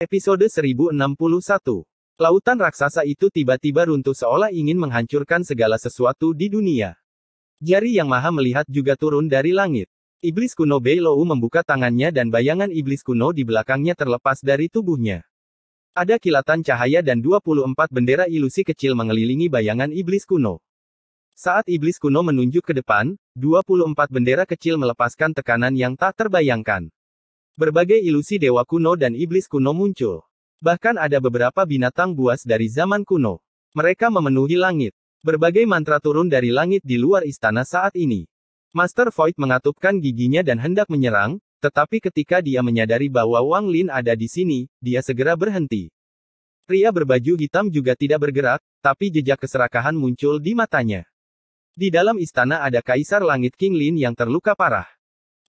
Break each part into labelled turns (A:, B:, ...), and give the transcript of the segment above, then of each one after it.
A: Episode 1061. Lautan raksasa itu tiba-tiba runtuh seolah ingin menghancurkan segala sesuatu di dunia. Jari yang maha melihat juga turun dari langit. Iblis kuno Beilou membuka tangannya dan bayangan iblis kuno di belakangnya terlepas dari tubuhnya. Ada kilatan cahaya dan 24 bendera ilusi kecil mengelilingi bayangan iblis kuno. Saat iblis kuno menunjuk ke depan, 24 bendera kecil melepaskan tekanan yang tak terbayangkan. Berbagai ilusi dewa kuno dan iblis kuno muncul. Bahkan ada beberapa binatang buas dari zaman kuno. Mereka memenuhi langit. Berbagai mantra turun dari langit di luar istana saat ini. Master Void mengatupkan giginya dan hendak menyerang, tetapi ketika dia menyadari bahwa Wang Lin ada di sini, dia segera berhenti. Pria berbaju hitam juga tidak bergerak, tapi jejak keserakahan muncul di matanya. Di dalam istana ada Kaisar Langit King Lin yang terluka parah.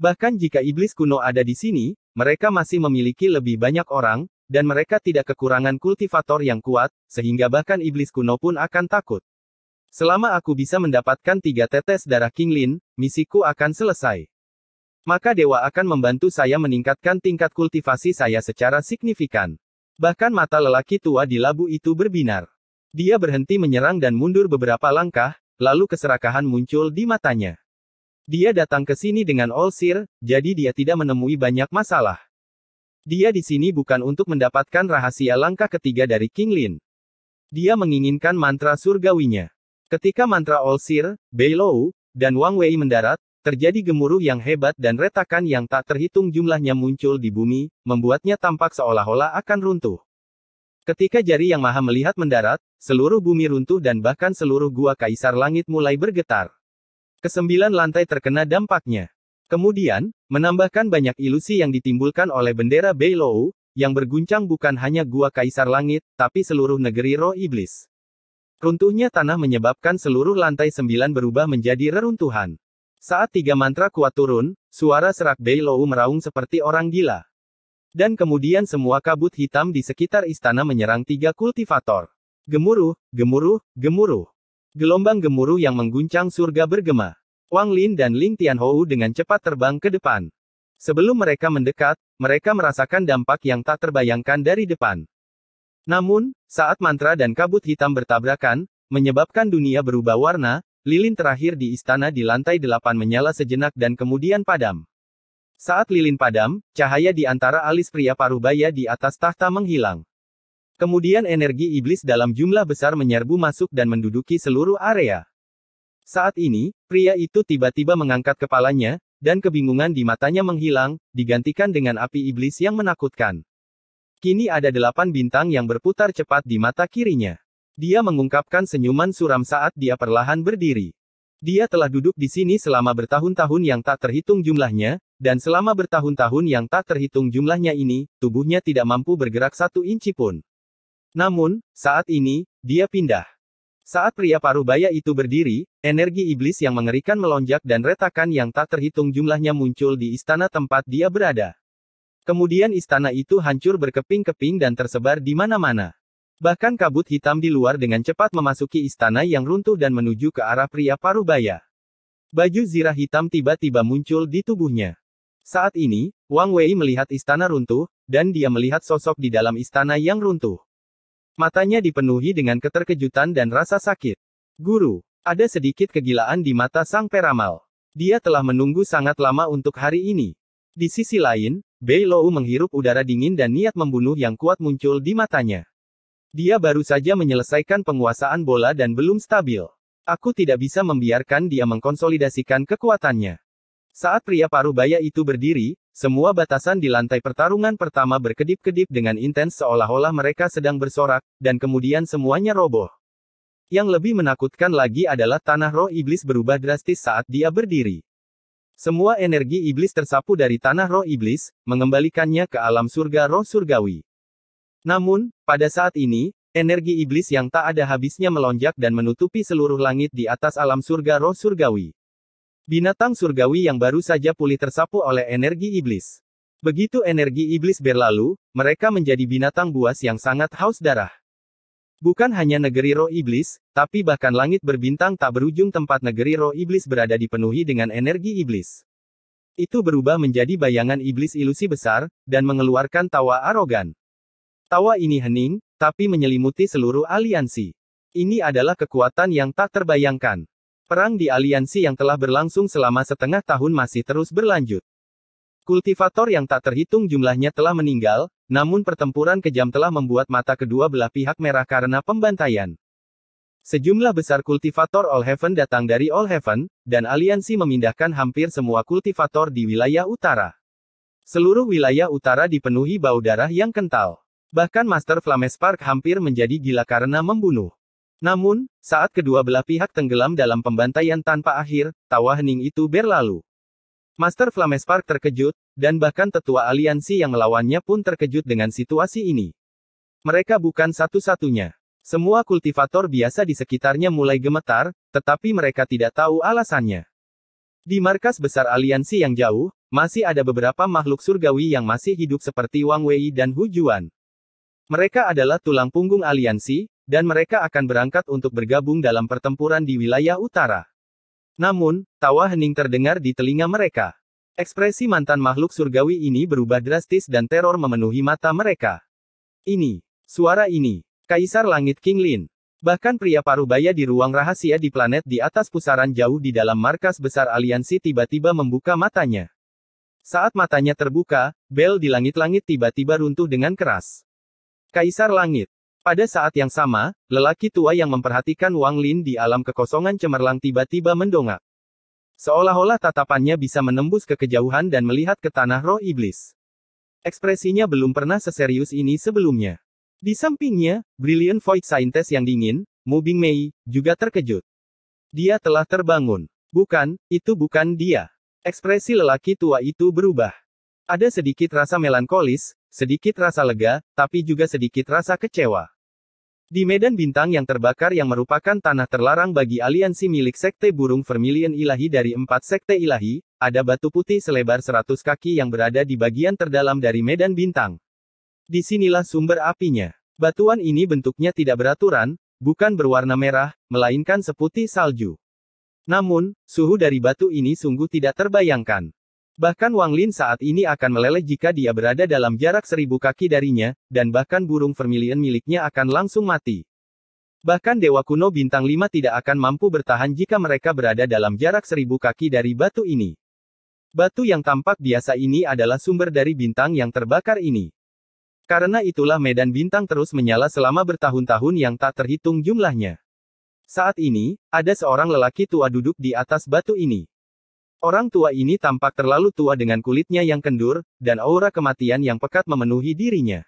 A: Bahkan jika iblis kuno ada di sini, mereka masih memiliki lebih banyak orang, dan mereka tidak kekurangan kultivator yang kuat, sehingga bahkan iblis kuno pun akan takut. Selama aku bisa mendapatkan tiga tetes darah King Lin, misiku akan selesai. Maka dewa akan membantu saya meningkatkan tingkat kultivasi saya secara signifikan. Bahkan mata lelaki tua di labu itu berbinar. Dia berhenti menyerang dan mundur beberapa langkah, lalu keserakahan muncul di matanya. Dia datang ke sini dengan Olsir, jadi dia tidak menemui banyak masalah. Dia di sini bukan untuk mendapatkan rahasia langkah ketiga dari King Lin. Dia menginginkan mantra surgawinya. Ketika mantra Olsir, Beilou, dan Wang Wei mendarat, terjadi gemuruh yang hebat dan retakan yang tak terhitung jumlahnya muncul di bumi, membuatnya tampak seolah-olah akan runtuh. Ketika jari yang maha melihat mendarat, seluruh bumi runtuh dan bahkan seluruh gua kaisar langit mulai bergetar. Kesembilan lantai terkena dampaknya. Kemudian, menambahkan banyak ilusi yang ditimbulkan oleh bendera Beilou, yang berguncang bukan hanya gua kaisar langit, tapi seluruh negeri roh iblis. Runtuhnya tanah menyebabkan seluruh lantai sembilan berubah menjadi reruntuhan. Saat tiga mantra kuat turun, suara serak Beilou meraung seperti orang gila. Dan kemudian semua kabut hitam di sekitar istana menyerang tiga kultivator. Gemuruh, gemuruh, gemuruh. Gelombang gemuruh yang mengguncang surga bergema. Wang Lin dan Ling Tianhou dengan cepat terbang ke depan. Sebelum mereka mendekat, mereka merasakan dampak yang tak terbayangkan dari depan. Namun, saat mantra dan kabut hitam bertabrakan, menyebabkan dunia berubah warna, lilin terakhir di istana di lantai delapan menyala sejenak dan kemudian padam. Saat lilin padam, cahaya di antara alis pria parubaya di atas tahta menghilang. Kemudian energi iblis dalam jumlah besar menyerbu masuk dan menduduki seluruh area. Saat ini, pria itu tiba-tiba mengangkat kepalanya, dan kebingungan di matanya menghilang, digantikan dengan api iblis yang menakutkan. Kini ada delapan bintang yang berputar cepat di mata kirinya. Dia mengungkapkan senyuman suram saat dia perlahan berdiri. Dia telah duduk di sini selama bertahun-tahun yang tak terhitung jumlahnya, dan selama bertahun-tahun yang tak terhitung jumlahnya ini, tubuhnya tidak mampu bergerak satu inci pun. Namun, saat ini, dia pindah. Saat pria parubaya itu berdiri, energi iblis yang mengerikan melonjak dan retakan yang tak terhitung jumlahnya muncul di istana tempat dia berada. Kemudian istana itu hancur berkeping-keping dan tersebar di mana-mana. Bahkan kabut hitam di luar dengan cepat memasuki istana yang runtuh dan menuju ke arah pria parubaya. Baju zirah hitam tiba-tiba muncul di tubuhnya. Saat ini, Wang Wei melihat istana runtuh, dan dia melihat sosok di dalam istana yang runtuh. Matanya dipenuhi dengan keterkejutan dan rasa sakit. Guru, ada sedikit kegilaan di mata sang peramal. Dia telah menunggu sangat lama untuk hari ini. Di sisi lain, Bei Lou menghirup udara dingin dan niat membunuh yang kuat muncul di matanya. Dia baru saja menyelesaikan penguasaan bola dan belum stabil. Aku tidak bisa membiarkan dia mengkonsolidasikan kekuatannya. Saat pria paruh baya itu berdiri, semua batasan di lantai pertarungan pertama berkedip-kedip dengan intens seolah-olah mereka sedang bersorak, dan kemudian semuanya roboh. Yang lebih menakutkan lagi adalah tanah roh iblis berubah drastis saat dia berdiri. Semua energi iblis tersapu dari tanah roh iblis, mengembalikannya ke alam surga roh surgawi. Namun, pada saat ini, energi iblis yang tak ada habisnya melonjak dan menutupi seluruh langit di atas alam surga roh surgawi. Binatang surgawi yang baru saja pulih tersapu oleh energi iblis. Begitu energi iblis berlalu, mereka menjadi binatang buas yang sangat haus darah. Bukan hanya negeri roh iblis, tapi bahkan langit berbintang tak berujung tempat negeri roh iblis berada dipenuhi dengan energi iblis. Itu berubah menjadi bayangan iblis ilusi besar, dan mengeluarkan tawa arogan. Tawa ini hening, tapi menyelimuti seluruh aliansi. Ini adalah kekuatan yang tak terbayangkan. Perang di aliansi yang telah berlangsung selama setengah tahun masih terus berlanjut. Kultivator yang tak terhitung jumlahnya telah meninggal, namun pertempuran kejam telah membuat mata kedua belah pihak merah karena pembantaian. Sejumlah besar kultivator All Heaven datang dari All Heaven, dan aliansi memindahkan hampir semua kultivator di wilayah utara. Seluruh wilayah utara dipenuhi bau darah yang kental. Bahkan Master Flames Park hampir menjadi gila karena membunuh. Namun, saat kedua belah pihak tenggelam dalam pembantaian tanpa akhir, tawa hening itu berlalu. Master Flamespark Spark terkejut, dan bahkan tetua aliansi yang melawannya pun terkejut dengan situasi ini. Mereka bukan satu-satunya. Semua kultivator biasa di sekitarnya mulai gemetar, tetapi mereka tidak tahu alasannya. Di markas besar aliansi yang jauh, masih ada beberapa makhluk surgawi yang masih hidup seperti Wang Wei dan Hu Juan. Mereka adalah tulang punggung aliansi, dan mereka akan berangkat untuk bergabung dalam pertempuran di wilayah utara. Namun, tawa hening terdengar di telinga mereka. Ekspresi mantan makhluk surgawi ini berubah drastis dan teror memenuhi mata mereka. Ini, suara ini, Kaisar Langit King Lin. Bahkan pria paruh baya di ruang rahasia di planet di atas pusaran jauh di dalam markas besar aliansi tiba-tiba membuka matanya. Saat matanya terbuka, bel di langit-langit tiba-tiba runtuh dengan keras. Kaisar Langit, pada saat yang sama, lelaki tua yang memperhatikan Wang Lin di alam kekosongan cemerlang tiba-tiba mendongak. Seolah-olah tatapannya bisa menembus ke kejauhan dan melihat ke tanah roh iblis. Ekspresinya belum pernah seserius ini sebelumnya. Di sampingnya, Brilliant Void Scientist yang dingin, Mu Mei juga terkejut. Dia telah terbangun. Bukan, itu bukan dia. Ekspresi lelaki tua itu berubah. Ada sedikit rasa melankolis, sedikit rasa lega, tapi juga sedikit rasa kecewa. Di medan bintang yang terbakar yang merupakan tanah terlarang bagi aliansi milik Sekte Burung Vermilion Ilahi dari empat Sekte Ilahi, ada batu putih selebar 100 kaki yang berada di bagian terdalam dari medan bintang. Disinilah sumber apinya. Batuan ini bentuknya tidak beraturan, bukan berwarna merah, melainkan seputih salju. Namun, suhu dari batu ini sungguh tidak terbayangkan. Bahkan Wang Lin saat ini akan meleleh jika dia berada dalam jarak seribu kaki darinya, dan bahkan burung vermilion miliknya akan langsung mati. Bahkan Dewa Kuno Bintang 5 tidak akan mampu bertahan jika mereka berada dalam jarak seribu kaki dari batu ini. Batu yang tampak biasa ini adalah sumber dari bintang yang terbakar ini. Karena itulah medan bintang terus menyala selama bertahun-tahun yang tak terhitung jumlahnya. Saat ini, ada seorang lelaki tua duduk di atas batu ini. Orang tua ini tampak terlalu tua dengan kulitnya yang kendur, dan aura kematian yang pekat memenuhi dirinya.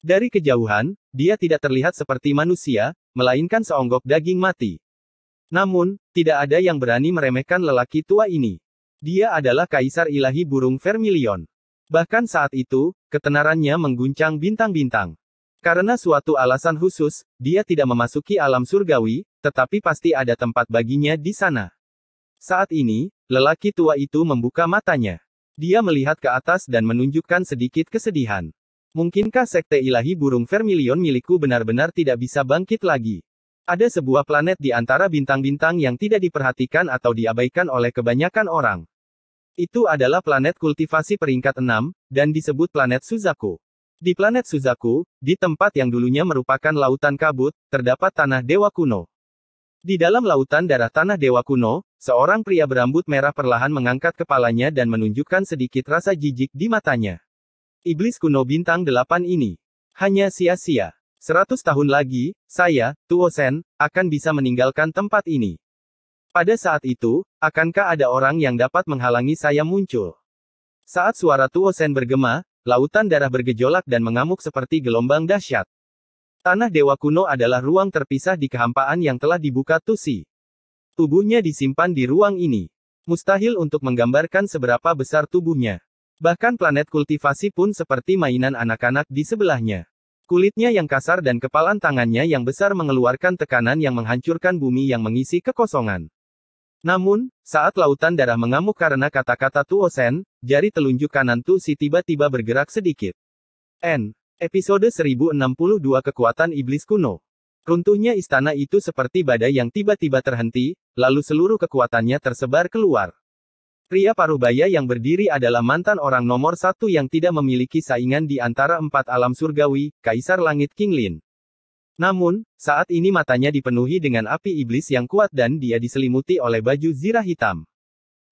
A: Dari kejauhan, dia tidak terlihat seperti manusia, melainkan seonggok daging mati. Namun, tidak ada yang berani meremehkan lelaki tua ini. Dia adalah kaisar ilahi burung vermilion. Bahkan saat itu, ketenarannya mengguncang bintang-bintang. Karena suatu alasan khusus, dia tidak memasuki alam surgawi, tetapi pasti ada tempat baginya di sana. Saat ini, lelaki tua itu membuka matanya. Dia melihat ke atas dan menunjukkan sedikit kesedihan. Mungkinkah sekte ilahi burung vermilion milikku benar-benar tidak bisa bangkit lagi? Ada sebuah planet di antara bintang-bintang yang tidak diperhatikan atau diabaikan oleh kebanyakan orang. Itu adalah planet kultivasi peringkat 6, dan disebut planet Suzaku. Di planet Suzaku, di tempat yang dulunya merupakan lautan kabut, terdapat tanah dewa kuno. Di dalam lautan darah tanah dewa kuno, Seorang pria berambut merah perlahan mengangkat kepalanya dan menunjukkan sedikit rasa jijik di matanya. Iblis kuno bintang delapan ini. Hanya sia-sia. Seratus tahun lagi, saya, Tuo Sen, akan bisa meninggalkan tempat ini. Pada saat itu, akankah ada orang yang dapat menghalangi saya muncul? Saat suara Tuo Sen bergema, lautan darah bergejolak dan mengamuk seperti gelombang dahsyat. Tanah dewa kuno adalah ruang terpisah di kehampaan yang telah dibuka Tusi. Tubuhnya disimpan di ruang ini. Mustahil untuk menggambarkan seberapa besar tubuhnya. Bahkan planet kultivasi pun seperti mainan anak-anak di sebelahnya. Kulitnya yang kasar dan kepalan tangannya yang besar mengeluarkan tekanan yang menghancurkan bumi yang mengisi kekosongan. Namun, saat lautan darah mengamuk karena kata-kata Tuo Tuosen, jari telunjuk kanan Tu Si tiba-tiba bergerak sedikit. N. Episode 1062 Kekuatan Iblis Kuno Runtuhnya istana itu seperti badai yang tiba-tiba terhenti, lalu seluruh kekuatannya tersebar keluar. Pria Parubaya yang berdiri adalah mantan orang nomor satu yang tidak memiliki saingan di antara empat alam surgawi, Kaisar Langit King Lin. Namun, saat ini matanya dipenuhi dengan api iblis yang kuat dan dia diselimuti oleh baju zirah hitam.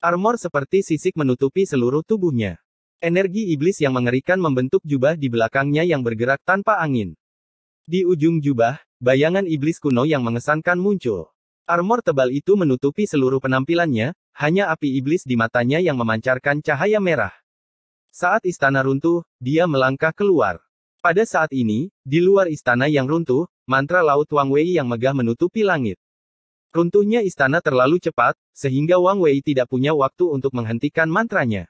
A: Armor seperti sisik menutupi seluruh tubuhnya. Energi iblis yang mengerikan membentuk jubah di belakangnya yang bergerak tanpa angin. Di ujung jubah, Bayangan iblis kuno yang mengesankan muncul. Armor tebal itu menutupi seluruh penampilannya, hanya api iblis di matanya yang memancarkan cahaya merah. Saat istana runtuh, dia melangkah keluar. Pada saat ini, di luar istana yang runtuh, mantra laut Wang Wei yang megah menutupi langit. Runtuhnya istana terlalu cepat, sehingga Wang Wei tidak punya waktu untuk menghentikan mantranya.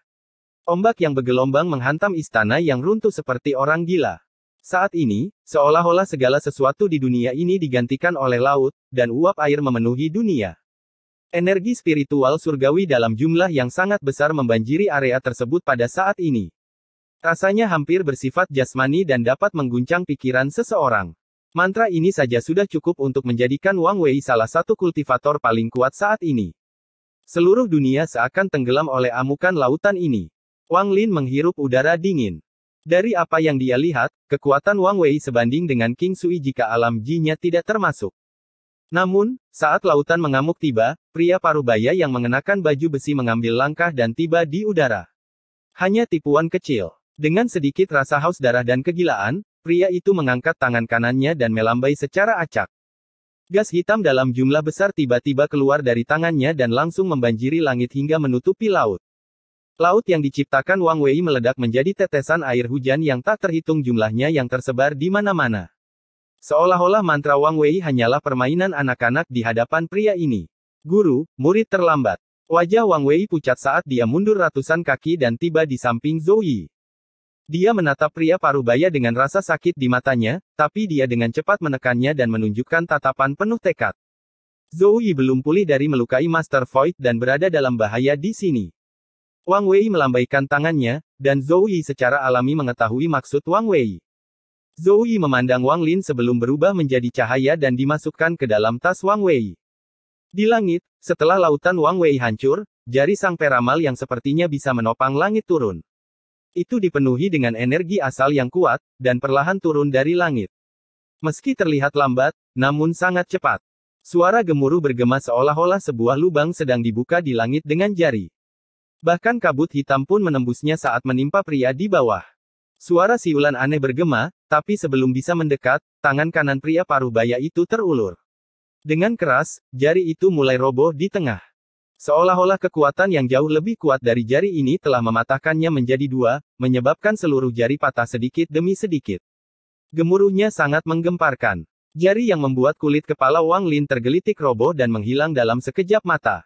A: Ombak yang bergelombang menghantam istana yang runtuh seperti orang gila. Saat ini, seolah-olah segala sesuatu di dunia ini digantikan oleh laut, dan uap air memenuhi dunia. Energi spiritual surgawi dalam jumlah yang sangat besar membanjiri area tersebut pada saat ini. Rasanya hampir bersifat jasmani dan dapat mengguncang pikiran seseorang. Mantra ini saja sudah cukup untuk menjadikan Wang Wei salah satu kultivator paling kuat saat ini. Seluruh dunia seakan tenggelam oleh amukan lautan ini. Wang Lin menghirup udara dingin. Dari apa yang dia lihat, kekuatan Wang Wei sebanding dengan King Sui jika alam jinya tidak termasuk. Namun, saat lautan mengamuk tiba, pria parubaya yang mengenakan baju besi mengambil langkah dan tiba di udara. Hanya tipuan kecil. Dengan sedikit rasa haus darah dan kegilaan, pria itu mengangkat tangan kanannya dan melambai secara acak. Gas hitam dalam jumlah besar tiba-tiba keluar dari tangannya dan langsung membanjiri langit hingga menutupi laut. Laut yang diciptakan Wang Wei meledak menjadi tetesan air hujan yang tak terhitung jumlahnya yang tersebar di mana-mana. Seolah-olah mantra Wang Wei hanyalah permainan anak-anak di hadapan pria ini. Guru, murid terlambat. Wajah Wang Wei pucat saat dia mundur ratusan kaki dan tiba di samping Zhou Yi. Dia menatap pria paruh baya dengan rasa sakit di matanya, tapi dia dengan cepat menekannya dan menunjukkan tatapan penuh tekad. Zhou Yi belum pulih dari melukai Master Void dan berada dalam bahaya di sini. Wang Wei melambaikan tangannya, dan Zhou Yi secara alami mengetahui maksud Wang Wei. Zhou Yi memandang Wang Lin sebelum berubah menjadi cahaya dan dimasukkan ke dalam tas Wang Wei. Di langit, setelah lautan Wang Wei hancur, jari sang peramal yang sepertinya bisa menopang langit turun. Itu dipenuhi dengan energi asal yang kuat, dan perlahan turun dari langit. Meski terlihat lambat, namun sangat cepat. Suara gemuruh bergema seolah-olah sebuah lubang sedang dibuka di langit dengan jari. Bahkan kabut hitam pun menembusnya saat menimpa pria di bawah. Suara siulan aneh bergema, tapi sebelum bisa mendekat, tangan kanan pria paruh baya itu terulur. Dengan keras, jari itu mulai roboh di tengah. Seolah-olah kekuatan yang jauh lebih kuat dari jari ini telah mematahkannya menjadi dua, menyebabkan seluruh jari patah sedikit demi sedikit. Gemuruhnya sangat menggemparkan. Jari yang membuat kulit kepala Wang Lin tergelitik roboh dan menghilang dalam sekejap mata.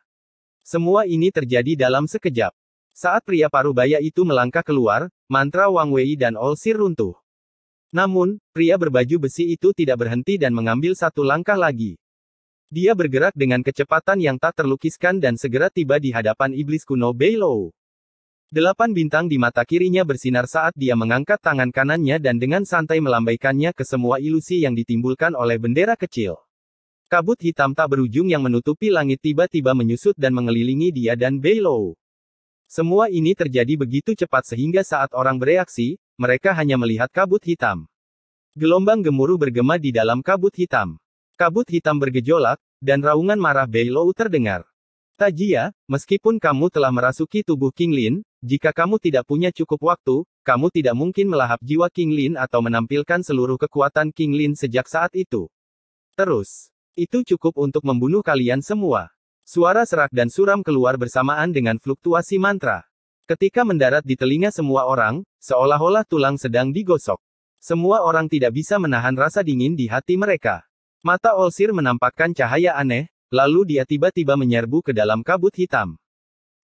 A: Semua ini terjadi dalam sekejap. Saat pria parubaya itu melangkah keluar, mantra Wang Wei dan Sir runtuh. Namun, pria berbaju besi itu tidak berhenti dan mengambil satu langkah lagi. Dia bergerak dengan kecepatan yang tak terlukiskan dan segera tiba di hadapan iblis kuno Beilou. Delapan bintang di mata kirinya bersinar saat dia mengangkat tangan kanannya dan dengan santai melambaikannya ke semua ilusi yang ditimbulkan oleh bendera kecil. Kabut hitam tak berujung yang menutupi langit tiba-tiba menyusut dan mengelilingi dia dan Belo. Semua ini terjadi begitu cepat sehingga saat orang bereaksi, mereka hanya melihat kabut hitam. Gelombang gemuruh bergema di dalam kabut hitam. Kabut hitam bergejolak, dan raungan marah Beylo terdengar. Tajia, meskipun kamu telah merasuki tubuh King Lin, jika kamu tidak punya cukup waktu, kamu tidak mungkin melahap jiwa King Lin atau menampilkan seluruh kekuatan King Lin sejak saat itu. Terus, itu cukup untuk membunuh kalian semua. Suara serak dan suram keluar bersamaan dengan fluktuasi mantra. Ketika mendarat di telinga semua orang, seolah-olah tulang sedang digosok. Semua orang tidak bisa menahan rasa dingin di hati mereka. Mata Olsir menampakkan cahaya aneh, lalu dia tiba-tiba menyerbu ke dalam kabut hitam.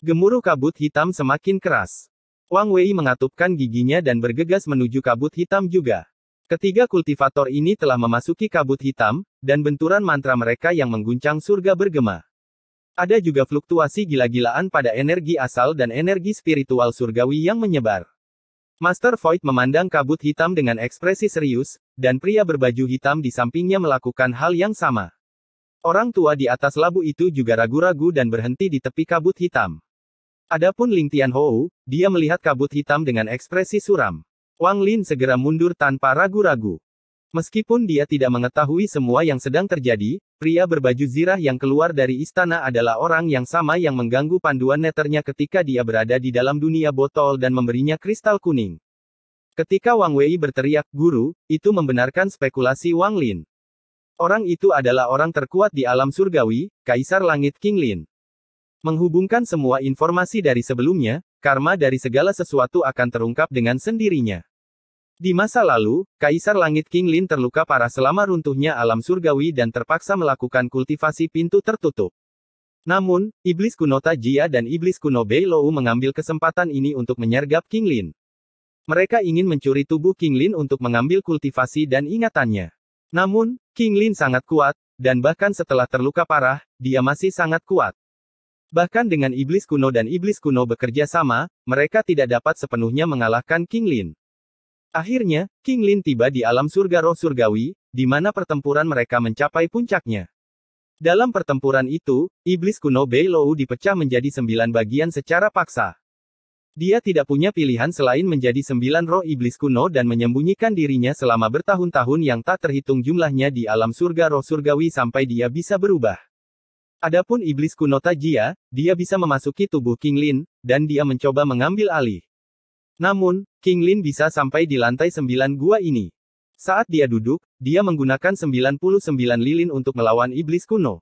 A: Gemuruh kabut hitam semakin keras. Wang Wei mengatupkan giginya dan bergegas menuju kabut hitam juga. Ketiga kultivator ini telah memasuki kabut hitam, dan benturan mantra mereka yang mengguncang surga bergema. Ada juga fluktuasi gila-gilaan pada energi asal dan energi spiritual surgawi yang menyebar. Master Void memandang kabut hitam dengan ekspresi serius, dan pria berbaju hitam di sampingnya melakukan hal yang sama. Orang tua di atas labu itu juga ragu-ragu dan berhenti di tepi kabut hitam. Adapun Ling Tianhou, dia melihat kabut hitam dengan ekspresi suram. Wang Lin segera mundur tanpa ragu-ragu. Meskipun dia tidak mengetahui semua yang sedang terjadi, pria berbaju zirah yang keluar dari istana adalah orang yang sama yang mengganggu panduan neternya ketika dia berada di dalam dunia botol dan memberinya kristal kuning. Ketika Wang Wei berteriak, "Guru," itu membenarkan spekulasi Wang Lin. Orang itu adalah orang terkuat di alam surgawi, Kaisar Langit King Lin. Menghubungkan semua informasi dari sebelumnya, karma dari segala sesuatu akan terungkap dengan sendirinya. Di masa lalu, Kaisar Langit King Lin terluka parah selama runtuhnya alam surgawi dan terpaksa melakukan kultivasi pintu tertutup. Namun, Iblis kuno Tajia dan Iblis kuno Lou mengambil kesempatan ini untuk menyergap King Lin. Mereka ingin mencuri tubuh King Lin untuk mengambil kultivasi dan ingatannya. Namun, King Lin sangat kuat, dan bahkan setelah terluka parah, dia masih sangat kuat. Bahkan dengan iblis kuno dan iblis kuno bekerja sama, mereka tidak dapat sepenuhnya mengalahkan King Lin. Akhirnya, King Lin tiba di alam surga roh surgawi, di mana pertempuran mereka mencapai puncaknya. Dalam pertempuran itu, iblis kuno Bei Lou dipecah menjadi sembilan bagian secara paksa. Dia tidak punya pilihan selain menjadi sembilan roh iblis kuno dan menyembunyikan dirinya selama bertahun-tahun yang tak terhitung jumlahnya di alam surga roh surgawi sampai dia bisa berubah. Adapun iblis Kuno Tajia, dia bisa memasuki tubuh King Lin, dan dia mencoba mengambil alih. Namun, King Lin bisa sampai di lantai sembilan gua ini. Saat dia duduk, dia menggunakan 99 lilin untuk melawan iblis kuno.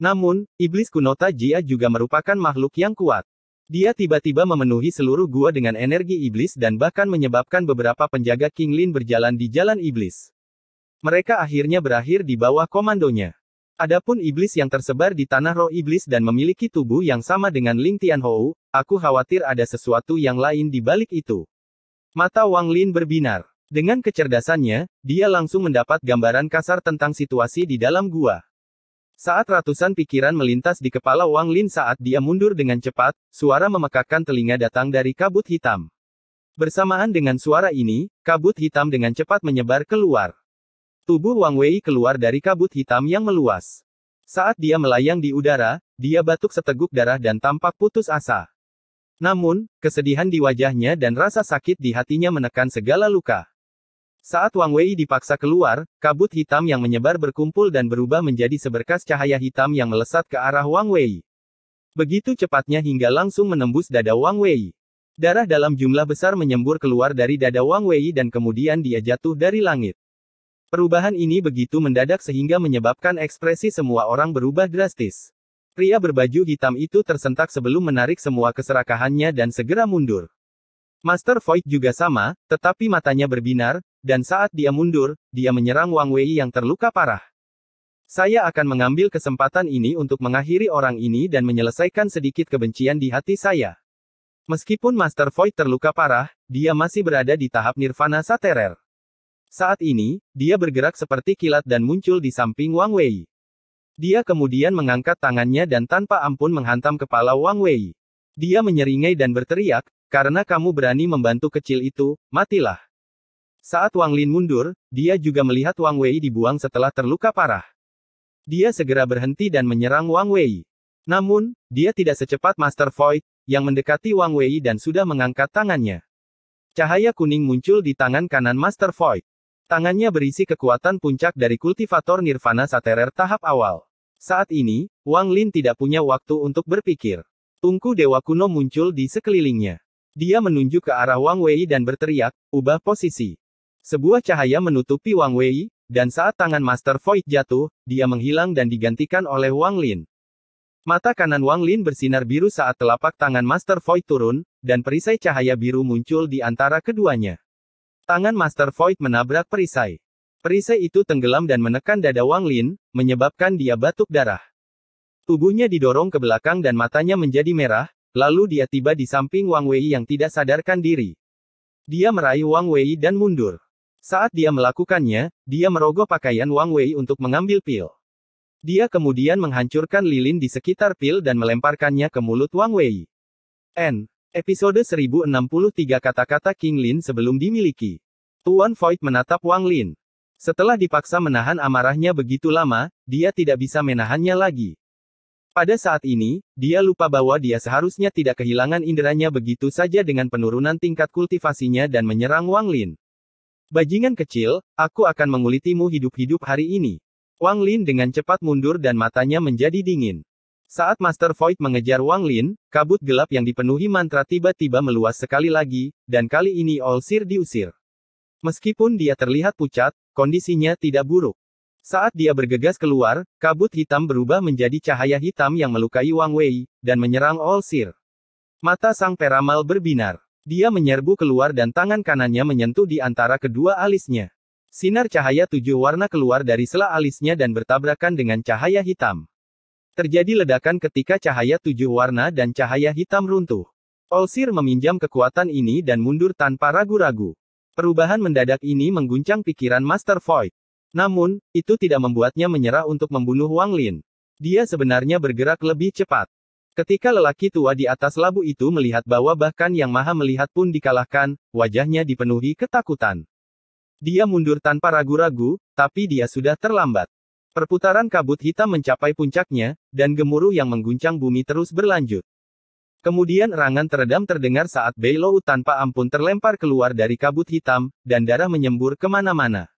A: Namun, iblis Kuno Tajia juga merupakan makhluk yang kuat. Dia tiba-tiba memenuhi seluruh gua dengan energi iblis dan bahkan menyebabkan beberapa penjaga King Lin berjalan di jalan iblis. Mereka akhirnya berakhir di bawah komandonya. Adapun iblis yang tersebar di tanah roh iblis dan memiliki tubuh yang sama dengan Ling Tianhou, aku khawatir ada sesuatu yang lain di balik itu. Mata Wang Lin berbinar. Dengan kecerdasannya, dia langsung mendapat gambaran kasar tentang situasi di dalam gua. Saat ratusan pikiran melintas di kepala Wang Lin saat dia mundur dengan cepat, suara memekakkan telinga datang dari kabut hitam. Bersamaan dengan suara ini, kabut hitam dengan cepat menyebar keluar. Tubuh Wang Wei keluar dari kabut hitam yang meluas. Saat dia melayang di udara, dia batuk seteguk darah dan tampak putus asa. Namun, kesedihan di wajahnya dan rasa sakit di hatinya menekan segala luka. Saat Wang Wei dipaksa keluar, kabut hitam yang menyebar berkumpul dan berubah menjadi seberkas cahaya hitam yang melesat ke arah Wang Wei. Begitu cepatnya hingga langsung menembus dada Wang Wei. Darah dalam jumlah besar menyembur keluar dari dada Wang Wei dan kemudian dia jatuh dari langit. Perubahan ini begitu mendadak sehingga menyebabkan ekspresi semua orang berubah drastis. Pria berbaju hitam itu tersentak sebelum menarik semua keserakahannya dan segera mundur. Master Void juga sama, tetapi matanya berbinar, dan saat dia mundur, dia menyerang Wang Wei yang terluka parah. Saya akan mengambil kesempatan ini untuk mengakhiri orang ini dan menyelesaikan sedikit kebencian di hati saya. Meskipun Master Void terluka parah, dia masih berada di tahap nirvana saterer. Saat ini, dia bergerak seperti kilat dan muncul di samping Wang Wei. Dia kemudian mengangkat tangannya dan tanpa ampun menghantam kepala Wang Wei. Dia menyeringai dan berteriak, karena kamu berani membantu kecil itu, matilah. Saat Wang Lin mundur, dia juga melihat Wang Wei dibuang setelah terluka parah. Dia segera berhenti dan menyerang Wang Wei. Namun, dia tidak secepat Master Void, yang mendekati Wang Wei dan sudah mengangkat tangannya. Cahaya kuning muncul di tangan kanan Master Void. Tangannya berisi kekuatan puncak dari kultivator Nirvana Saterer tahap awal. Saat ini, Wang Lin tidak punya waktu untuk berpikir. Tungku Dewa Kuno muncul di sekelilingnya. Dia menunjuk ke arah Wang Wei dan berteriak, ubah posisi. Sebuah cahaya menutupi Wang Wei, dan saat tangan Master Void jatuh, dia menghilang dan digantikan oleh Wang Lin. Mata kanan Wang Lin bersinar biru saat telapak tangan Master Void turun, dan perisai cahaya biru muncul di antara keduanya. Tangan Master Void menabrak perisai. Perisai itu tenggelam dan menekan dada Wang Lin, menyebabkan dia batuk darah. Tubuhnya didorong ke belakang dan matanya menjadi merah, lalu dia tiba di samping Wang Wei yang tidak sadarkan diri. Dia meraih Wang Wei dan mundur. Saat dia melakukannya, dia merogoh pakaian Wang Wei untuk mengambil pil. Dia kemudian menghancurkan lilin di sekitar pil dan melemparkannya ke mulut Wang Wei. N. Episode 1063 Kata-kata King Lin sebelum dimiliki. Tuan Void menatap Wang Lin. Setelah dipaksa menahan amarahnya begitu lama, dia tidak bisa menahannya lagi. Pada saat ini, dia lupa bahwa dia seharusnya tidak kehilangan inderanya begitu saja dengan penurunan tingkat kultivasinya dan menyerang Wang Lin. Bajingan kecil, aku akan mengulitimu hidup-hidup hari ini. Wang Lin dengan cepat mundur dan matanya menjadi dingin. Saat Master Void mengejar Wang Lin, kabut gelap yang dipenuhi mantra tiba-tiba meluas sekali lagi, dan kali ini All Sir diusir. Meskipun dia terlihat pucat, kondisinya tidak buruk. Saat dia bergegas keluar, kabut hitam berubah menjadi cahaya hitam yang melukai Wang Wei, dan menyerang All Sir. Mata sang peramal berbinar. Dia menyerbu keluar dan tangan kanannya menyentuh di antara kedua alisnya. Sinar cahaya tujuh warna keluar dari sela alisnya dan bertabrakan dengan cahaya hitam. Terjadi ledakan ketika cahaya tujuh warna dan cahaya hitam runtuh. Olsir meminjam kekuatan ini dan mundur tanpa ragu-ragu. Perubahan mendadak ini mengguncang pikiran Master Void. Namun, itu tidak membuatnya menyerah untuk membunuh Wang Lin. Dia sebenarnya bergerak lebih cepat. Ketika lelaki tua di atas labu itu melihat bahwa bahkan yang maha melihat pun dikalahkan, wajahnya dipenuhi ketakutan. Dia mundur tanpa ragu-ragu, tapi dia sudah terlambat. Perputaran kabut hitam mencapai puncaknya, dan gemuruh yang mengguncang bumi terus berlanjut. Kemudian erangan teredam terdengar saat Beilou tanpa ampun terlempar keluar dari kabut hitam, dan darah menyembur kemana-mana.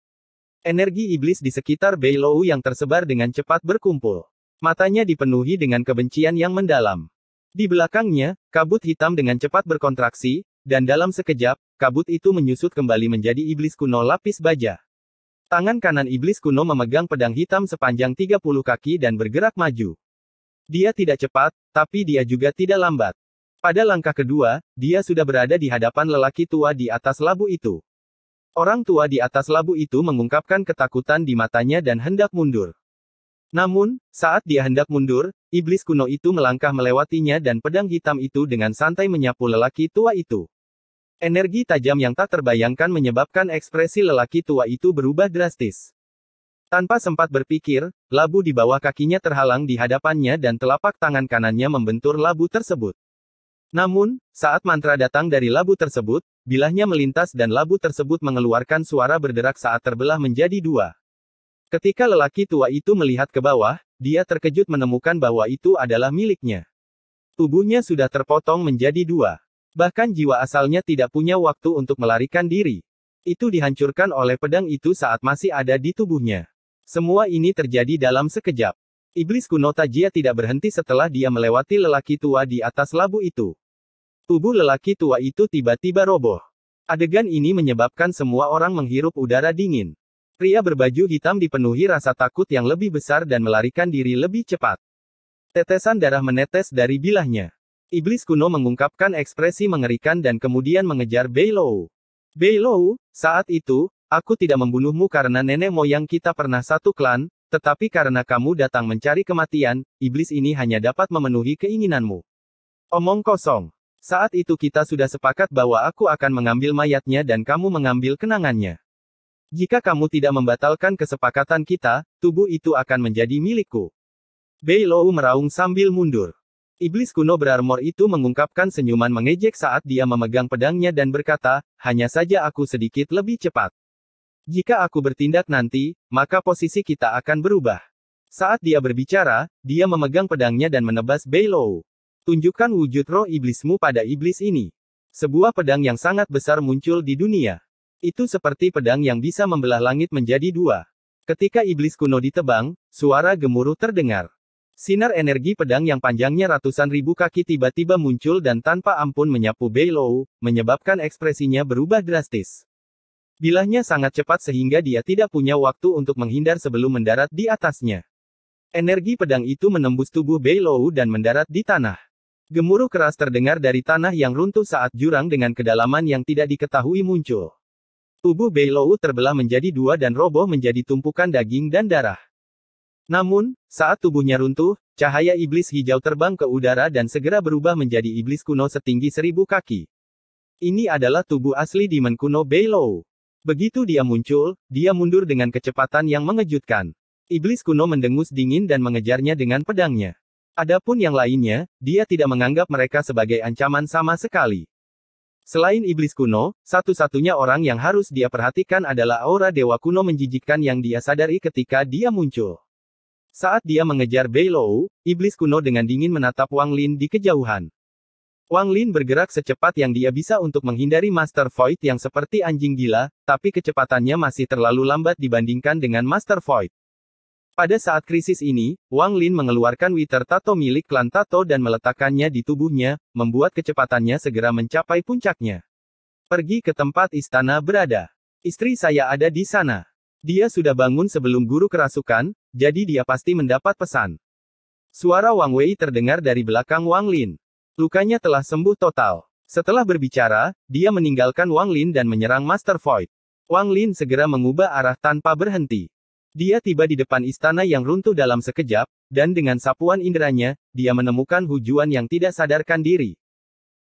A: Energi iblis di sekitar Beilou yang tersebar dengan cepat berkumpul. Matanya dipenuhi dengan kebencian yang mendalam. Di belakangnya, kabut hitam dengan cepat berkontraksi, dan dalam sekejap, kabut itu menyusut kembali menjadi iblis kuno lapis baja. Tangan kanan iblis kuno memegang pedang hitam sepanjang 30 kaki dan bergerak maju. Dia tidak cepat, tapi dia juga tidak lambat. Pada langkah kedua, dia sudah berada di hadapan lelaki tua di atas labu itu. Orang tua di atas labu itu mengungkapkan ketakutan di matanya dan hendak mundur. Namun, saat dia hendak mundur, iblis kuno itu melangkah melewatinya dan pedang hitam itu dengan santai menyapu lelaki tua itu. Energi tajam yang tak terbayangkan menyebabkan ekspresi lelaki tua itu berubah drastis. Tanpa sempat berpikir, labu di bawah kakinya terhalang di hadapannya dan telapak tangan kanannya membentur labu tersebut. Namun, saat mantra datang dari labu tersebut, bilahnya melintas dan labu tersebut mengeluarkan suara berderak saat terbelah menjadi dua. Ketika lelaki tua itu melihat ke bawah, dia terkejut menemukan bahwa itu adalah miliknya. Tubuhnya sudah terpotong menjadi dua. Bahkan jiwa asalnya tidak punya waktu untuk melarikan diri. Itu dihancurkan oleh pedang itu saat masih ada di tubuhnya. Semua ini terjadi dalam sekejap. Iblis kuno Tajia tidak berhenti setelah dia melewati lelaki tua di atas labu itu. Tubuh lelaki tua itu tiba-tiba roboh. Adegan ini menyebabkan semua orang menghirup udara dingin. Pria berbaju hitam dipenuhi rasa takut yang lebih besar dan melarikan diri lebih cepat. Tetesan darah menetes dari bilahnya. Iblis kuno mengungkapkan ekspresi mengerikan dan kemudian mengejar Beilou. Beilou, saat itu, aku tidak membunuhmu karena nenek moyang kita pernah satu klan, tetapi karena kamu datang mencari kematian, iblis ini hanya dapat memenuhi keinginanmu. Omong kosong. Saat itu kita sudah sepakat bahwa aku akan mengambil mayatnya dan kamu mengambil kenangannya. Jika kamu tidak membatalkan kesepakatan kita, tubuh itu akan menjadi milikku. Beilou meraung sambil mundur. Iblis kuno berarmor itu mengungkapkan senyuman mengejek saat dia memegang pedangnya dan berkata, hanya saja aku sedikit lebih cepat. Jika aku bertindak nanti, maka posisi kita akan berubah. Saat dia berbicara, dia memegang pedangnya dan menebas Beilou. Tunjukkan wujud roh iblismu pada iblis ini. Sebuah pedang yang sangat besar muncul di dunia. Itu seperti pedang yang bisa membelah langit menjadi dua. Ketika iblis kuno ditebang, suara gemuruh terdengar. Sinar energi pedang yang panjangnya ratusan ribu kaki tiba-tiba muncul dan tanpa ampun menyapu Beilou, menyebabkan ekspresinya berubah drastis. Bilahnya sangat cepat sehingga dia tidak punya waktu untuk menghindar sebelum mendarat di atasnya. Energi pedang itu menembus tubuh Beilou dan mendarat di tanah. Gemuruh keras terdengar dari tanah yang runtuh saat jurang dengan kedalaman yang tidak diketahui muncul. Tubuh Beilou terbelah menjadi dua dan roboh menjadi tumpukan daging dan darah. Namun, saat tubuhnya runtuh, cahaya iblis hijau terbang ke udara dan segera berubah menjadi iblis kuno setinggi seribu kaki. Ini adalah tubuh asli Demon kuno Beilou. Begitu dia muncul, dia mundur dengan kecepatan yang mengejutkan. Iblis kuno mendengus dingin dan mengejarnya dengan pedangnya. Adapun yang lainnya, dia tidak menganggap mereka sebagai ancaman sama sekali. Selain iblis kuno, satu-satunya orang yang harus dia perhatikan adalah aura dewa kuno menjijikkan yang dia sadari ketika dia muncul. Saat dia mengejar Lou, iblis kuno dengan dingin menatap Wang Lin di kejauhan. Wang Lin bergerak secepat yang dia bisa untuk menghindari Master Void yang seperti anjing gila, tapi kecepatannya masih terlalu lambat dibandingkan dengan Master Void. Pada saat krisis ini, Wang Lin mengeluarkan Wither Tato milik klan Tato dan meletakkannya di tubuhnya, membuat kecepatannya segera mencapai puncaknya. Pergi ke tempat istana berada. Istri saya ada di sana. Dia sudah bangun sebelum guru kerasukan, jadi dia pasti mendapat pesan. Suara Wang Wei terdengar dari belakang Wang Lin. Lukanya telah sembuh total. Setelah berbicara, dia meninggalkan Wang Lin dan menyerang Master Void. Wang Lin segera mengubah arah tanpa berhenti. Dia tiba di depan istana yang runtuh dalam sekejap, dan dengan sapuan inderanya, dia menemukan hujuan yang tidak sadarkan diri.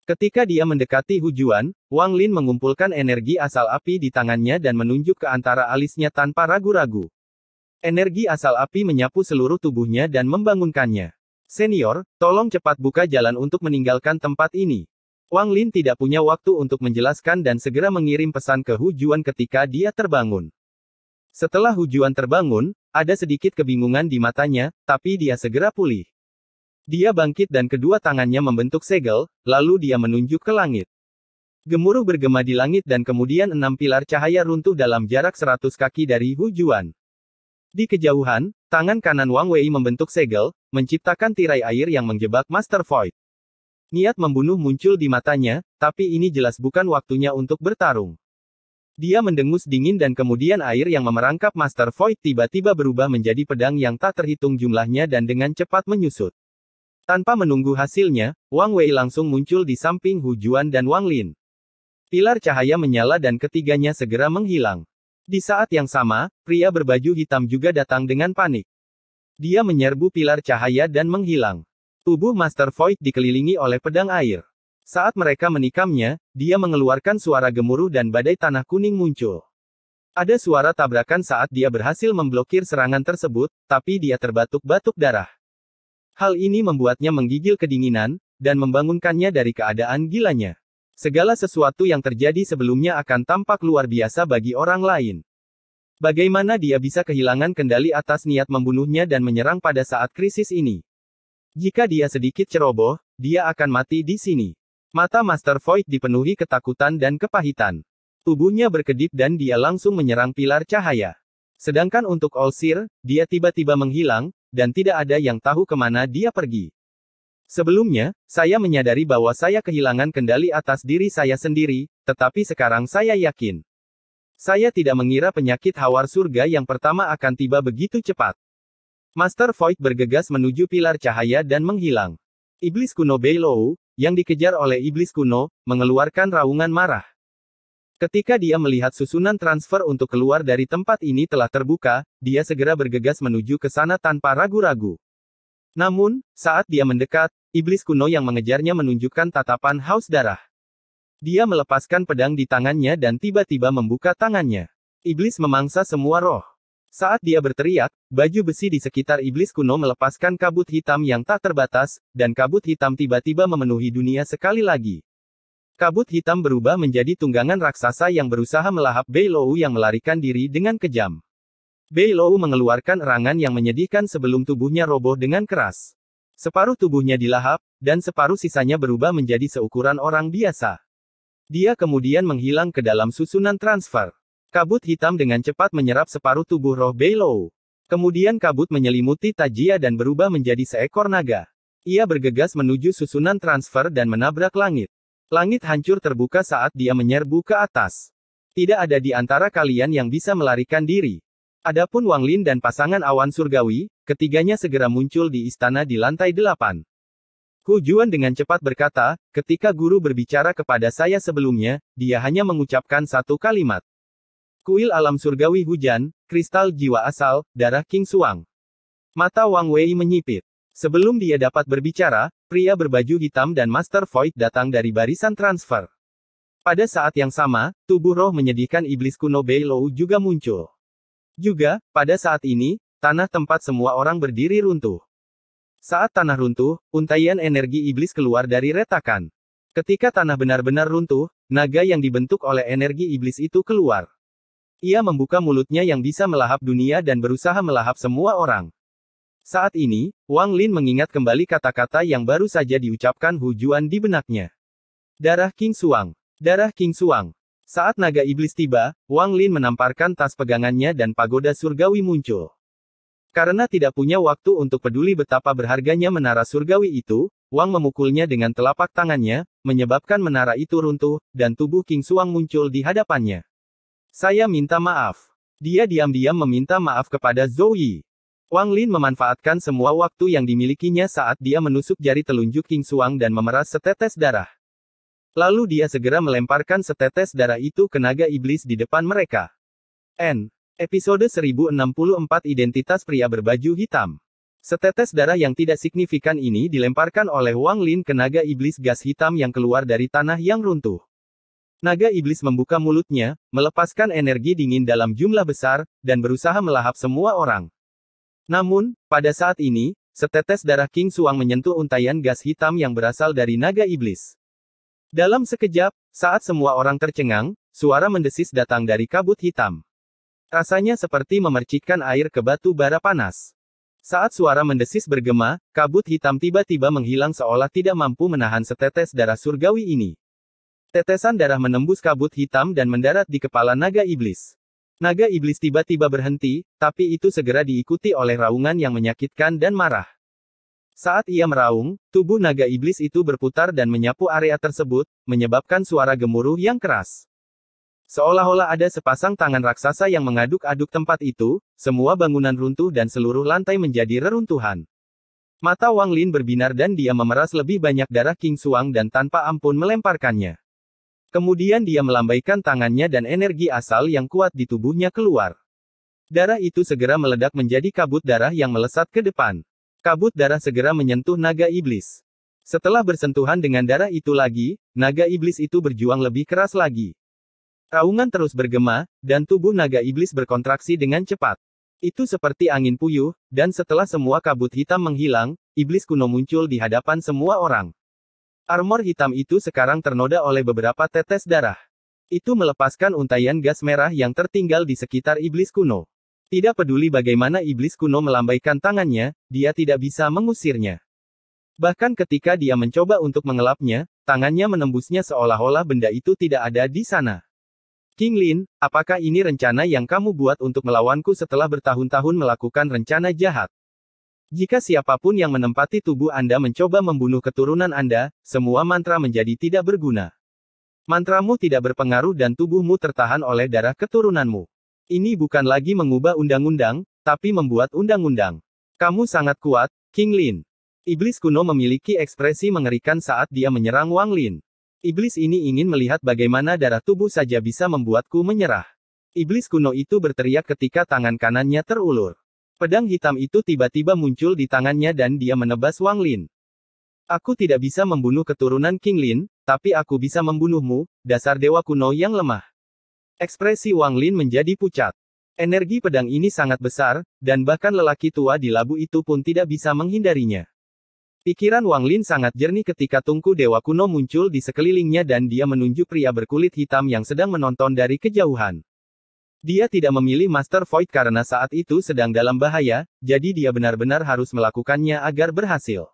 A: Ketika dia mendekati hujuan, Wang Lin mengumpulkan energi asal api di tangannya dan menunjuk ke antara alisnya tanpa ragu-ragu. Energi asal api menyapu seluruh tubuhnya dan membangunkannya. Senior, tolong cepat buka jalan untuk meninggalkan tempat ini. Wang Lin tidak punya waktu untuk menjelaskan dan segera mengirim pesan ke Hu Juan ketika dia terbangun. Setelah Hu Juan terbangun, ada sedikit kebingungan di matanya, tapi dia segera pulih. Dia bangkit dan kedua tangannya membentuk segel, lalu dia menunjuk ke langit. Gemuruh bergema di langit dan kemudian enam pilar cahaya runtuh dalam jarak seratus kaki dari Hu Juan. Di kejauhan, tangan kanan Wang Wei membentuk segel, menciptakan tirai air yang menjebak Master Void. Niat membunuh muncul di matanya, tapi ini jelas bukan waktunya untuk bertarung. Dia mendengus dingin dan kemudian air yang memerangkap Master Void tiba-tiba berubah menjadi pedang yang tak terhitung jumlahnya dan dengan cepat menyusut. Tanpa menunggu hasilnya, Wang Wei langsung muncul di samping Hu Juan dan Wang Lin. Pilar cahaya menyala dan ketiganya segera menghilang. Di saat yang sama, pria berbaju hitam juga datang dengan panik. Dia menyerbu pilar cahaya dan menghilang. Tubuh Master Void dikelilingi oleh pedang air. Saat mereka menikamnya, dia mengeluarkan suara gemuruh dan badai tanah kuning muncul. Ada suara tabrakan saat dia berhasil memblokir serangan tersebut, tapi dia terbatuk-batuk darah. Hal ini membuatnya menggigil kedinginan, dan membangunkannya dari keadaan gilanya. Segala sesuatu yang terjadi sebelumnya akan tampak luar biasa bagi orang lain. Bagaimana dia bisa kehilangan kendali atas niat membunuhnya dan menyerang pada saat krisis ini? Jika dia sedikit ceroboh, dia akan mati di sini. Mata Master Void dipenuhi ketakutan dan kepahitan. Tubuhnya berkedip dan dia langsung menyerang pilar cahaya. Sedangkan untuk Olsir, dia tiba-tiba menghilang, dan tidak ada yang tahu kemana dia pergi. Sebelumnya, saya menyadari bahwa saya kehilangan kendali atas diri saya sendiri, tetapi sekarang saya yakin. Saya tidak mengira penyakit hawar surga yang pertama akan tiba begitu cepat. Master Void bergegas menuju pilar cahaya dan menghilang. Iblis kuno Beilou, yang dikejar oleh iblis kuno, mengeluarkan raungan marah. Ketika dia melihat susunan transfer untuk keluar dari tempat ini telah terbuka, dia segera bergegas menuju ke sana tanpa ragu-ragu. Namun, saat dia mendekat, iblis kuno yang mengejarnya menunjukkan tatapan haus darah. Dia melepaskan pedang di tangannya dan tiba-tiba membuka tangannya. Iblis memangsa semua roh. Saat dia berteriak, baju besi di sekitar iblis kuno melepaskan kabut hitam yang tak terbatas, dan kabut hitam tiba-tiba memenuhi dunia sekali lagi. Kabut hitam berubah menjadi tunggangan raksasa yang berusaha melahap Beilou yang melarikan diri dengan kejam. Beilou mengeluarkan erangan yang menyedihkan sebelum tubuhnya roboh dengan keras. Separuh tubuhnya dilahap, dan separuh sisanya berubah menjadi seukuran orang biasa. Dia kemudian menghilang ke dalam susunan transfer. Kabut hitam dengan cepat menyerap separuh tubuh roh Beilou. Kemudian kabut menyelimuti Tajia dan berubah menjadi seekor naga. Ia bergegas menuju susunan transfer dan menabrak langit. Langit hancur terbuka saat dia menyerbu ke atas. Tidak ada di antara kalian yang bisa melarikan diri. Adapun Wang Lin dan pasangan awan surgawi, ketiganya segera muncul di istana di lantai delapan. Hu Juan dengan cepat berkata, ketika guru berbicara kepada saya sebelumnya, dia hanya mengucapkan satu kalimat. Kuil alam surgawi hujan, kristal jiwa asal, darah King Suang. Mata Wang Wei menyipit. Sebelum dia dapat berbicara, pria berbaju hitam dan Master Void datang dari barisan transfer. Pada saat yang sama, tubuh roh menyedihkan iblis kuno Bei Lou juga muncul. Juga, pada saat ini, tanah tempat semua orang berdiri runtuh. Saat tanah runtuh, untaian energi iblis keluar dari retakan. Ketika tanah benar-benar runtuh, naga yang dibentuk oleh energi iblis itu keluar. Ia membuka mulutnya yang bisa melahap dunia dan berusaha melahap semua orang. Saat ini, Wang Lin mengingat kembali kata-kata yang baru saja diucapkan Hu Juan di benaknya. Darah King Suang. Darah King Suang. Saat naga iblis tiba, Wang Lin menamparkan tas pegangannya dan pagoda surgawi muncul. Karena tidak punya waktu untuk peduli betapa berharganya menara surgawi itu, Wang memukulnya dengan telapak tangannya, menyebabkan menara itu runtuh, dan tubuh King Suang muncul di hadapannya. Saya minta maaf. Dia diam-diam meminta maaf kepada Zhou Yi. Wang Lin memanfaatkan semua waktu yang dimilikinya saat dia menusuk jari telunjuk King Suang dan memeras setetes darah. Lalu dia segera melemparkan setetes darah itu ke naga iblis di depan mereka. N. Episode 1064 Identitas Pria Berbaju Hitam Setetes darah yang tidak signifikan ini dilemparkan oleh Wang Lin ke naga iblis gas hitam yang keluar dari tanah yang runtuh. Naga iblis membuka mulutnya, melepaskan energi dingin dalam jumlah besar, dan berusaha melahap semua orang. Namun, pada saat ini, setetes darah King Suang menyentuh untayan gas hitam yang berasal dari naga iblis. Dalam sekejap, saat semua orang tercengang, suara mendesis datang dari kabut hitam. Rasanya seperti memercikkan air ke batu bara panas. Saat suara mendesis bergema, kabut hitam tiba-tiba menghilang seolah tidak mampu menahan setetes darah surgawi ini. Tetesan darah menembus kabut hitam dan mendarat di kepala naga iblis. Naga iblis tiba-tiba berhenti, tapi itu segera diikuti oleh raungan yang menyakitkan dan marah. Saat ia meraung, tubuh naga iblis itu berputar dan menyapu area tersebut, menyebabkan suara gemuruh yang keras. Seolah-olah ada sepasang tangan raksasa yang mengaduk-aduk tempat itu, semua bangunan runtuh dan seluruh lantai menjadi reruntuhan. Mata Wang Lin berbinar dan dia memeras lebih banyak darah King Suang dan tanpa ampun melemparkannya. Kemudian dia melambaikan tangannya dan energi asal yang kuat di tubuhnya keluar. Darah itu segera meledak menjadi kabut darah yang melesat ke depan. Kabut darah segera menyentuh naga iblis. Setelah bersentuhan dengan darah itu lagi, naga iblis itu berjuang lebih keras lagi. Raungan terus bergema, dan tubuh naga iblis berkontraksi dengan cepat. Itu seperti angin puyuh, dan setelah semua kabut hitam menghilang, iblis kuno muncul di hadapan semua orang. Armor hitam itu sekarang ternoda oleh beberapa tetes darah. Itu melepaskan untaian gas merah yang tertinggal di sekitar iblis kuno. Tidak peduli bagaimana iblis kuno melambaikan tangannya, dia tidak bisa mengusirnya. Bahkan ketika dia mencoba untuk mengelapnya, tangannya menembusnya seolah-olah benda itu tidak ada di sana. King Lin, apakah ini rencana yang kamu buat untuk melawanku setelah bertahun-tahun melakukan rencana jahat? Jika siapapun yang menempati tubuh Anda mencoba membunuh keturunan Anda, semua mantra menjadi tidak berguna. Mantramu tidak berpengaruh dan tubuhmu tertahan oleh darah keturunanmu. Ini bukan lagi mengubah undang-undang, tapi membuat undang-undang. Kamu sangat kuat, King Lin. Iblis kuno memiliki ekspresi mengerikan saat dia menyerang Wang Lin. Iblis ini ingin melihat bagaimana darah tubuh saja bisa membuatku menyerah. Iblis kuno itu berteriak ketika tangan kanannya terulur. Pedang hitam itu tiba-tiba muncul di tangannya dan dia menebas Wang Lin. Aku tidak bisa membunuh keturunan King Lin, tapi aku bisa membunuhmu, dasar dewa kuno yang lemah. Ekspresi Wang Lin menjadi pucat. Energi pedang ini sangat besar, dan bahkan lelaki tua di labu itu pun tidak bisa menghindarinya. Pikiran Wang Lin sangat jernih ketika tungku dewa kuno muncul di sekelilingnya dan dia menunjuk pria berkulit hitam yang sedang menonton dari kejauhan. Dia tidak memilih Master Void karena saat itu sedang dalam bahaya, jadi dia benar-benar harus melakukannya agar berhasil.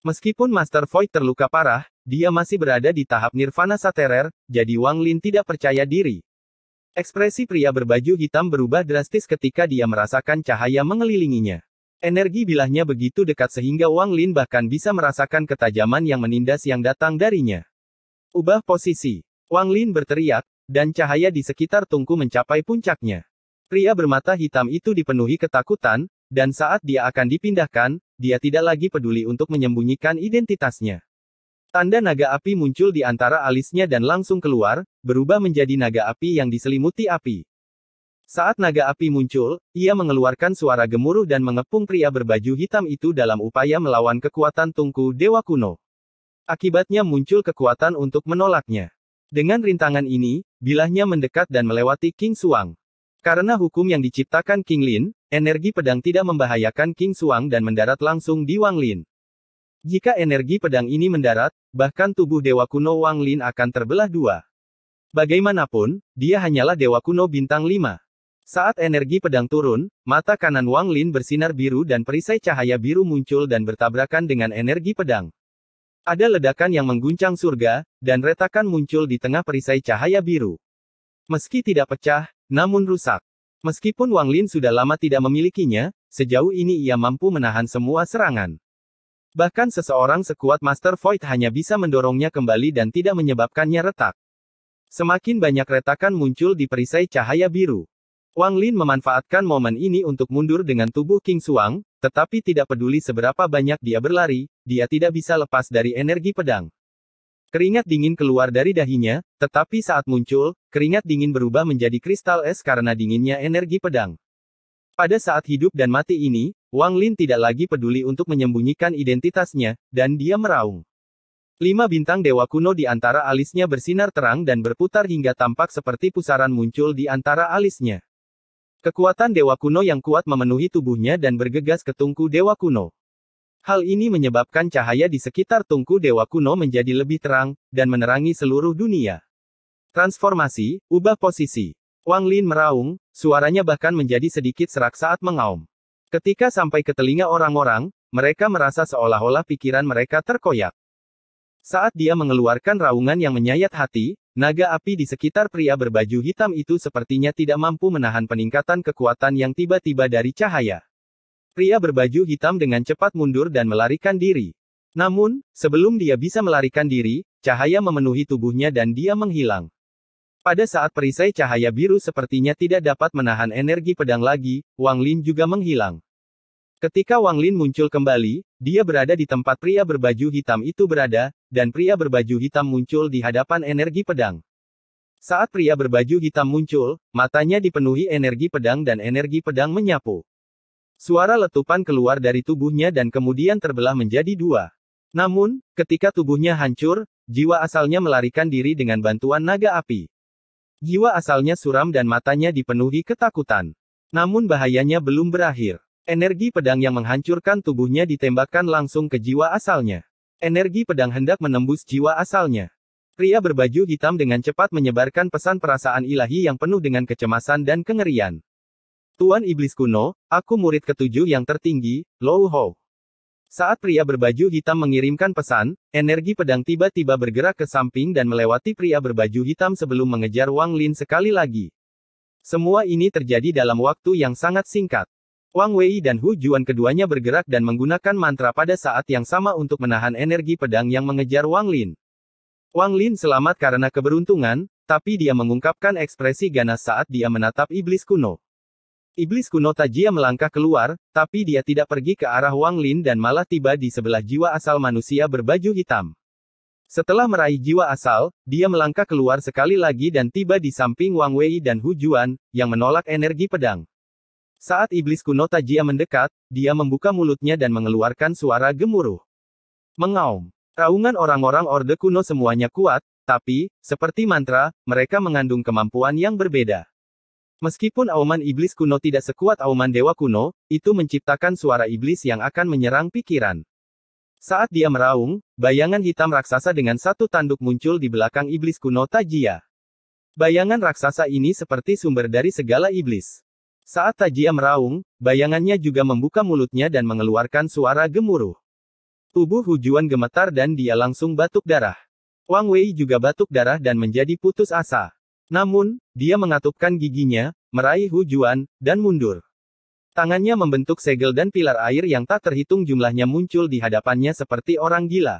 A: Meskipun Master Void terluka parah, dia masih berada di tahap nirvana saterer, jadi Wang Lin tidak percaya diri, Ekspresi pria berbaju hitam berubah drastis ketika dia merasakan cahaya mengelilinginya. Energi bilahnya begitu dekat sehingga Wang Lin bahkan bisa merasakan ketajaman yang menindas yang datang darinya. Ubah posisi. Wang Lin berteriak, dan cahaya di sekitar tungku mencapai puncaknya. Pria bermata hitam itu dipenuhi ketakutan, dan saat dia akan dipindahkan, dia tidak lagi peduli untuk menyembunyikan identitasnya. Tanda naga api muncul di antara alisnya dan langsung keluar, berubah menjadi naga api yang diselimuti api. Saat naga api muncul, ia mengeluarkan suara gemuruh dan mengepung pria berbaju hitam itu dalam upaya melawan kekuatan tungku Dewa Kuno. Akibatnya muncul kekuatan untuk menolaknya. Dengan rintangan ini, bilahnya mendekat dan melewati King Suang. Karena hukum yang diciptakan King Lin, energi pedang tidak membahayakan King Suang dan mendarat langsung di Wang Lin. Jika energi pedang ini mendarat, bahkan tubuh Dewa Kuno Wang Lin akan terbelah dua. Bagaimanapun, dia hanyalah Dewa Kuno Bintang lima. Saat energi pedang turun, mata kanan Wang Lin bersinar biru dan perisai cahaya biru muncul dan bertabrakan dengan energi pedang. Ada ledakan yang mengguncang surga, dan retakan muncul di tengah perisai cahaya biru. Meski tidak pecah, namun rusak. Meskipun Wang Lin sudah lama tidak memilikinya, sejauh ini ia mampu menahan semua serangan. Bahkan seseorang sekuat Master Void hanya bisa mendorongnya kembali dan tidak menyebabkannya retak. Semakin banyak retakan muncul di perisai cahaya biru. Wang Lin memanfaatkan momen ini untuk mundur dengan tubuh King Suang, tetapi tidak peduli seberapa banyak dia berlari, dia tidak bisa lepas dari energi pedang. Keringat dingin keluar dari dahinya, tetapi saat muncul, keringat dingin berubah menjadi kristal es karena dinginnya energi pedang. Pada saat hidup dan mati ini, Wang Lin tidak lagi peduli untuk menyembunyikan identitasnya, dan dia meraung. Lima bintang dewa kuno di antara alisnya bersinar terang dan berputar hingga tampak seperti pusaran muncul di antara alisnya. Kekuatan dewa kuno yang kuat memenuhi tubuhnya dan bergegas ke tungku dewa kuno. Hal ini menyebabkan cahaya di sekitar tungku dewa kuno menjadi lebih terang, dan menerangi seluruh dunia. Transformasi, ubah posisi. Wang Lin meraung, suaranya bahkan menjadi sedikit serak saat mengaum. Ketika sampai ke telinga orang-orang, mereka merasa seolah-olah pikiran mereka terkoyak. Saat dia mengeluarkan raungan yang menyayat hati, naga api di sekitar pria berbaju hitam itu sepertinya tidak mampu menahan peningkatan kekuatan yang tiba-tiba dari cahaya. Pria berbaju hitam dengan cepat mundur dan melarikan diri. Namun, sebelum dia bisa melarikan diri, cahaya memenuhi tubuhnya dan dia menghilang. Pada saat perisai cahaya biru sepertinya tidak dapat menahan energi pedang lagi, Wang Lin juga menghilang. Ketika Wang Lin muncul kembali, dia berada di tempat pria berbaju hitam itu berada, dan pria berbaju hitam muncul di hadapan energi pedang. Saat pria berbaju hitam muncul, matanya dipenuhi energi pedang dan energi pedang menyapu. Suara letupan keluar dari tubuhnya dan kemudian terbelah menjadi dua. Namun, ketika tubuhnya hancur, jiwa asalnya melarikan diri dengan bantuan naga api. Jiwa asalnya suram dan matanya dipenuhi ketakutan. Namun bahayanya belum berakhir. Energi pedang yang menghancurkan tubuhnya ditembakkan langsung ke jiwa asalnya. Energi pedang hendak menembus jiwa asalnya. Pria berbaju hitam dengan cepat menyebarkan pesan perasaan ilahi yang penuh dengan kecemasan dan kengerian. Tuan Iblis kuno, aku murid ketujuh yang tertinggi, Lou Ho. Saat pria berbaju hitam mengirimkan pesan, energi pedang tiba-tiba bergerak ke samping dan melewati pria berbaju hitam sebelum mengejar Wang Lin sekali lagi. Semua ini terjadi dalam waktu yang sangat singkat. Wang Wei dan Hu Juan keduanya bergerak dan menggunakan mantra pada saat yang sama untuk menahan energi pedang yang mengejar Wang Lin. Wang Lin selamat karena keberuntungan, tapi dia mengungkapkan ekspresi ganas saat dia menatap iblis kuno. Iblis kuno Tajia melangkah keluar, tapi dia tidak pergi ke arah Wang Lin dan malah tiba di sebelah jiwa asal manusia berbaju hitam. Setelah meraih jiwa asal, dia melangkah keluar sekali lagi dan tiba di samping Wang Wei dan Hu Juan, yang menolak energi pedang. Saat iblis kuno Tajia mendekat, dia membuka mulutnya dan mengeluarkan suara gemuruh. Mengaum. Raungan orang-orang orde kuno semuanya kuat, tapi, seperti mantra, mereka mengandung kemampuan yang berbeda. Meskipun auman iblis kuno tidak sekuat auman dewa kuno, itu menciptakan suara iblis yang akan menyerang pikiran. Saat dia meraung, bayangan hitam raksasa dengan satu tanduk muncul di belakang iblis kuno Tajia. Bayangan raksasa ini seperti sumber dari segala iblis. Saat Tajia meraung, bayangannya juga membuka mulutnya dan mengeluarkan suara gemuruh. Tubuh Hujuan gemetar dan dia langsung batuk darah. Wang Wei juga batuk darah dan menjadi putus asa. Namun, dia mengatupkan giginya, meraih hujuan, dan mundur. Tangannya membentuk segel dan pilar air yang tak terhitung jumlahnya muncul di hadapannya seperti orang gila.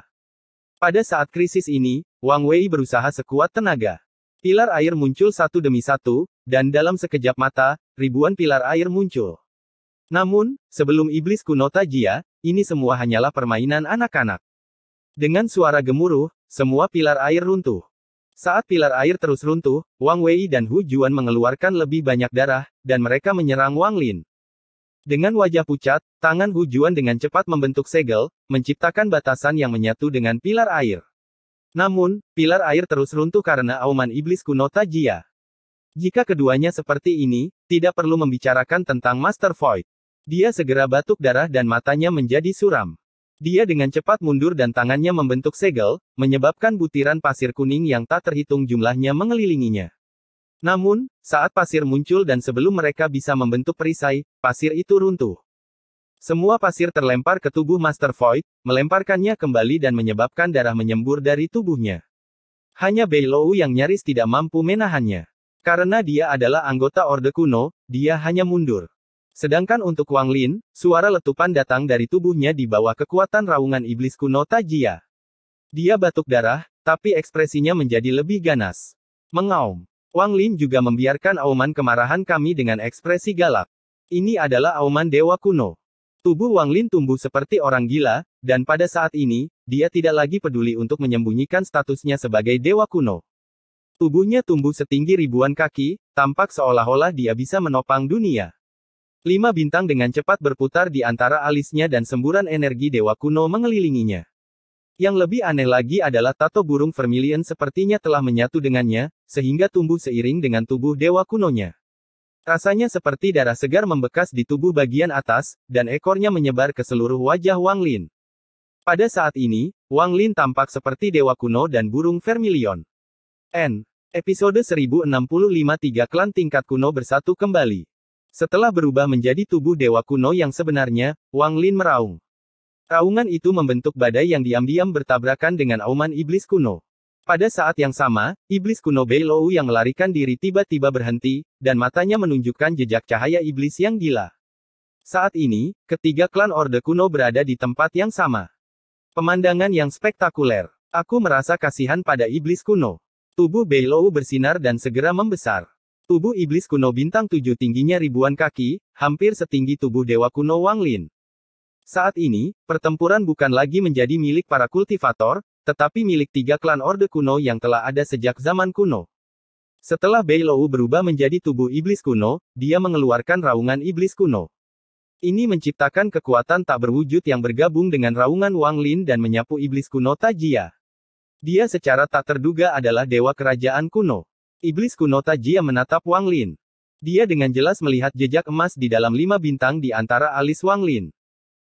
A: Pada saat krisis ini, Wang Wei berusaha sekuat tenaga. Pilar air muncul satu demi satu, dan dalam sekejap mata, ribuan pilar air muncul. Namun, sebelum iblis kuno Tajia, ini semua hanyalah permainan anak-anak. Dengan suara gemuruh, semua pilar air runtuh. Saat pilar air terus runtuh, Wang Wei dan Hu Juan mengeluarkan lebih banyak darah, dan mereka menyerang Wang Lin. Dengan wajah pucat, tangan Hu Juan dengan cepat membentuk segel, menciptakan batasan yang menyatu dengan pilar air. Namun, pilar air terus runtuh karena auman iblis kuno Tajia. Jika keduanya seperti ini, tidak perlu membicarakan tentang Master Void. Dia segera batuk darah dan matanya menjadi suram. Dia dengan cepat mundur dan tangannya membentuk segel, menyebabkan butiran pasir kuning yang tak terhitung jumlahnya mengelilinginya. Namun, saat pasir muncul dan sebelum mereka bisa membentuk perisai, pasir itu runtuh. Semua pasir terlempar ke tubuh Master Void, melemparkannya kembali dan menyebabkan darah menyembur dari tubuhnya. Hanya Beilou yang nyaris tidak mampu menahannya. Karena dia adalah anggota Orde Kuno, dia hanya mundur. Sedangkan untuk Wang Lin, suara letupan datang dari tubuhnya di bawah kekuatan raungan iblis kuno Tajia. Dia batuk darah, tapi ekspresinya menjadi lebih ganas. Mengaum. Wang Lin juga membiarkan auman kemarahan kami dengan ekspresi galak. Ini adalah auman dewa kuno. Tubuh Wang Lin tumbuh seperti orang gila, dan pada saat ini, dia tidak lagi peduli untuk menyembunyikan statusnya sebagai dewa kuno. Tubuhnya tumbuh setinggi ribuan kaki, tampak seolah-olah dia bisa menopang dunia. Lima bintang dengan cepat berputar di antara alisnya dan semburan energi dewa kuno mengelilinginya. Yang lebih aneh lagi adalah tato burung vermilion sepertinya telah menyatu dengannya, sehingga tumbuh seiring dengan tubuh dewa kunonya. Rasanya seperti darah segar membekas di tubuh bagian atas, dan ekornya menyebar ke seluruh wajah Wang Lin. Pada saat ini, Wang Lin tampak seperti dewa kuno dan burung vermilion. N. Episode 1065 Tiga Klan Tingkat Kuno Bersatu Kembali setelah berubah menjadi tubuh dewa kuno yang sebenarnya, Wang Lin meraung. Raungan itu membentuk badai yang diam-diam bertabrakan dengan auman iblis kuno. Pada saat yang sama, iblis kuno Bei Lou yang melarikan diri tiba-tiba berhenti, dan matanya menunjukkan jejak cahaya iblis yang gila. Saat ini, ketiga klan Orde Kuno berada di tempat yang sama. Pemandangan yang spektakuler. Aku merasa kasihan pada iblis kuno. Tubuh Bei Lou bersinar dan segera membesar. Tubuh iblis kuno bintang tujuh tingginya ribuan kaki, hampir setinggi tubuh dewa kuno Wang Lin. Saat ini, pertempuran bukan lagi menjadi milik para kultivator, tetapi milik tiga klan orde kuno yang telah ada sejak zaman kuno. Setelah Bei Lou berubah menjadi tubuh iblis kuno, dia mengeluarkan raungan iblis kuno. Ini menciptakan kekuatan tak berwujud yang bergabung dengan raungan Wang Lin dan menyapu iblis kuno Tajia. Dia secara tak terduga adalah dewa kerajaan kuno. Iblis Kuno Tajia menatap Wang Lin. Dia dengan jelas melihat jejak emas di dalam lima bintang di antara alis Wang Lin.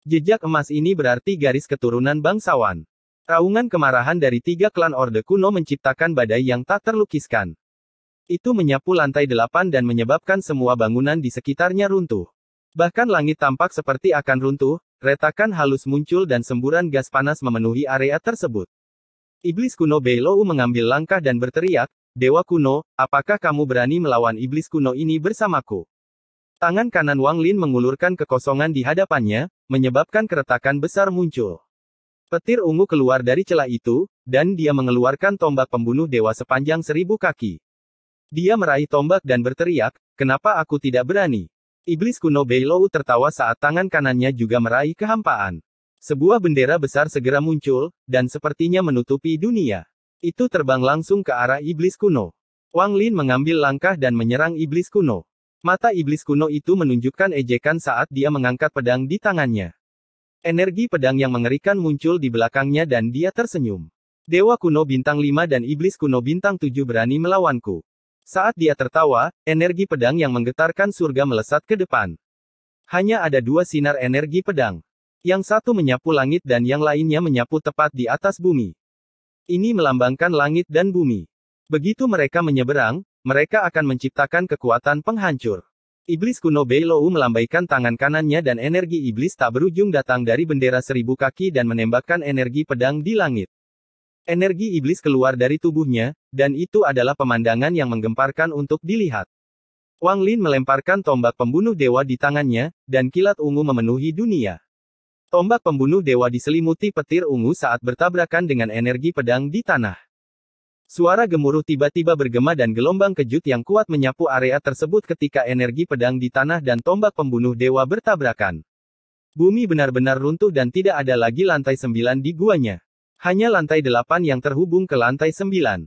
A: Jejak emas ini berarti garis keturunan bangsawan. Raungan kemarahan dari tiga klan Orde Kuno menciptakan badai yang tak terlukiskan. Itu menyapu lantai delapan dan menyebabkan semua bangunan di sekitarnya runtuh. Bahkan langit tampak seperti akan runtuh, retakan halus muncul dan semburan gas panas memenuhi area tersebut. Iblis kuno Beilou mengambil langkah dan berteriak, Dewa kuno, apakah kamu berani melawan iblis kuno ini bersamaku? Tangan kanan Wang Lin mengulurkan kekosongan di hadapannya, menyebabkan keretakan besar muncul. Petir ungu keluar dari celah itu, dan dia mengeluarkan tombak pembunuh dewa sepanjang seribu kaki. Dia meraih tombak dan berteriak, kenapa aku tidak berani? Iblis kuno Beilou tertawa saat tangan kanannya juga meraih kehampaan. Sebuah bendera besar segera muncul, dan sepertinya menutupi dunia. Itu terbang langsung ke arah iblis kuno. Wang Lin mengambil langkah dan menyerang iblis kuno. Mata iblis kuno itu menunjukkan ejekan saat dia mengangkat pedang di tangannya. Energi pedang yang mengerikan muncul di belakangnya dan dia tersenyum. Dewa kuno bintang 5 dan iblis kuno bintang 7 berani melawanku. Saat dia tertawa, energi pedang yang menggetarkan surga melesat ke depan. Hanya ada dua sinar energi pedang. Yang satu menyapu langit dan yang lainnya menyapu tepat di atas bumi. Ini melambangkan langit dan bumi. Begitu mereka menyeberang, mereka akan menciptakan kekuatan penghancur. Iblis kuno Beilou melambaikan tangan kanannya dan energi iblis tak berujung datang dari bendera seribu kaki dan menembakkan energi pedang di langit. Energi iblis keluar dari tubuhnya, dan itu adalah pemandangan yang menggemparkan untuk dilihat. Wang Lin melemparkan tombak pembunuh dewa di tangannya, dan kilat ungu memenuhi dunia. Tombak pembunuh dewa diselimuti petir ungu saat bertabrakan dengan energi pedang di tanah. Suara gemuruh tiba-tiba bergema dan gelombang kejut yang kuat menyapu area tersebut ketika energi pedang di tanah dan tombak pembunuh dewa bertabrakan. Bumi benar-benar runtuh dan tidak ada lagi lantai sembilan di guanya. Hanya lantai delapan yang terhubung ke lantai sembilan.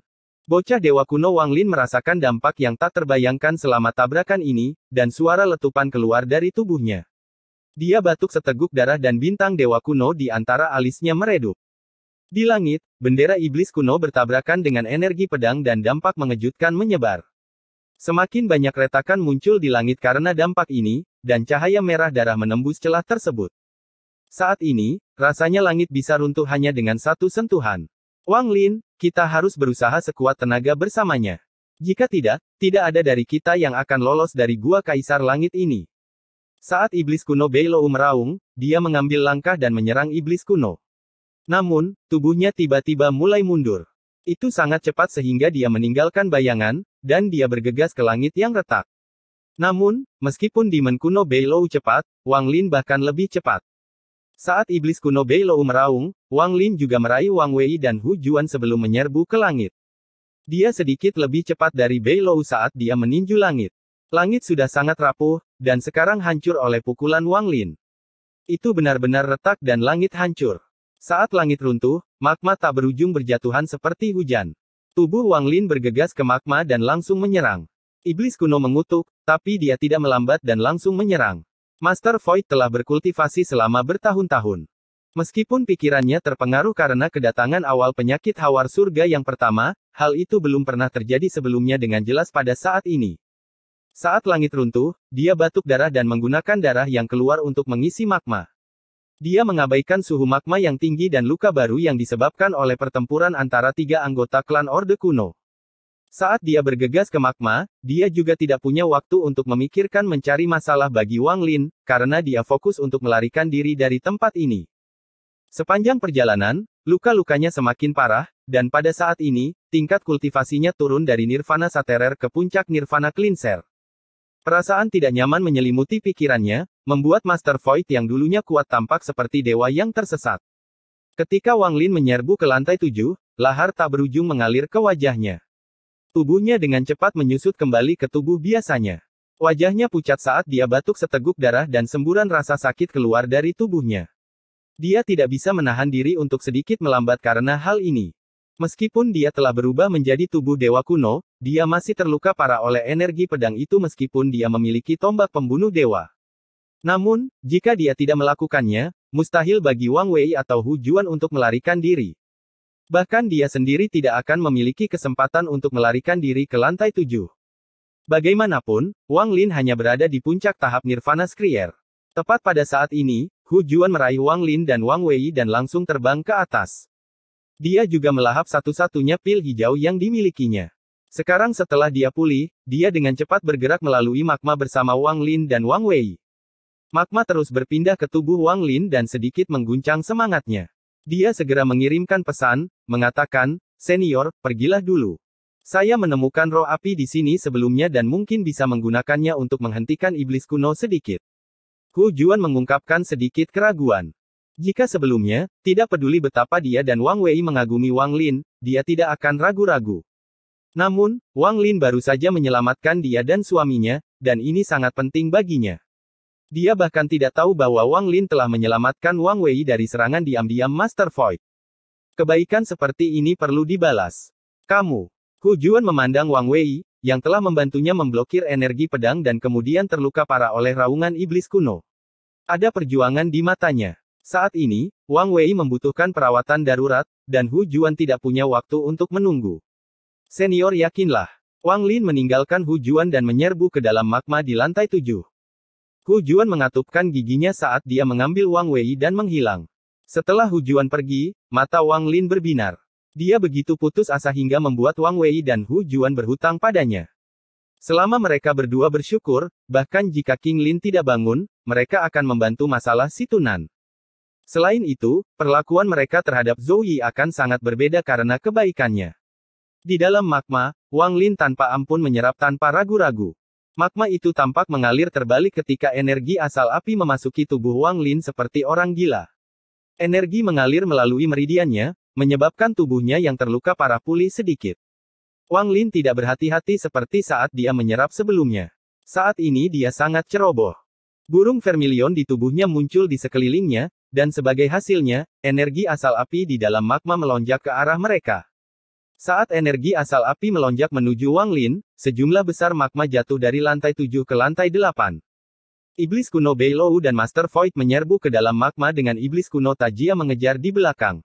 A: Bocah dewa kuno Wang Lin merasakan dampak yang tak terbayangkan selama tabrakan ini, dan suara letupan keluar dari tubuhnya. Dia batuk seteguk darah dan bintang dewa kuno di antara alisnya meredup. Di langit, bendera iblis kuno bertabrakan dengan energi pedang dan dampak mengejutkan menyebar. Semakin banyak retakan muncul di langit karena dampak ini, dan cahaya merah darah menembus celah tersebut. Saat ini, rasanya langit bisa runtuh hanya dengan satu sentuhan. Wang Lin, kita harus berusaha sekuat tenaga bersamanya. Jika tidak, tidak ada dari kita yang akan lolos dari gua kaisar langit ini. Saat iblis kuno Beilou meraung, dia mengambil langkah dan menyerang iblis kuno. Namun, tubuhnya tiba-tiba mulai mundur. Itu sangat cepat sehingga dia meninggalkan bayangan, dan dia bergegas ke langit yang retak. Namun, meskipun demon kuno Beilou cepat, Wang Lin bahkan lebih cepat. Saat iblis kuno Beilou meraung, Wang Lin juga meraih Wang Wei dan Hu Juan sebelum menyerbu ke langit. Dia sedikit lebih cepat dari Beilou saat dia meninju langit. Langit sudah sangat rapuh, dan sekarang hancur oleh pukulan Wang Lin. Itu benar-benar retak dan langit hancur. Saat langit runtuh, magma tak berujung berjatuhan seperti hujan. Tubuh Wang Lin bergegas ke magma dan langsung menyerang. Iblis kuno mengutuk, tapi dia tidak melambat dan langsung menyerang. Master Void telah berkultivasi selama bertahun-tahun. Meskipun pikirannya terpengaruh karena kedatangan awal penyakit hawar surga yang pertama, hal itu belum pernah terjadi sebelumnya dengan jelas pada saat ini. Saat langit runtuh, dia batuk darah dan menggunakan darah yang keluar untuk mengisi magma. Dia mengabaikan suhu magma yang tinggi dan luka baru yang disebabkan oleh pertempuran antara tiga anggota klan Orde Kuno. Saat dia bergegas ke magma, dia juga tidak punya waktu untuk memikirkan mencari masalah bagi Wang Lin, karena dia fokus untuk melarikan diri dari tempat ini. Sepanjang perjalanan, luka-lukanya semakin parah, dan pada saat ini, tingkat kultivasinya turun dari Nirvana Saterer ke puncak Nirvana Cleanser. Perasaan tidak nyaman menyelimuti pikirannya, membuat Master Void yang dulunya kuat tampak seperti dewa yang tersesat. Ketika Wang Lin menyerbu ke lantai tujuh, lahar tak berujung mengalir ke wajahnya. Tubuhnya dengan cepat menyusut kembali ke tubuh biasanya. Wajahnya pucat saat dia batuk seteguk darah dan semburan rasa sakit keluar dari tubuhnya. Dia tidak bisa menahan diri untuk sedikit melambat karena hal ini. Meskipun dia telah berubah menjadi tubuh dewa kuno, dia masih terluka parah oleh energi pedang itu meskipun dia memiliki tombak pembunuh dewa. Namun, jika dia tidak melakukannya, mustahil bagi Wang Wei atau Hu Juan untuk melarikan diri. Bahkan dia sendiri tidak akan memiliki kesempatan untuk melarikan diri ke lantai tujuh. Bagaimanapun, Wang Lin hanya berada di puncak tahap Nirvana Skrier. Tepat pada saat ini, Hu Juan meraih Wang Lin dan Wang Wei dan langsung terbang ke atas. Dia juga melahap satu-satunya pil hijau yang dimilikinya. Sekarang setelah dia pulih, dia dengan cepat bergerak melalui magma bersama Wang Lin dan Wang Wei. Magma terus berpindah ke tubuh Wang Lin dan sedikit mengguncang semangatnya. Dia segera mengirimkan pesan, mengatakan, senior, pergilah dulu. Saya menemukan roh api di sini sebelumnya dan mungkin bisa menggunakannya untuk menghentikan iblis kuno sedikit. Hu Juan mengungkapkan sedikit keraguan. Jika sebelumnya, tidak peduli betapa dia dan Wang Wei mengagumi Wang Lin, dia tidak akan ragu-ragu. Namun, Wang Lin baru saja menyelamatkan dia dan suaminya, dan ini sangat penting baginya. Dia bahkan tidak tahu bahwa Wang Lin telah menyelamatkan Wang Wei dari serangan diam-diam Master Void. Kebaikan seperti ini perlu dibalas. Kamu. Hu Juan memandang Wang Wei, yang telah membantunya memblokir energi pedang dan kemudian terluka parah oleh raungan iblis kuno. Ada perjuangan di matanya. Saat ini, Wang Wei membutuhkan perawatan darurat, dan Hu Juan tidak punya waktu untuk menunggu. Senior yakinlah. Wang Lin meninggalkan Hu Juan dan menyerbu ke dalam magma di lantai tujuh. Hu Juan mengatupkan giginya saat dia mengambil Wang Wei dan menghilang. Setelah Hu Juan pergi, mata Wang Lin berbinar. Dia begitu putus asa hingga membuat Wang Wei dan Hu Juan berhutang padanya. Selama mereka berdua bersyukur, bahkan jika King Lin tidak bangun, mereka akan membantu masalah situnan. Selain itu, perlakuan mereka terhadap Zhou Yi akan sangat berbeda karena kebaikannya. Di dalam magma, Wang Lin tanpa ampun menyerap tanpa ragu-ragu. Magma itu tampak mengalir terbalik ketika energi asal api memasuki tubuh Wang Lin seperti orang gila. Energi mengalir melalui meridiannya, menyebabkan tubuhnya yang terluka parah pulih sedikit. Wang Lin tidak berhati-hati seperti saat dia menyerap sebelumnya. Saat ini dia sangat ceroboh. Burung vermilion di tubuhnya muncul di sekelilingnya, dan sebagai hasilnya, energi asal api di dalam magma melonjak ke arah mereka. Saat energi asal api melonjak menuju Wang Lin, sejumlah besar magma jatuh dari lantai 7 ke lantai 8. Iblis kuno Beilou dan Master Void menyerbu ke dalam magma dengan iblis kuno Tajia mengejar di belakang.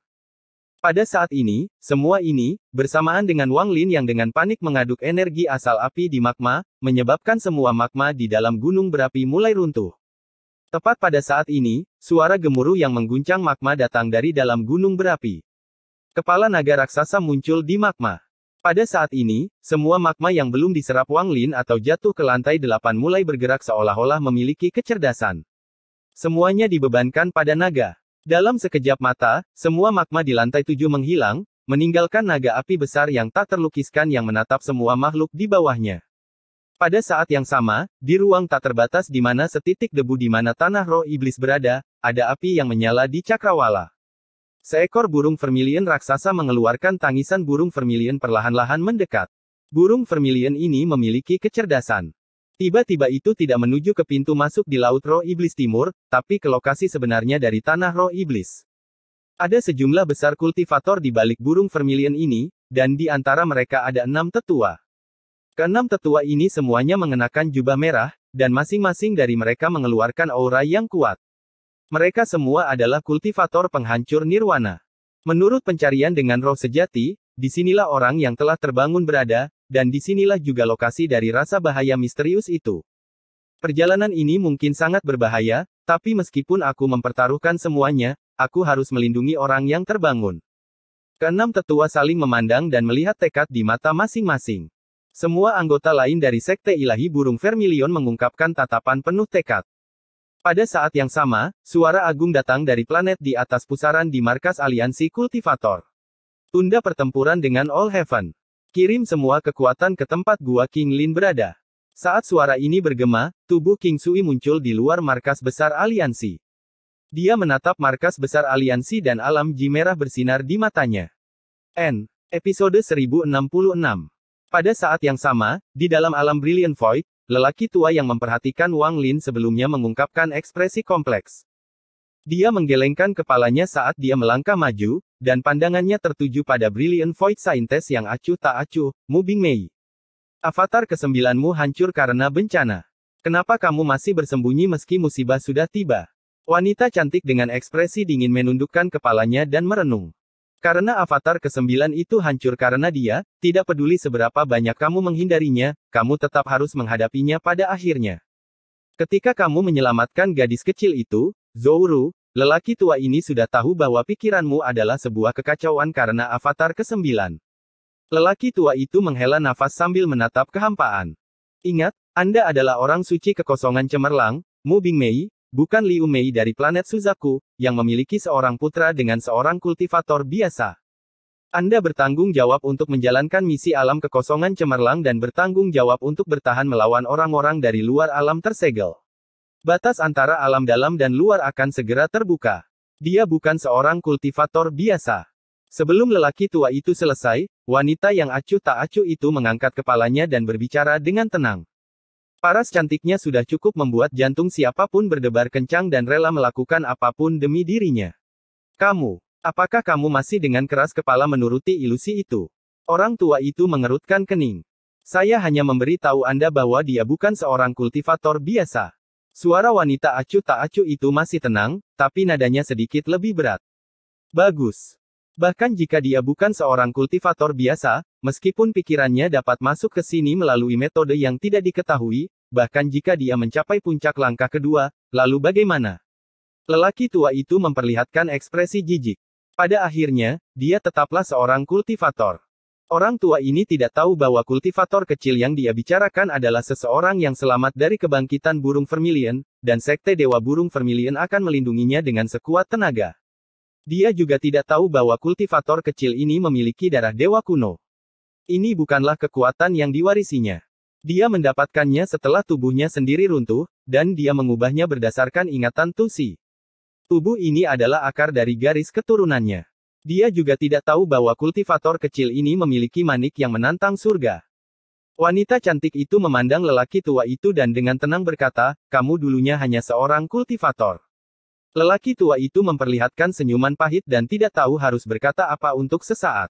A: Pada saat ini, semua ini, bersamaan dengan Wang Lin yang dengan panik mengaduk energi asal api di magma, menyebabkan semua magma di dalam gunung berapi mulai runtuh. Tepat pada saat ini, suara gemuruh yang mengguncang magma datang dari dalam gunung berapi. Kepala naga raksasa muncul di magma. Pada saat ini, semua magma yang belum diserap Wang Lin atau jatuh ke lantai delapan mulai bergerak seolah-olah memiliki kecerdasan. Semuanya dibebankan pada naga. Dalam sekejap mata, semua magma di lantai tujuh menghilang, meninggalkan naga api besar yang tak terlukiskan yang menatap semua makhluk di bawahnya. Pada saat yang sama, di ruang tak terbatas di mana setitik debu di mana tanah roh iblis berada, ada api yang menyala di cakrawala. Seekor burung vermilion raksasa mengeluarkan tangisan burung vermilion perlahan-lahan mendekat. Burung vermilion ini memiliki kecerdasan. Tiba-tiba itu tidak menuju ke pintu masuk di Laut Roh Iblis Timur, tapi ke lokasi sebenarnya dari Tanah Roh Iblis. Ada sejumlah besar kultivator di balik burung vermilion ini, dan di antara mereka ada enam tetua. Keenam tetua ini semuanya mengenakan jubah merah, dan masing-masing dari mereka mengeluarkan aura yang kuat. Mereka semua adalah kultivator penghancur nirwana. Menurut pencarian dengan roh sejati, disinilah orang yang telah terbangun berada, dan disinilah juga lokasi dari rasa bahaya misterius itu. Perjalanan ini mungkin sangat berbahaya, tapi meskipun aku mempertaruhkan semuanya, aku harus melindungi orang yang terbangun. Keenam tetua saling memandang dan melihat tekad di mata masing-masing. Semua anggota lain dari Sekte Ilahi Burung Vermilion mengungkapkan tatapan penuh tekad. Pada saat yang sama, suara agung datang dari planet di atas pusaran di markas aliansi kultivator. Tunda pertempuran dengan All Heaven. Kirim semua kekuatan ke tempat gua King Lin berada. Saat suara ini bergema, tubuh King Sui muncul di luar markas besar aliansi. Dia menatap markas besar aliansi dan alam ji merah bersinar di matanya. N. Episode 1066 pada saat yang sama, di dalam alam Brilliant Void, lelaki tua yang memperhatikan Wang Lin sebelumnya mengungkapkan ekspresi kompleks. Dia menggelengkan kepalanya saat dia melangkah maju, dan pandangannya tertuju pada Brilliant Void Scientist yang acuh tak acuh, Mu Mei. Avatar kesembilanmu hancur karena bencana. Kenapa kamu masih bersembunyi meski musibah sudah tiba? Wanita cantik dengan ekspresi dingin menundukkan kepalanya dan merenung. Karena avatar ke-9 itu hancur karena dia, tidak peduli seberapa banyak kamu menghindarinya, kamu tetap harus menghadapinya pada akhirnya. Ketika kamu menyelamatkan gadis kecil itu, Zouru, lelaki tua ini sudah tahu bahwa pikiranmu adalah sebuah kekacauan karena avatar ke-9. Lelaki tua itu menghela nafas sambil menatap kehampaan. Ingat, Anda adalah orang suci kekosongan cemerlang, Mu Mei bukan Liu Mei dari planet Suzaku, yang memiliki seorang putra dengan seorang kultivator biasa. Anda bertanggung jawab untuk menjalankan misi alam kekosongan cemerlang dan bertanggung jawab untuk bertahan melawan orang-orang dari luar alam tersegel. Batas antara alam dalam dan luar akan segera terbuka. Dia bukan seorang kultivator biasa. Sebelum lelaki tua itu selesai, wanita yang acuh tak acuh itu mengangkat kepalanya dan berbicara dengan tenang. Paras cantiknya sudah cukup membuat jantung siapapun berdebar kencang dan rela melakukan apapun demi dirinya. Kamu, apakah kamu masih dengan keras kepala menuruti ilusi itu? Orang tua itu mengerutkan kening. Saya hanya memberi tahu Anda bahwa dia bukan seorang kultivator biasa. Suara wanita acuh tak acuh itu masih tenang, tapi nadanya sedikit lebih berat. Bagus. Bahkan jika dia bukan seorang kultivator biasa, meskipun pikirannya dapat masuk ke sini melalui metode yang tidak diketahui, bahkan jika dia mencapai puncak langkah kedua, lalu bagaimana? Lelaki tua itu memperlihatkan ekspresi jijik. Pada akhirnya, dia tetaplah seorang kultivator. Orang tua ini tidak tahu bahwa kultivator kecil yang dia bicarakan adalah seseorang yang selamat dari kebangkitan burung vermilion, dan sekte dewa burung vermilion akan melindunginya dengan sekuat tenaga. Dia juga tidak tahu bahwa kultivator kecil ini memiliki darah dewa kuno. Ini bukanlah kekuatan yang diwarisinya. Dia mendapatkannya setelah tubuhnya sendiri runtuh, dan dia mengubahnya berdasarkan ingatan Tusi. Tubuh ini adalah akar dari garis keturunannya. Dia juga tidak tahu bahwa kultivator kecil ini memiliki manik yang menantang surga. Wanita cantik itu memandang lelaki tua itu dan dengan tenang berkata, kamu dulunya hanya seorang kultivator. Lelaki tua itu memperlihatkan senyuman pahit dan tidak tahu harus berkata apa untuk sesaat.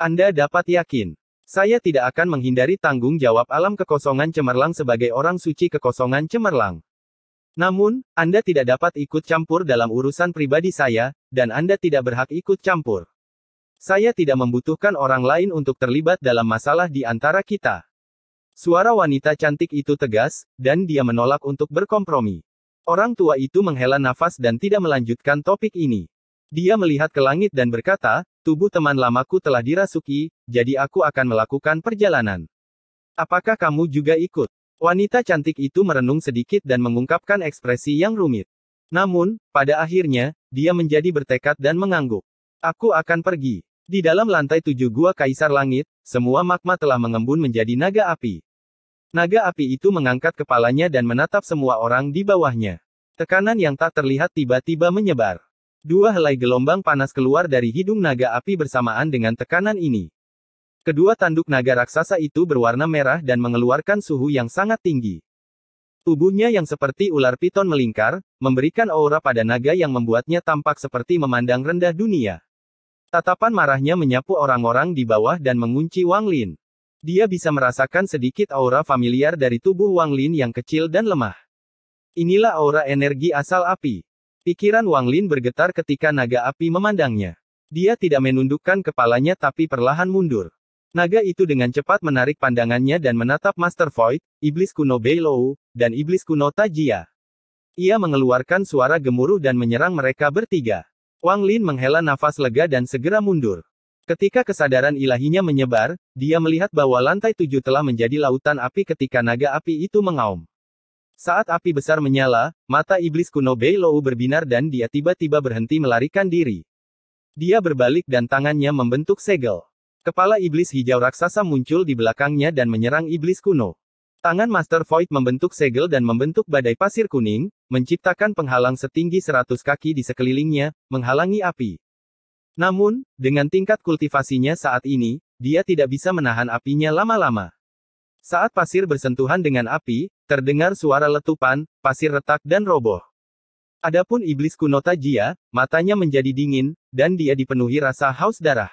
A: Anda dapat yakin, saya tidak akan menghindari tanggung jawab alam kekosongan cemerlang sebagai orang suci kekosongan cemerlang. Namun, Anda tidak dapat ikut campur dalam urusan pribadi saya, dan Anda tidak berhak ikut campur. Saya tidak membutuhkan orang lain untuk terlibat dalam masalah di antara kita. Suara wanita cantik itu tegas, dan dia menolak untuk berkompromi. Orang tua itu menghela nafas dan tidak melanjutkan topik ini. Dia melihat ke langit dan berkata, tubuh teman lamaku telah dirasuki, jadi aku akan melakukan perjalanan. Apakah kamu juga ikut? Wanita cantik itu merenung sedikit dan mengungkapkan ekspresi yang rumit. Namun, pada akhirnya, dia menjadi bertekad dan mengangguk. Aku akan pergi. Di dalam lantai tujuh gua kaisar langit, semua magma telah mengembun menjadi naga api. Naga api itu mengangkat kepalanya dan menatap semua orang di bawahnya. Tekanan yang tak terlihat tiba-tiba menyebar. Dua helai gelombang panas keluar dari hidung naga api bersamaan dengan tekanan ini. Kedua tanduk naga raksasa itu berwarna merah dan mengeluarkan suhu yang sangat tinggi. Tubuhnya yang seperti ular piton melingkar, memberikan aura pada naga yang membuatnya tampak seperti memandang rendah dunia. Tatapan marahnya menyapu orang-orang di bawah dan mengunci Wang Lin. Dia bisa merasakan sedikit aura familiar dari tubuh Wang Lin yang kecil dan lemah. Inilah aura energi asal api. Pikiran Wang Lin bergetar ketika naga api memandangnya. Dia tidak menundukkan kepalanya tapi perlahan mundur. Naga itu dengan cepat menarik pandangannya dan menatap Master Void, Iblis kuno Beilou, dan Iblis kuno Tajia. Ia mengeluarkan suara gemuruh dan menyerang mereka bertiga. Wang Lin menghela nafas lega dan segera mundur. Ketika kesadaran ilahinya menyebar, dia melihat bahwa lantai tujuh telah menjadi lautan api ketika naga api itu mengaum. Saat api besar menyala, mata iblis kuno Beilou berbinar dan dia tiba-tiba berhenti melarikan diri. Dia berbalik dan tangannya membentuk segel. Kepala iblis hijau raksasa muncul di belakangnya dan menyerang iblis kuno. Tangan Master Void membentuk segel dan membentuk badai pasir kuning, menciptakan penghalang setinggi seratus kaki di sekelilingnya, menghalangi api. Namun, dengan tingkat kultivasinya saat ini, dia tidak bisa menahan apinya lama-lama. Saat pasir bersentuhan dengan api, terdengar suara letupan, pasir retak dan roboh. Adapun iblis kuno Tajia, matanya menjadi dingin, dan dia dipenuhi rasa haus darah.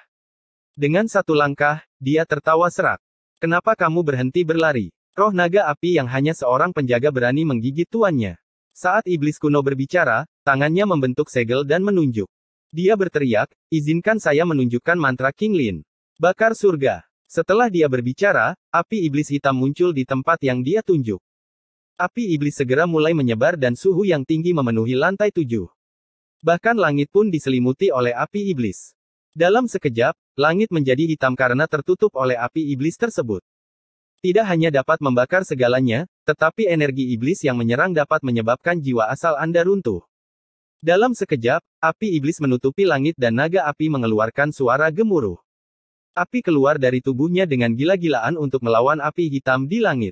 A: Dengan satu langkah, dia tertawa serak. Kenapa kamu berhenti berlari? Roh naga api yang hanya seorang penjaga berani menggigit tuannya. Saat iblis kuno berbicara, tangannya membentuk segel dan menunjuk. Dia berteriak, izinkan saya menunjukkan mantra King Lin. Bakar surga. Setelah dia berbicara, api iblis hitam muncul di tempat yang dia tunjuk. Api iblis segera mulai menyebar dan suhu yang tinggi memenuhi lantai tujuh. Bahkan langit pun diselimuti oleh api iblis. Dalam sekejap, langit menjadi hitam karena tertutup oleh api iblis tersebut. Tidak hanya dapat membakar segalanya, tetapi energi iblis yang menyerang dapat menyebabkan jiwa asal Anda runtuh. Dalam sekejap, api iblis menutupi langit dan naga api mengeluarkan suara gemuruh. Api keluar dari tubuhnya dengan gila-gilaan untuk melawan api hitam di langit.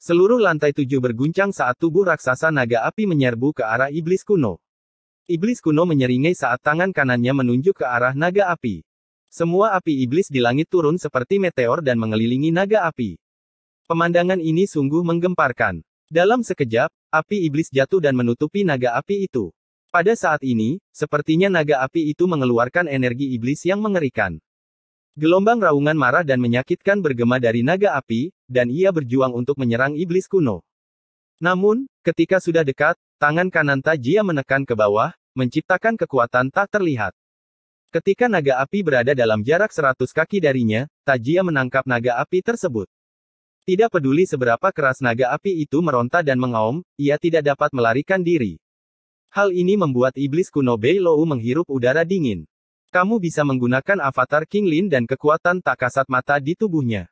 A: Seluruh lantai tujuh berguncang saat tubuh raksasa naga api menyerbu ke arah iblis kuno. Iblis kuno menyeringai saat tangan kanannya menunjuk ke arah naga api. Semua api iblis di langit turun seperti meteor dan mengelilingi naga api. Pemandangan ini sungguh menggemparkan. Dalam sekejap, api iblis jatuh dan menutupi naga api itu. Pada saat ini, sepertinya naga api itu mengeluarkan energi iblis yang mengerikan. Gelombang raungan marah dan menyakitkan bergema dari naga api, dan ia berjuang untuk menyerang iblis kuno. Namun, ketika sudah dekat, tangan kanan Tajia menekan ke bawah, menciptakan kekuatan tak terlihat. Ketika naga api berada dalam jarak seratus kaki darinya, Tajia menangkap naga api tersebut. Tidak peduli seberapa keras naga api itu meronta dan mengaum, ia tidak dapat melarikan diri. Hal ini membuat iblis kuno Beilou menghirup udara dingin. Kamu bisa menggunakan avatar King Lin dan kekuatan tak kasat mata di tubuhnya.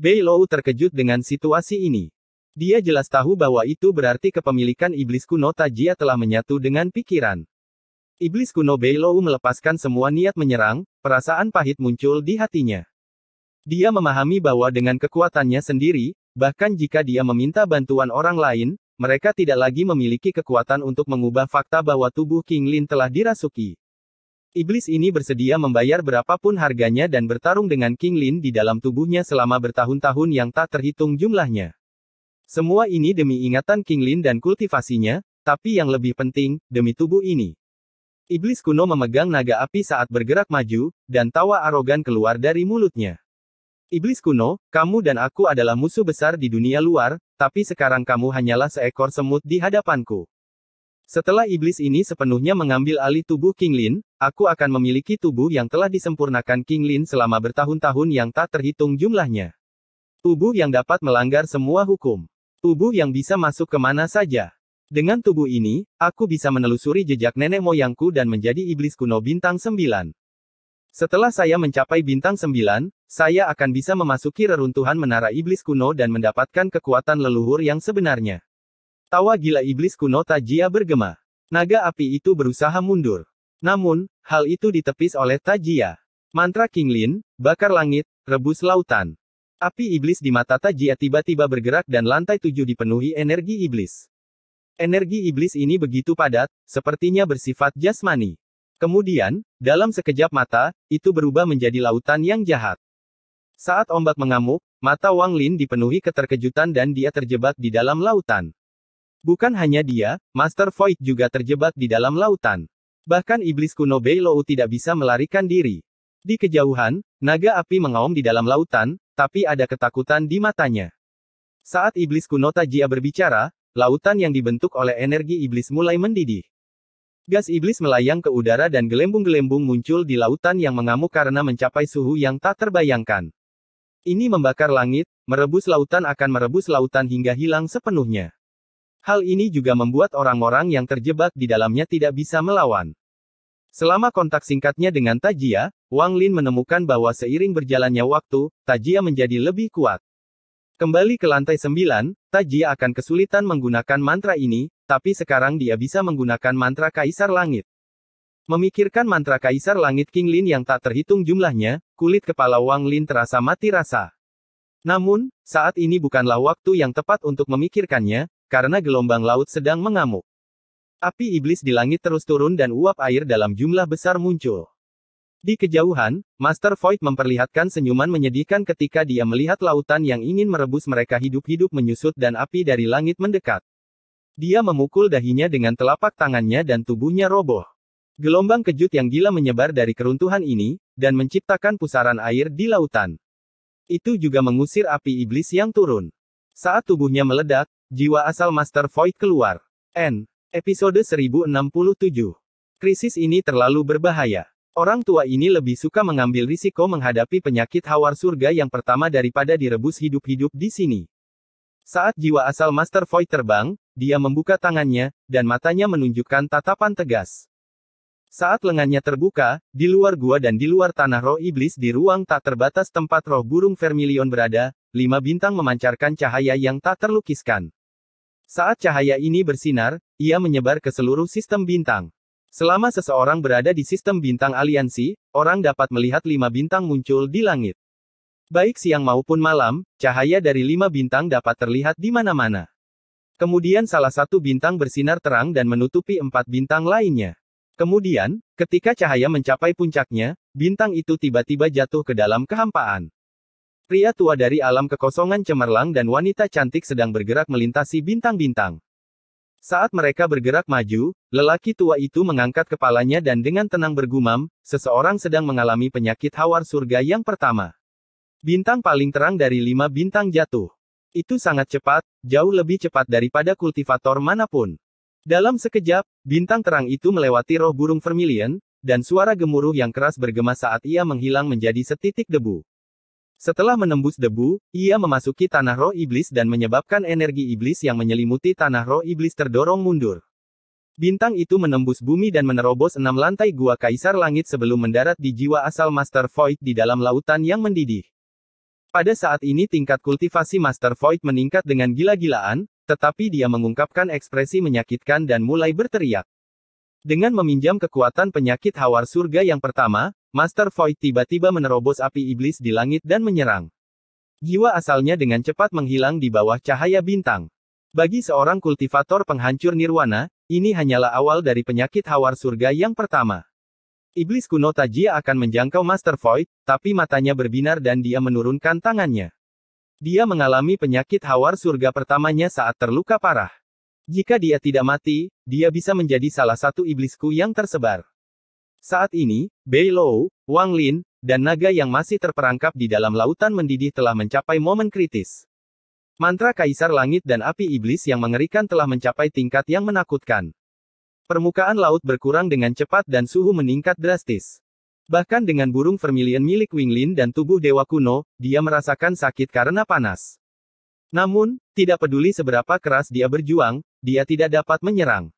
A: Bei Lou terkejut dengan situasi ini. Dia jelas tahu bahwa itu berarti kepemilikan iblis kuno Tajia telah menyatu dengan pikiran. Iblis kuno Bei Lou melepaskan semua niat menyerang, perasaan pahit muncul di hatinya. Dia memahami bahwa dengan kekuatannya sendiri, bahkan jika dia meminta bantuan orang lain, mereka tidak lagi memiliki kekuatan untuk mengubah fakta bahwa tubuh King Lin telah dirasuki. Iblis ini bersedia membayar berapapun harganya dan bertarung dengan King Lin di dalam tubuhnya selama bertahun-tahun yang tak terhitung jumlahnya. Semua ini demi ingatan King Lin dan kultivasinya, tapi yang lebih penting, demi tubuh ini. Iblis kuno memegang naga api saat bergerak maju, dan tawa arogan keluar dari mulutnya. Iblis kuno, kamu dan aku adalah musuh besar di dunia luar, tapi sekarang kamu hanyalah seekor semut di hadapanku. Setelah iblis ini sepenuhnya mengambil alih tubuh King Lin, aku akan memiliki tubuh yang telah disempurnakan King Lin selama bertahun-tahun yang tak terhitung jumlahnya. Tubuh yang dapat melanggar semua hukum. Tubuh yang bisa masuk ke mana saja. Dengan tubuh ini, aku bisa menelusuri jejak nenek moyangku dan menjadi iblis kuno bintang 9. Setelah saya mencapai bintang 9, saya akan bisa memasuki reruntuhan menara iblis kuno dan mendapatkan kekuatan leluhur yang sebenarnya. Tawa gila iblis kuno Tajia bergema. Naga api itu berusaha mundur. Namun, hal itu ditepis oleh Tajia. Mantra Kinglin, bakar langit, rebus lautan. Api iblis di mata Tajia tiba-tiba bergerak dan lantai tujuh dipenuhi energi iblis. Energi iblis ini begitu padat, sepertinya bersifat jasmani. Kemudian, dalam sekejap mata, itu berubah menjadi lautan yang jahat. Saat ombak mengamuk, mata Wang Lin dipenuhi keterkejutan dan dia terjebak di dalam lautan. Bukan hanya dia, Master Void juga terjebak di dalam lautan. Bahkan iblis kuno Beilou tidak bisa melarikan diri. Di kejauhan, naga api mengaum di dalam lautan, tapi ada ketakutan di matanya. Saat iblis kuno Tajia berbicara, lautan yang dibentuk oleh energi iblis mulai mendidih. Gas iblis melayang ke udara dan gelembung-gelembung muncul di lautan yang mengamuk karena mencapai suhu yang tak terbayangkan. Ini membakar langit, merebus lautan akan merebus lautan hingga hilang sepenuhnya. Hal ini juga membuat orang-orang yang terjebak di dalamnya tidak bisa melawan. Selama kontak singkatnya dengan Tajia, Wang Lin menemukan bahwa seiring berjalannya waktu, Tajia menjadi lebih kuat. Kembali ke lantai sembilan, Tajia akan kesulitan menggunakan mantra ini, tapi sekarang dia bisa menggunakan mantra Kaisar Langit. Memikirkan mantra Kaisar Langit King Lin yang tak terhitung jumlahnya, kulit kepala Wang Lin terasa mati rasa. Namun, saat ini bukanlah waktu yang tepat untuk memikirkannya, karena gelombang laut sedang mengamuk. Api iblis di langit terus turun dan uap air dalam jumlah besar muncul. Di kejauhan, Master Void memperlihatkan senyuman menyedihkan ketika dia melihat lautan yang ingin merebus mereka hidup-hidup menyusut dan api dari langit mendekat. Dia memukul dahinya dengan telapak tangannya dan tubuhnya roboh. Gelombang kejut yang gila menyebar dari keruntuhan ini, dan menciptakan pusaran air di lautan. Itu juga mengusir api iblis yang turun. Saat tubuhnya meledak, Jiwa asal Master Void keluar. N. Episode 1067. Krisis ini terlalu berbahaya. Orang tua ini lebih suka mengambil risiko menghadapi penyakit hawar surga yang pertama daripada direbus hidup-hidup di sini. Saat jiwa asal Master Void terbang, dia membuka tangannya, dan matanya menunjukkan tatapan tegas. Saat lengannya terbuka, di luar gua dan di luar tanah roh iblis di ruang tak terbatas tempat roh burung vermilion berada, lima bintang memancarkan cahaya yang tak terlukiskan. Saat cahaya ini bersinar, ia menyebar ke seluruh sistem bintang. Selama seseorang berada di sistem bintang aliansi, orang dapat melihat lima bintang muncul di langit. Baik siang maupun malam, cahaya dari lima bintang dapat terlihat di mana-mana. Kemudian salah satu bintang bersinar terang dan menutupi empat bintang lainnya. Kemudian, ketika cahaya mencapai puncaknya, bintang itu tiba-tiba jatuh ke dalam kehampaan. Pria tua dari alam kekosongan cemerlang dan wanita cantik sedang bergerak melintasi bintang-bintang. Saat mereka bergerak maju, lelaki tua itu mengangkat kepalanya dan dengan tenang bergumam, seseorang sedang mengalami penyakit hawar surga yang pertama. Bintang paling terang dari lima bintang jatuh. Itu sangat cepat, jauh lebih cepat daripada kultivator manapun. Dalam sekejap, bintang terang itu melewati roh burung vermilion, dan suara gemuruh yang keras bergema saat ia menghilang menjadi setitik debu. Setelah menembus debu, ia memasuki tanah roh iblis dan menyebabkan energi iblis yang menyelimuti tanah roh iblis terdorong mundur. Bintang itu menembus bumi dan menerobos enam lantai gua kaisar langit sebelum mendarat di jiwa asal Master Void di dalam lautan yang mendidih. Pada saat ini tingkat kultivasi Master Void meningkat dengan gila-gilaan, tetapi dia mengungkapkan ekspresi menyakitkan dan mulai berteriak. Dengan meminjam kekuatan penyakit hawar surga yang pertama, Master Void tiba-tiba menerobos api iblis di langit dan menyerang. Jiwa asalnya dengan cepat menghilang di bawah cahaya bintang. Bagi seorang kultivator penghancur nirwana, ini hanyalah awal dari penyakit hawar surga yang pertama. Iblis kuno Tajia akan menjangkau Master Void, tapi matanya berbinar dan dia menurunkan tangannya. Dia mengalami penyakit hawar surga pertamanya saat terluka parah. Jika dia tidak mati, dia bisa menjadi salah satu iblisku yang tersebar. Saat ini, Bei Lou, Wang Lin, dan naga yang masih terperangkap di dalam lautan mendidih telah mencapai momen kritis. Mantra Kaisar Langit dan Api Iblis yang mengerikan telah mencapai tingkat yang menakutkan. Permukaan laut berkurang dengan cepat dan suhu meningkat drastis. Bahkan dengan burung vermilion milik Wing Lin dan tubuh dewa kuno, dia merasakan sakit karena panas. Namun, tidak peduli seberapa keras dia berjuang, dia tidak dapat menyerang.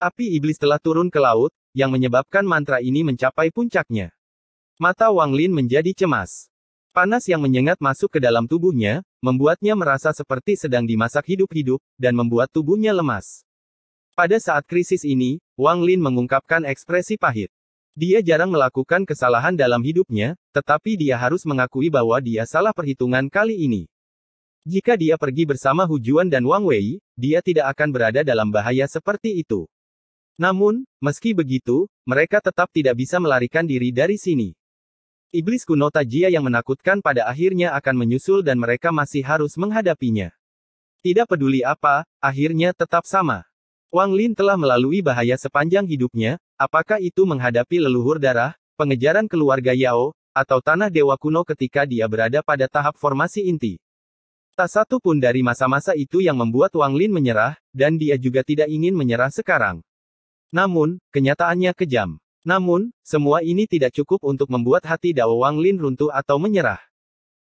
A: Api iblis telah turun ke laut, yang menyebabkan mantra ini mencapai puncaknya. Mata Wang Lin menjadi cemas. Panas yang menyengat masuk ke dalam tubuhnya, membuatnya merasa seperti sedang dimasak hidup-hidup, dan membuat tubuhnya lemas. Pada saat krisis ini, Wang Lin mengungkapkan ekspresi pahit. Dia jarang melakukan kesalahan dalam hidupnya, tetapi dia harus mengakui bahwa dia salah perhitungan kali ini. Jika dia pergi bersama Hu Juan dan Wang Wei, dia tidak akan berada dalam bahaya seperti itu. Namun, meski begitu, mereka tetap tidak bisa melarikan diri dari sini. Iblis kuno Tajia yang menakutkan pada akhirnya akan menyusul dan mereka masih harus menghadapinya. Tidak peduli apa, akhirnya tetap sama. Wang Lin telah melalui bahaya sepanjang hidupnya, apakah itu menghadapi leluhur darah, pengejaran keluarga Yao, atau tanah dewa kuno ketika dia berada pada tahap formasi inti. Tak satu pun dari masa-masa itu yang membuat Wang Lin menyerah, dan dia juga tidak ingin menyerah sekarang. Namun, kenyataannya kejam. Namun, semua ini tidak cukup untuk membuat hati Dao Wang Lin runtuh atau menyerah.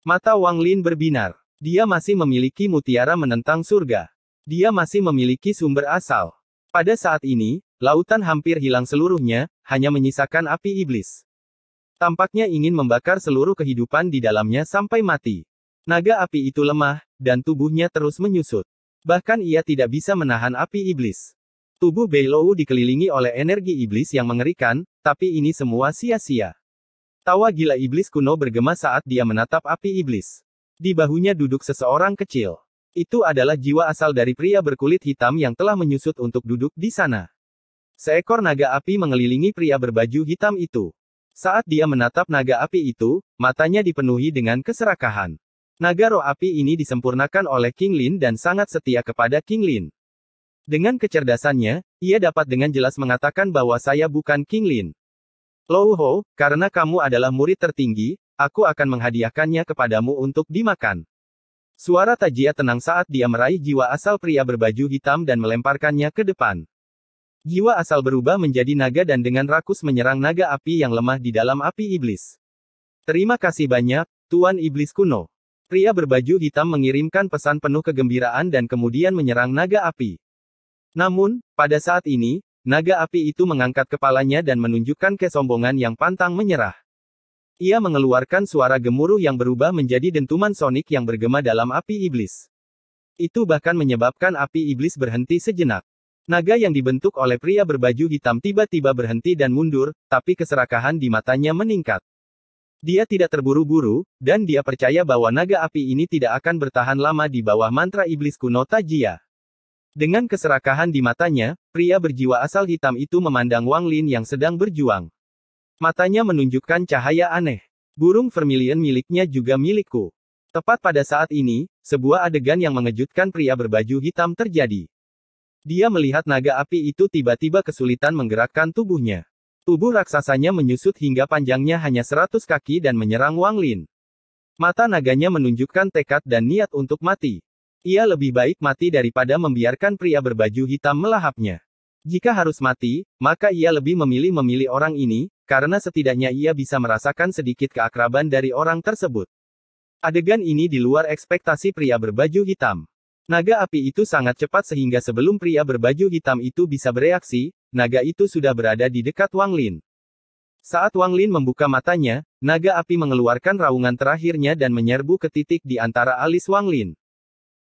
A: Mata Wang Lin berbinar. Dia masih memiliki mutiara menentang surga. Dia masih memiliki sumber asal. Pada saat ini, lautan hampir hilang seluruhnya, hanya menyisakan api iblis. Tampaknya ingin membakar seluruh kehidupan di dalamnya sampai mati. Naga api itu lemah, dan tubuhnya terus menyusut. Bahkan ia tidak bisa menahan api iblis. Tubuh Beilou dikelilingi oleh energi iblis yang mengerikan, tapi ini semua sia-sia. Tawa gila iblis kuno bergema saat dia menatap api iblis. Di bahunya duduk seseorang kecil. Itu adalah jiwa asal dari pria berkulit hitam yang telah menyusut untuk duduk di sana. Seekor naga api mengelilingi pria berbaju hitam itu. Saat dia menatap naga api itu, matanya dipenuhi dengan keserakahan. Naga roh api ini disempurnakan oleh King Lin dan sangat setia kepada King Lin. Dengan kecerdasannya, ia dapat dengan jelas mengatakan bahwa saya bukan King Lin. Lou Ho, karena kamu adalah murid tertinggi, aku akan menghadiahkannya kepadamu untuk dimakan. Suara Tajia tenang saat dia meraih jiwa asal pria berbaju hitam dan melemparkannya ke depan. Jiwa asal berubah menjadi naga dan dengan rakus menyerang naga api yang lemah di dalam api iblis. Terima kasih banyak, Tuan Iblis kuno. Pria berbaju hitam mengirimkan pesan penuh kegembiraan dan kemudian menyerang naga api. Namun, pada saat ini, naga api itu mengangkat kepalanya dan menunjukkan kesombongan yang pantang menyerah. Ia mengeluarkan suara gemuruh yang berubah menjadi dentuman sonik yang bergema dalam api iblis. Itu bahkan menyebabkan api iblis berhenti sejenak. Naga yang dibentuk oleh pria berbaju hitam tiba-tiba berhenti dan mundur, tapi keserakahan di matanya meningkat. Dia tidak terburu-buru, dan dia percaya bahwa naga api ini tidak akan bertahan lama di bawah mantra iblis kuno Tajia. Dengan keserakahan di matanya, pria berjiwa asal hitam itu memandang Wang Lin yang sedang berjuang. Matanya menunjukkan cahaya aneh. Burung vermilion miliknya juga milikku. Tepat pada saat ini, sebuah adegan yang mengejutkan pria berbaju hitam terjadi. Dia melihat naga api itu tiba-tiba kesulitan menggerakkan tubuhnya. Tubuh raksasanya menyusut hingga panjangnya hanya 100 kaki dan menyerang Wang Lin. Mata naganya menunjukkan tekad dan niat untuk mati. Ia lebih baik mati daripada membiarkan pria berbaju hitam melahapnya. Jika harus mati, maka ia lebih memilih memilih orang ini, karena setidaknya ia bisa merasakan sedikit keakraban dari orang tersebut. Adegan ini di luar ekspektasi pria berbaju hitam. Naga api itu sangat cepat sehingga sebelum pria berbaju hitam itu bisa bereaksi, naga itu sudah berada di dekat Wang Lin. Saat Wang Lin membuka matanya, naga api mengeluarkan raungan terakhirnya dan menyerbu ke titik di antara alis Wang Lin.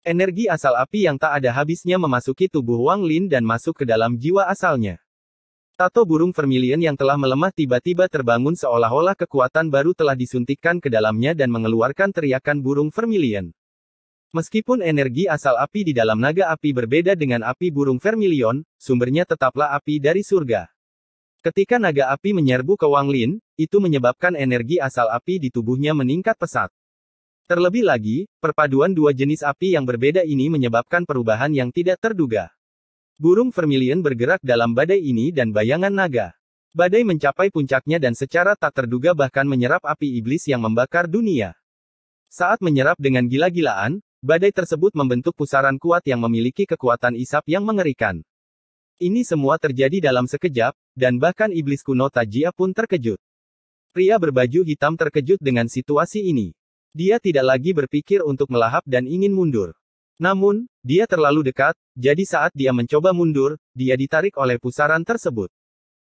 A: Energi asal api yang tak ada habisnya memasuki tubuh Wang Lin dan masuk ke dalam jiwa asalnya. Tato burung vermilion yang telah melemah tiba-tiba terbangun seolah-olah kekuatan baru telah disuntikkan ke dalamnya dan mengeluarkan teriakan burung vermilion. Meskipun energi asal api di dalam naga api berbeda dengan api burung vermilion, sumbernya tetaplah api dari surga. Ketika naga api menyerbu ke Wang Lin, itu menyebabkan energi asal api di tubuhnya meningkat pesat. Terlebih lagi, perpaduan dua jenis api yang berbeda ini menyebabkan perubahan yang tidak terduga. Burung vermilion bergerak dalam badai ini dan bayangan naga. Badai mencapai puncaknya dan secara tak terduga bahkan menyerap api iblis yang membakar dunia. Saat menyerap dengan gila-gilaan, Badai tersebut membentuk pusaran kuat yang memiliki kekuatan isap yang mengerikan. Ini semua terjadi dalam sekejap, dan bahkan iblis kuno Tajia pun terkejut. Pria berbaju hitam terkejut dengan situasi ini. Dia tidak lagi berpikir untuk melahap dan ingin mundur. Namun, dia terlalu dekat, jadi saat dia mencoba mundur, dia ditarik oleh pusaran tersebut.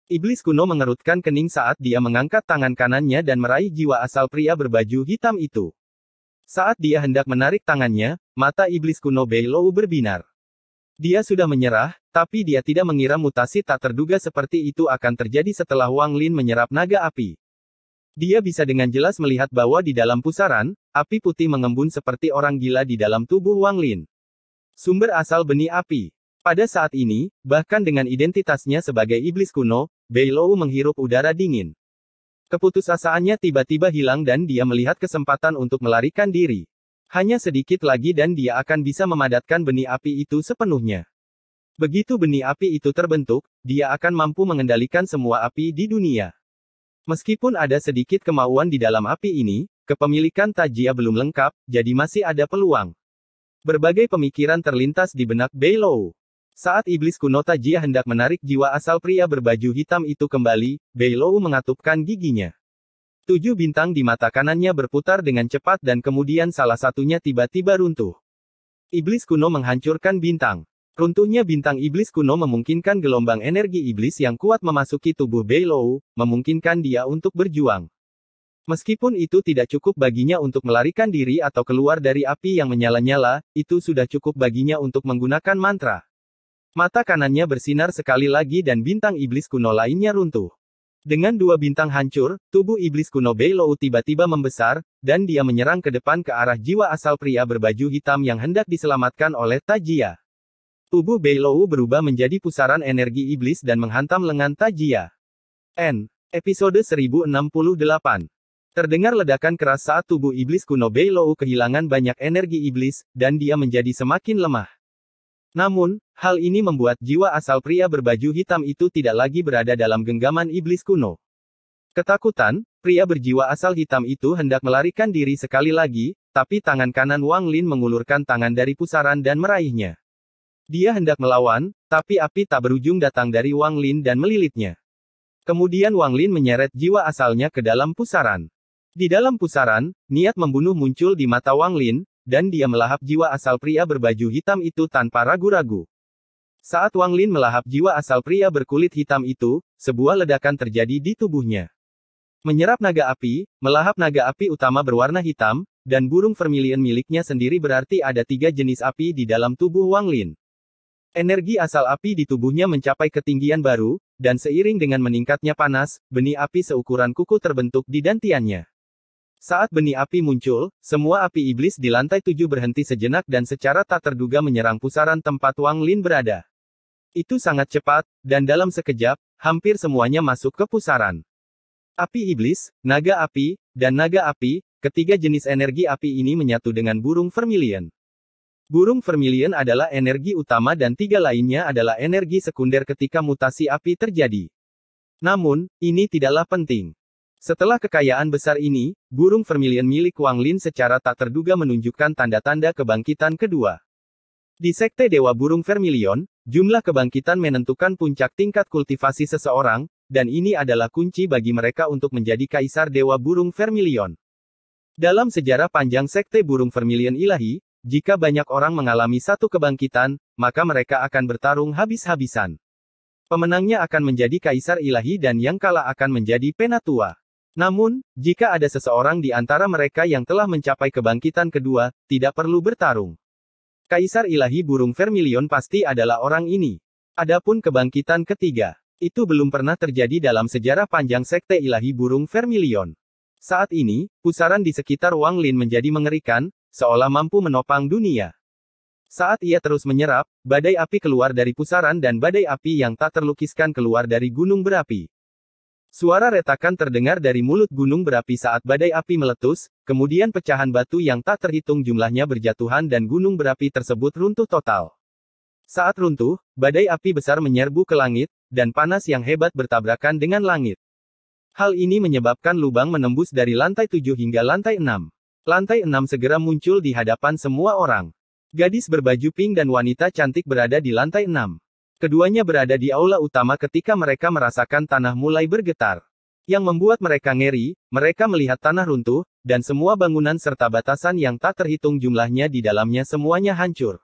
A: Iblis kuno mengerutkan kening saat dia mengangkat tangan kanannya dan meraih jiwa asal pria berbaju hitam itu. Saat dia hendak menarik tangannya, mata iblis kuno Beilou berbinar. Dia sudah menyerah, tapi dia tidak mengira mutasi tak terduga seperti itu akan terjadi setelah Wang Lin menyerap naga api. Dia bisa dengan jelas melihat bahwa di dalam pusaran, api putih mengembun seperti orang gila di dalam tubuh Wang Lin. Sumber asal benih api. Pada saat ini, bahkan dengan identitasnya sebagai iblis kuno, Beilou menghirup udara dingin. Keputusasaannya tiba-tiba hilang dan dia melihat kesempatan untuk melarikan diri. Hanya sedikit lagi dan dia akan bisa memadatkan benih api itu sepenuhnya. Begitu benih api itu terbentuk, dia akan mampu mengendalikan semua api di dunia. Meskipun ada sedikit kemauan di dalam api ini, kepemilikan Tajia belum lengkap, jadi masih ada peluang. Berbagai pemikiran terlintas di benak Beilou. Saat iblis kuno Tajia hendak menarik jiwa asal pria berbaju hitam itu kembali, Beilou mengatupkan giginya. Tujuh bintang di mata kanannya berputar dengan cepat dan kemudian salah satunya tiba-tiba runtuh. Iblis kuno menghancurkan bintang. Runtuhnya bintang iblis kuno memungkinkan gelombang energi iblis yang kuat memasuki tubuh Beilou, memungkinkan dia untuk berjuang. Meskipun itu tidak cukup baginya untuk melarikan diri atau keluar dari api yang menyala-nyala, itu sudah cukup baginya untuk menggunakan mantra. Mata kanannya bersinar sekali lagi dan bintang iblis kuno lainnya runtuh. Dengan dua bintang hancur, tubuh iblis kuno Beilou tiba-tiba membesar, dan dia menyerang ke depan ke arah jiwa asal pria berbaju hitam yang hendak diselamatkan oleh Tajia. Tubuh Beilou berubah menjadi pusaran energi iblis dan menghantam lengan Tajia. N. Episode 1068 Terdengar ledakan keras saat tubuh iblis kuno Beilou kehilangan banyak energi iblis, dan dia menjadi semakin lemah. Namun, hal ini membuat jiwa asal pria berbaju hitam itu tidak lagi berada dalam genggaman iblis kuno. Ketakutan, pria berjiwa asal hitam itu hendak melarikan diri sekali lagi, tapi tangan kanan Wang Lin mengulurkan tangan dari pusaran dan meraihnya. Dia hendak melawan, tapi api tak berujung datang dari Wang Lin dan melilitnya. Kemudian Wang Lin menyeret jiwa asalnya ke dalam pusaran. Di dalam pusaran, niat membunuh muncul di mata Wang Lin, dan dia melahap jiwa asal pria berbaju hitam itu tanpa ragu-ragu. Saat Wang Lin melahap jiwa asal pria berkulit hitam itu, sebuah ledakan terjadi di tubuhnya. Menyerap naga api, melahap naga api utama berwarna hitam, dan burung vermilion miliknya sendiri berarti ada tiga jenis api di dalam tubuh Wang Lin. Energi asal api di tubuhnya mencapai ketinggian baru, dan seiring dengan meningkatnya panas, benih api seukuran kuku terbentuk di dantiannya. Saat benih api muncul, semua api iblis di lantai tujuh berhenti sejenak dan secara tak terduga menyerang pusaran tempat Wang Lin berada. Itu sangat cepat, dan dalam sekejap, hampir semuanya masuk ke pusaran. Api iblis, naga api, dan naga api, ketiga jenis energi api ini menyatu dengan burung vermilion. Burung vermilion adalah energi utama dan tiga lainnya adalah energi sekunder ketika mutasi api terjadi. Namun, ini tidaklah penting. Setelah kekayaan besar ini, burung vermilion milik Wang Lin secara tak terduga menunjukkan tanda-tanda kebangkitan kedua. Di sekte Dewa Burung Vermilion, jumlah kebangkitan menentukan puncak tingkat kultivasi seseorang, dan ini adalah kunci bagi mereka untuk menjadi kaisar Dewa Burung Vermilion. Dalam sejarah panjang sekte Burung Vermilion Ilahi, jika banyak orang mengalami satu kebangkitan, maka mereka akan bertarung habis-habisan. Pemenangnya akan menjadi kaisar ilahi dan yang kalah akan menjadi penatua. Namun, jika ada seseorang di antara mereka yang telah mencapai kebangkitan kedua, tidak perlu bertarung. Kaisar ilahi burung vermilion pasti adalah orang ini. Adapun kebangkitan ketiga, itu belum pernah terjadi dalam sejarah panjang sekte ilahi burung vermilion. Saat ini, pusaran di sekitar Wang Lin menjadi mengerikan, seolah mampu menopang dunia. Saat ia terus menyerap, badai api keluar dari pusaran dan badai api yang tak terlukiskan keluar dari gunung berapi. Suara retakan terdengar dari mulut gunung berapi saat badai api meletus, kemudian pecahan batu yang tak terhitung jumlahnya berjatuhan dan gunung berapi tersebut runtuh total. Saat runtuh, badai api besar menyerbu ke langit, dan panas yang hebat bertabrakan dengan langit. Hal ini menyebabkan lubang menembus dari lantai 7 hingga lantai 6. Lantai 6 segera muncul di hadapan semua orang. Gadis berbaju pink dan wanita cantik berada di lantai 6. Keduanya berada di aula utama ketika mereka merasakan tanah mulai bergetar. Yang membuat mereka ngeri, mereka melihat tanah runtuh, dan semua bangunan serta batasan yang tak terhitung jumlahnya di dalamnya semuanya hancur.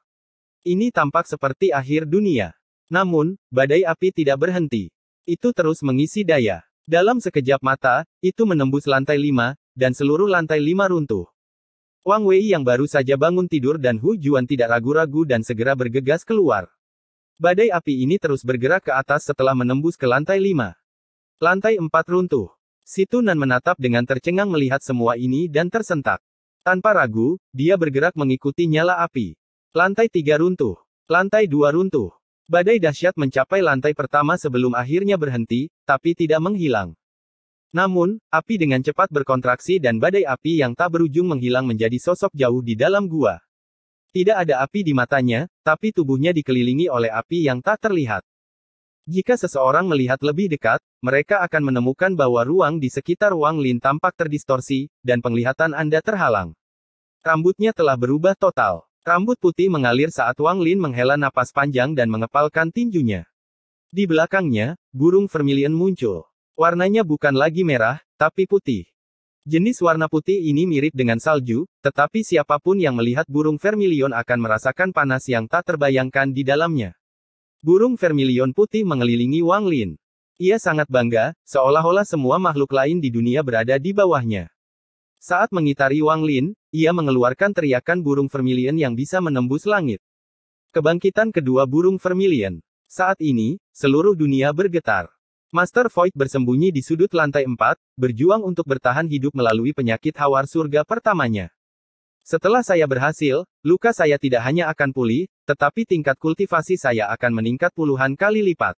A: Ini tampak seperti akhir dunia. Namun, badai api tidak berhenti. Itu terus mengisi daya. Dalam sekejap mata, itu menembus lantai lima, dan seluruh lantai lima runtuh. Wang Wei yang baru saja bangun tidur dan Hu Juan tidak ragu-ragu dan segera bergegas keluar. Badai api ini terus bergerak ke atas setelah menembus ke lantai 5. Lantai 4 runtuh. Situnan menatap dengan tercengang melihat semua ini dan tersentak. Tanpa ragu, dia bergerak mengikuti nyala api. Lantai 3 runtuh. Lantai 2 runtuh. Badai dahsyat mencapai lantai pertama sebelum akhirnya berhenti, tapi tidak menghilang. Namun, api dengan cepat berkontraksi dan badai api yang tak berujung menghilang menjadi sosok jauh di dalam gua. Tidak ada api di matanya, tapi tubuhnya dikelilingi oleh api yang tak terlihat. Jika seseorang melihat lebih dekat, mereka akan menemukan bahwa ruang di sekitar Wang Lin tampak terdistorsi, dan penglihatan Anda terhalang. Rambutnya telah berubah total. Rambut putih mengalir saat Wang Lin menghela napas panjang dan mengepalkan tinjunya. Di belakangnya, burung vermilion muncul. Warnanya bukan lagi merah, tapi putih. Jenis warna putih ini mirip dengan salju, tetapi siapapun yang melihat burung vermilion akan merasakan panas yang tak terbayangkan di dalamnya. Burung vermilion putih mengelilingi Wang Lin. Ia sangat bangga, seolah-olah semua makhluk lain di dunia berada di bawahnya. Saat mengitari Wang Lin, ia mengeluarkan teriakan burung vermilion yang bisa menembus langit. Kebangkitan kedua burung vermilion. Saat ini, seluruh dunia bergetar. Master Void bersembunyi di sudut lantai 4, berjuang untuk bertahan hidup melalui penyakit hawar surga pertamanya. Setelah saya berhasil, luka saya tidak hanya akan pulih, tetapi tingkat kultivasi saya akan meningkat puluhan kali lipat.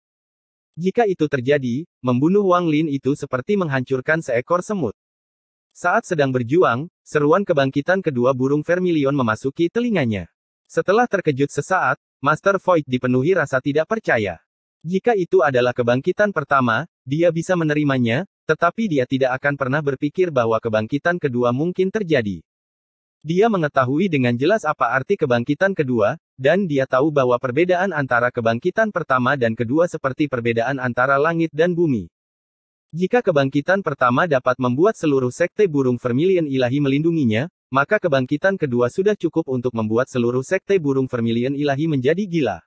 A: Jika itu terjadi, membunuh Wang Lin itu seperti menghancurkan seekor semut. Saat sedang berjuang, seruan kebangkitan kedua burung vermilion memasuki telinganya. Setelah terkejut sesaat, Master Void dipenuhi rasa tidak percaya. Jika itu adalah kebangkitan pertama, dia bisa menerimanya, tetapi dia tidak akan pernah berpikir bahwa kebangkitan kedua mungkin terjadi. Dia mengetahui dengan jelas apa arti kebangkitan kedua, dan dia tahu bahwa perbedaan antara kebangkitan pertama dan kedua seperti perbedaan antara langit dan bumi. Jika kebangkitan pertama dapat membuat seluruh sekte burung vermilion ilahi melindunginya, maka kebangkitan kedua sudah cukup untuk membuat seluruh sekte burung vermilion ilahi menjadi gila.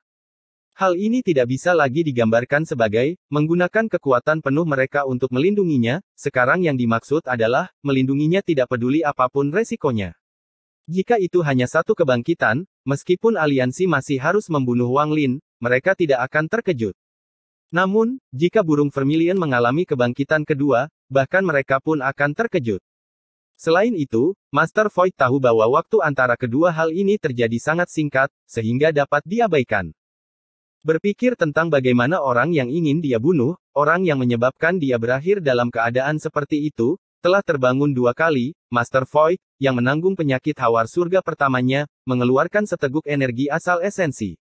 A: Hal ini tidak bisa lagi digambarkan sebagai menggunakan kekuatan penuh mereka untuk melindunginya. Sekarang yang dimaksud adalah melindunginya tidak peduli apapun resikonya. Jika itu hanya satu kebangkitan, meskipun aliansi masih harus membunuh Wang Lin, mereka tidak akan terkejut. Namun, jika burung vermilion mengalami kebangkitan kedua, bahkan mereka pun akan terkejut. Selain itu, Master Void tahu bahwa waktu antara kedua hal ini terjadi sangat singkat, sehingga dapat diabaikan. Berpikir tentang bagaimana orang yang ingin dia bunuh, orang yang menyebabkan dia berakhir dalam keadaan seperti itu, telah terbangun dua kali, Master Foy, yang menanggung penyakit hawar surga pertamanya, mengeluarkan seteguk energi asal esensi.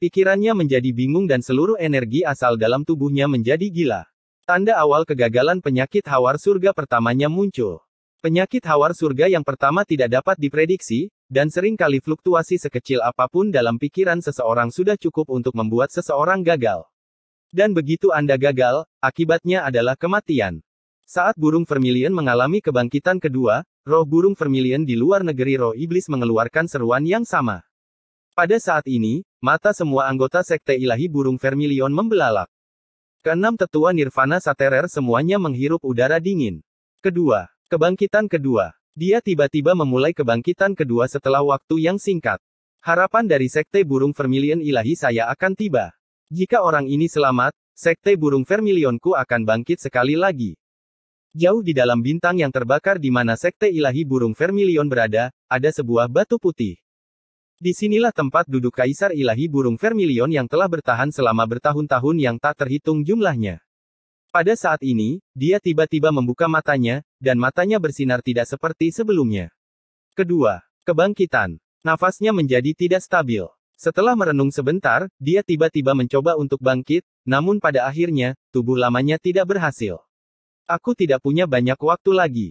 A: Pikirannya menjadi bingung dan seluruh energi asal dalam tubuhnya menjadi gila. Tanda awal kegagalan penyakit hawar surga pertamanya muncul. Penyakit hawar surga yang pertama tidak dapat diprediksi, dan seringkali fluktuasi sekecil apapun dalam pikiran seseorang sudah cukup untuk membuat seseorang gagal. Dan begitu Anda gagal, akibatnya adalah kematian. Saat burung vermilion mengalami kebangkitan kedua, roh burung vermilion di luar negeri roh iblis mengeluarkan seruan yang sama. Pada saat ini, mata semua anggota sekte ilahi burung vermilion membelalak. Keenam tetua Nirvana Saterer semuanya menghirup udara dingin. Kedua, kebangkitan kedua. Dia tiba-tiba memulai kebangkitan kedua setelah waktu yang singkat. Harapan dari sekte burung vermilion ilahi saya akan tiba. Jika orang ini selamat, sekte burung vermilionku akan bangkit sekali lagi. Jauh di dalam bintang yang terbakar di mana sekte ilahi burung vermilion berada, ada sebuah batu putih. Disinilah tempat duduk kaisar ilahi burung vermilion yang telah bertahan selama bertahun-tahun yang tak terhitung jumlahnya. Pada saat ini, dia tiba-tiba membuka matanya, dan matanya bersinar tidak seperti sebelumnya. Kedua, kebangkitan. Nafasnya menjadi tidak stabil. Setelah merenung sebentar, dia tiba-tiba mencoba untuk bangkit, namun pada akhirnya, tubuh lamanya tidak berhasil. Aku tidak punya banyak waktu lagi.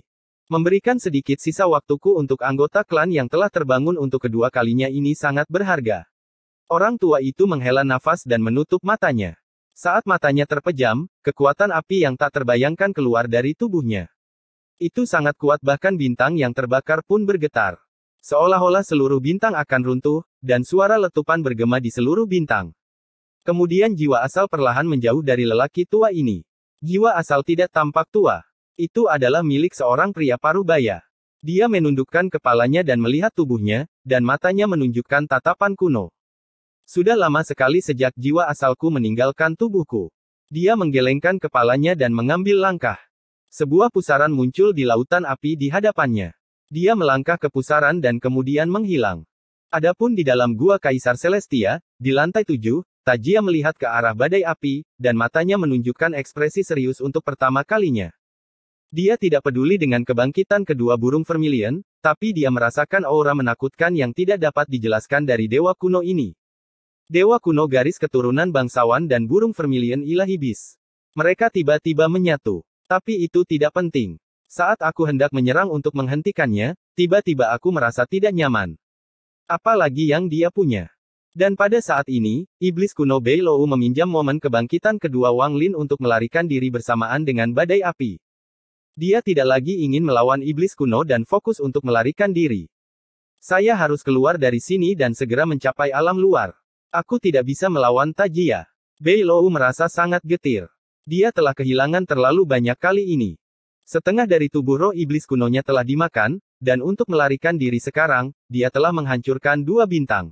A: Memberikan sedikit sisa waktuku untuk anggota klan yang telah terbangun untuk kedua kalinya ini sangat berharga. Orang tua itu menghela nafas dan menutup matanya. Saat matanya terpejam, kekuatan api yang tak terbayangkan keluar dari tubuhnya. Itu sangat kuat bahkan bintang yang terbakar pun bergetar. Seolah-olah seluruh bintang akan runtuh, dan suara letupan bergema di seluruh bintang. Kemudian jiwa asal perlahan menjauh dari lelaki tua ini. Jiwa asal tidak tampak tua. Itu adalah milik seorang pria paruh baya. Dia menundukkan kepalanya dan melihat tubuhnya, dan matanya menunjukkan tatapan kuno. Sudah lama sekali sejak jiwa asalku meninggalkan tubuhku. Dia menggelengkan kepalanya dan mengambil langkah. Sebuah pusaran muncul di lautan api di hadapannya. Dia melangkah ke pusaran dan kemudian menghilang. Adapun di dalam gua Kaisar Celestia, di lantai tujuh, Tajia melihat ke arah badai api, dan matanya menunjukkan ekspresi serius untuk pertama kalinya. Dia tidak peduli dengan kebangkitan kedua burung vermilion, tapi dia merasakan aura menakutkan yang tidak dapat dijelaskan dari dewa kuno ini. Dewa kuno garis keturunan bangsawan dan burung vermilion ilahi bis. Mereka tiba-tiba menyatu. Tapi itu tidak penting. Saat aku hendak menyerang untuk menghentikannya, tiba-tiba aku merasa tidak nyaman. Apalagi yang dia punya. Dan pada saat ini, iblis kuno Bei Lou meminjam momen kebangkitan kedua Wang Lin untuk melarikan diri bersamaan dengan badai api. Dia tidak lagi ingin melawan iblis kuno dan fokus untuk melarikan diri. Saya harus keluar dari sini dan segera mencapai alam luar. Aku tidak bisa melawan Tajia. Bei Lou merasa sangat getir. Dia telah kehilangan terlalu banyak kali ini. Setengah dari tubuh roh iblis kunonya telah dimakan, dan untuk melarikan diri sekarang, dia telah menghancurkan dua bintang.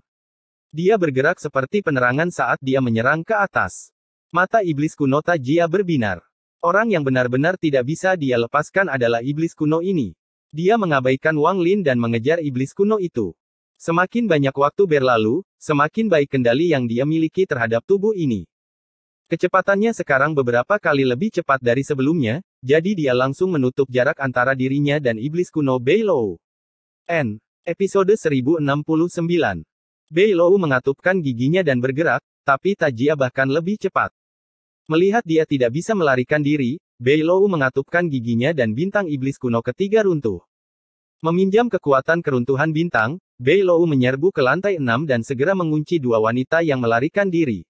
A: Dia bergerak seperti penerangan saat dia menyerang ke atas. Mata iblis kuno Tajia berbinar. Orang yang benar-benar tidak bisa dia lepaskan adalah iblis kuno ini. Dia mengabaikan Wang Lin dan mengejar iblis kuno itu. Semakin banyak waktu berlalu, semakin baik kendali yang dia miliki terhadap tubuh ini. Kecepatannya sekarang beberapa kali lebih cepat dari sebelumnya, jadi dia langsung menutup jarak antara dirinya dan iblis kuno Beilou. N. Episode 1069. Beilou mengatupkan giginya dan bergerak, tapi Tajia bahkan lebih cepat. Melihat dia tidak bisa melarikan diri, Beilou mengatupkan giginya dan bintang iblis kuno ketiga runtuh. Meminjam kekuatan keruntuhan bintang, Bei Lou menyerbu ke lantai enam dan segera mengunci dua wanita yang melarikan diri.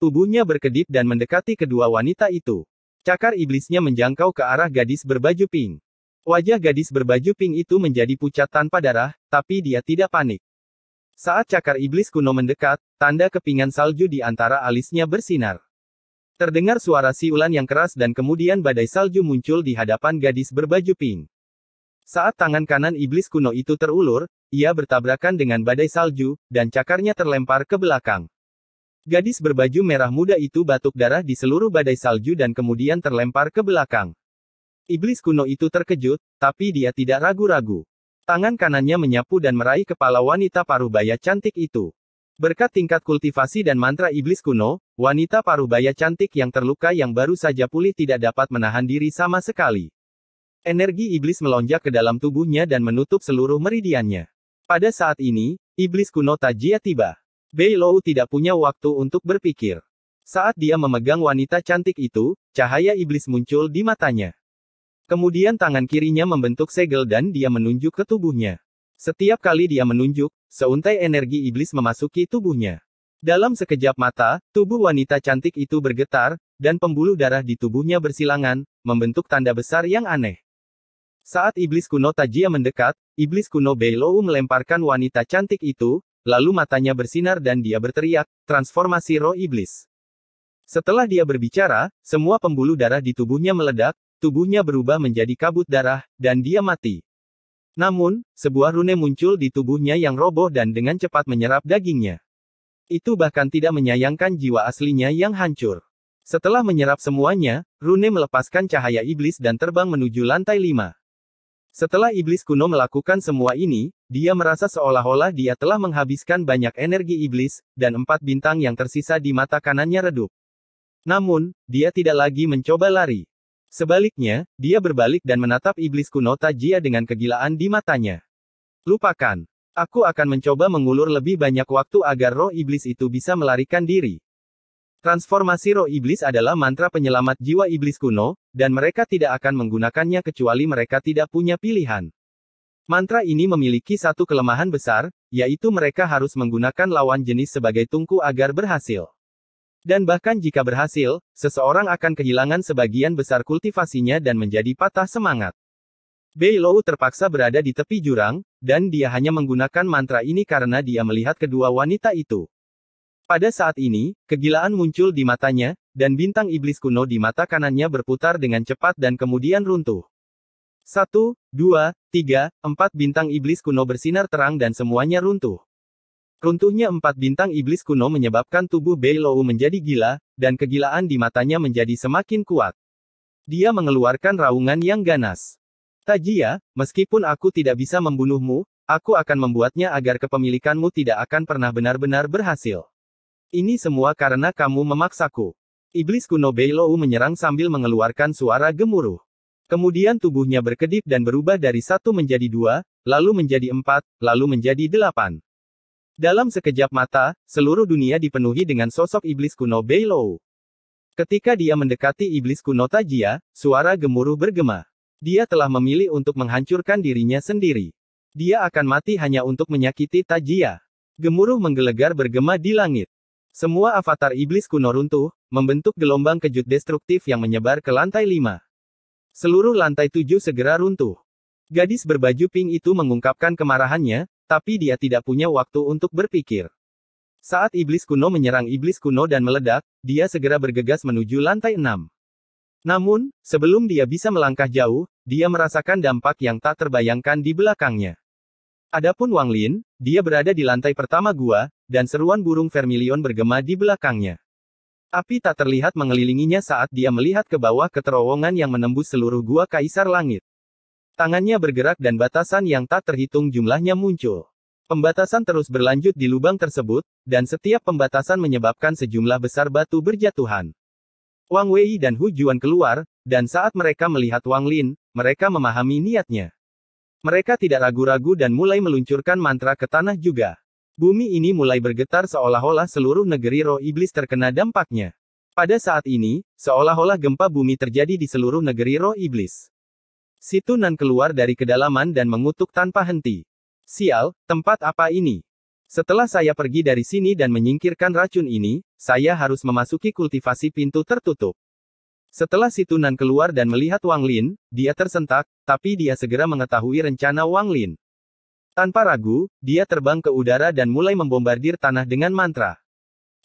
A: Tubuhnya berkedip dan mendekati kedua wanita itu. Cakar iblisnya menjangkau ke arah gadis berbaju pink. Wajah gadis berbaju pink itu menjadi pucat tanpa darah, tapi dia tidak panik. Saat cakar iblis kuno mendekat, tanda kepingan salju di antara alisnya bersinar. Terdengar suara siulan yang keras dan kemudian badai salju muncul di hadapan gadis berbaju pink. Saat tangan kanan iblis kuno itu terulur, ia bertabrakan dengan badai salju, dan cakarnya terlempar ke belakang. Gadis berbaju merah muda itu batuk darah di seluruh badai salju dan kemudian terlempar ke belakang. Iblis kuno itu terkejut, tapi dia tidak ragu-ragu. Tangan kanannya menyapu dan meraih kepala wanita paruh baya cantik itu. Berkat tingkat kultivasi dan mantra iblis kuno, wanita paruh baya cantik yang terluka yang baru saja pulih tidak dapat menahan diri sama sekali. Energi iblis melonjak ke dalam tubuhnya dan menutup seluruh meridiannya. Pada saat ini, iblis kuno Tajia tiba. Bei Lou tidak punya waktu untuk berpikir. Saat dia memegang wanita cantik itu, cahaya iblis muncul di matanya. Kemudian tangan kirinya membentuk segel dan dia menunjuk ke tubuhnya. Setiap kali dia menunjuk, seuntai energi iblis memasuki tubuhnya. Dalam sekejap mata, tubuh wanita cantik itu bergetar, dan pembuluh darah di tubuhnya bersilangan, membentuk tanda besar yang aneh. Saat iblis kuno Tajia mendekat, iblis kuno Beilou melemparkan wanita cantik itu, lalu matanya bersinar dan dia berteriak, transformasi roh iblis. Setelah dia berbicara, semua pembuluh darah di tubuhnya meledak, tubuhnya berubah menjadi kabut darah, dan dia mati. Namun, sebuah rune muncul di tubuhnya yang roboh dan dengan cepat menyerap dagingnya. Itu bahkan tidak menyayangkan jiwa aslinya yang hancur. Setelah menyerap semuanya, rune melepaskan cahaya iblis dan terbang menuju lantai lima. Setelah iblis kuno melakukan semua ini, dia merasa seolah-olah dia telah menghabiskan banyak energi iblis, dan empat bintang yang tersisa di mata kanannya redup. Namun, dia tidak lagi mencoba lari. Sebaliknya, dia berbalik dan menatap iblis kuno Tajia dengan kegilaan di matanya. Lupakan. Aku akan mencoba mengulur lebih banyak waktu agar roh iblis itu bisa melarikan diri. Transformasi roh iblis adalah mantra penyelamat jiwa iblis kuno, dan mereka tidak akan menggunakannya kecuali mereka tidak punya pilihan. Mantra ini memiliki satu kelemahan besar, yaitu mereka harus menggunakan lawan jenis sebagai tungku agar berhasil. Dan bahkan jika berhasil, seseorang akan kehilangan sebagian besar kultivasinya dan menjadi patah semangat. Beilou terpaksa berada di tepi jurang, dan dia hanya menggunakan mantra ini karena dia melihat kedua wanita itu. Pada saat ini, kegilaan muncul di matanya, dan bintang iblis kuno di mata kanannya berputar dengan cepat dan kemudian runtuh. Satu, dua, tiga, empat bintang iblis kuno bersinar terang dan semuanya runtuh. Runtuhnya empat bintang iblis kuno menyebabkan tubuh Bei Lou menjadi gila, dan kegilaan di matanya menjadi semakin kuat. Dia mengeluarkan raungan yang ganas. Tajia, meskipun aku tidak bisa membunuhmu, aku akan membuatnya agar kepemilikanmu tidak akan pernah benar-benar berhasil. Ini semua karena kamu memaksaku. Iblis kuno Beilou menyerang sambil mengeluarkan suara gemuruh. Kemudian tubuhnya berkedip dan berubah dari satu menjadi dua, lalu menjadi empat, lalu menjadi delapan. Dalam sekejap mata, seluruh dunia dipenuhi dengan sosok iblis kuno Beilou. Ketika dia mendekati iblis kuno Tajia, suara gemuruh bergema. Dia telah memilih untuk menghancurkan dirinya sendiri. Dia akan mati hanya untuk menyakiti Tajia. Gemuruh menggelegar bergema di langit. Semua avatar iblis kuno runtuh, membentuk gelombang kejut destruktif yang menyebar ke lantai 5. Seluruh lantai 7 segera runtuh. Gadis berbaju pink itu mengungkapkan kemarahannya, tapi dia tidak punya waktu untuk berpikir. Saat iblis kuno menyerang iblis kuno dan meledak, dia segera bergegas menuju lantai 6. Namun, sebelum dia bisa melangkah jauh, dia merasakan dampak yang tak terbayangkan di belakangnya. Adapun Wang Lin, dia berada di lantai pertama gua, dan seruan burung vermilion bergema di belakangnya. Api tak terlihat mengelilinginya saat dia melihat ke bawah ke terowongan yang menembus seluruh gua kaisar langit. Tangannya bergerak dan batasan yang tak terhitung jumlahnya muncul. Pembatasan terus berlanjut di lubang tersebut, dan setiap pembatasan menyebabkan sejumlah besar batu berjatuhan. Wang Wei dan Hu Juan keluar, dan saat mereka melihat Wang Lin, mereka memahami niatnya. Mereka tidak ragu-ragu dan mulai meluncurkan mantra ke tanah juga. Bumi ini mulai bergetar seolah-olah seluruh negeri roh iblis terkena dampaknya. Pada saat ini, seolah-olah gempa bumi terjadi di seluruh negeri roh iblis. Situnan keluar dari kedalaman dan mengutuk tanpa henti. Sial, tempat apa ini? Setelah saya pergi dari sini dan menyingkirkan racun ini, saya harus memasuki kultivasi pintu tertutup. Setelah Situnan keluar dan melihat Wang Lin, dia tersentak, tapi dia segera mengetahui rencana Wang Lin. Tanpa ragu, dia terbang ke udara dan mulai membombardir tanah dengan mantra.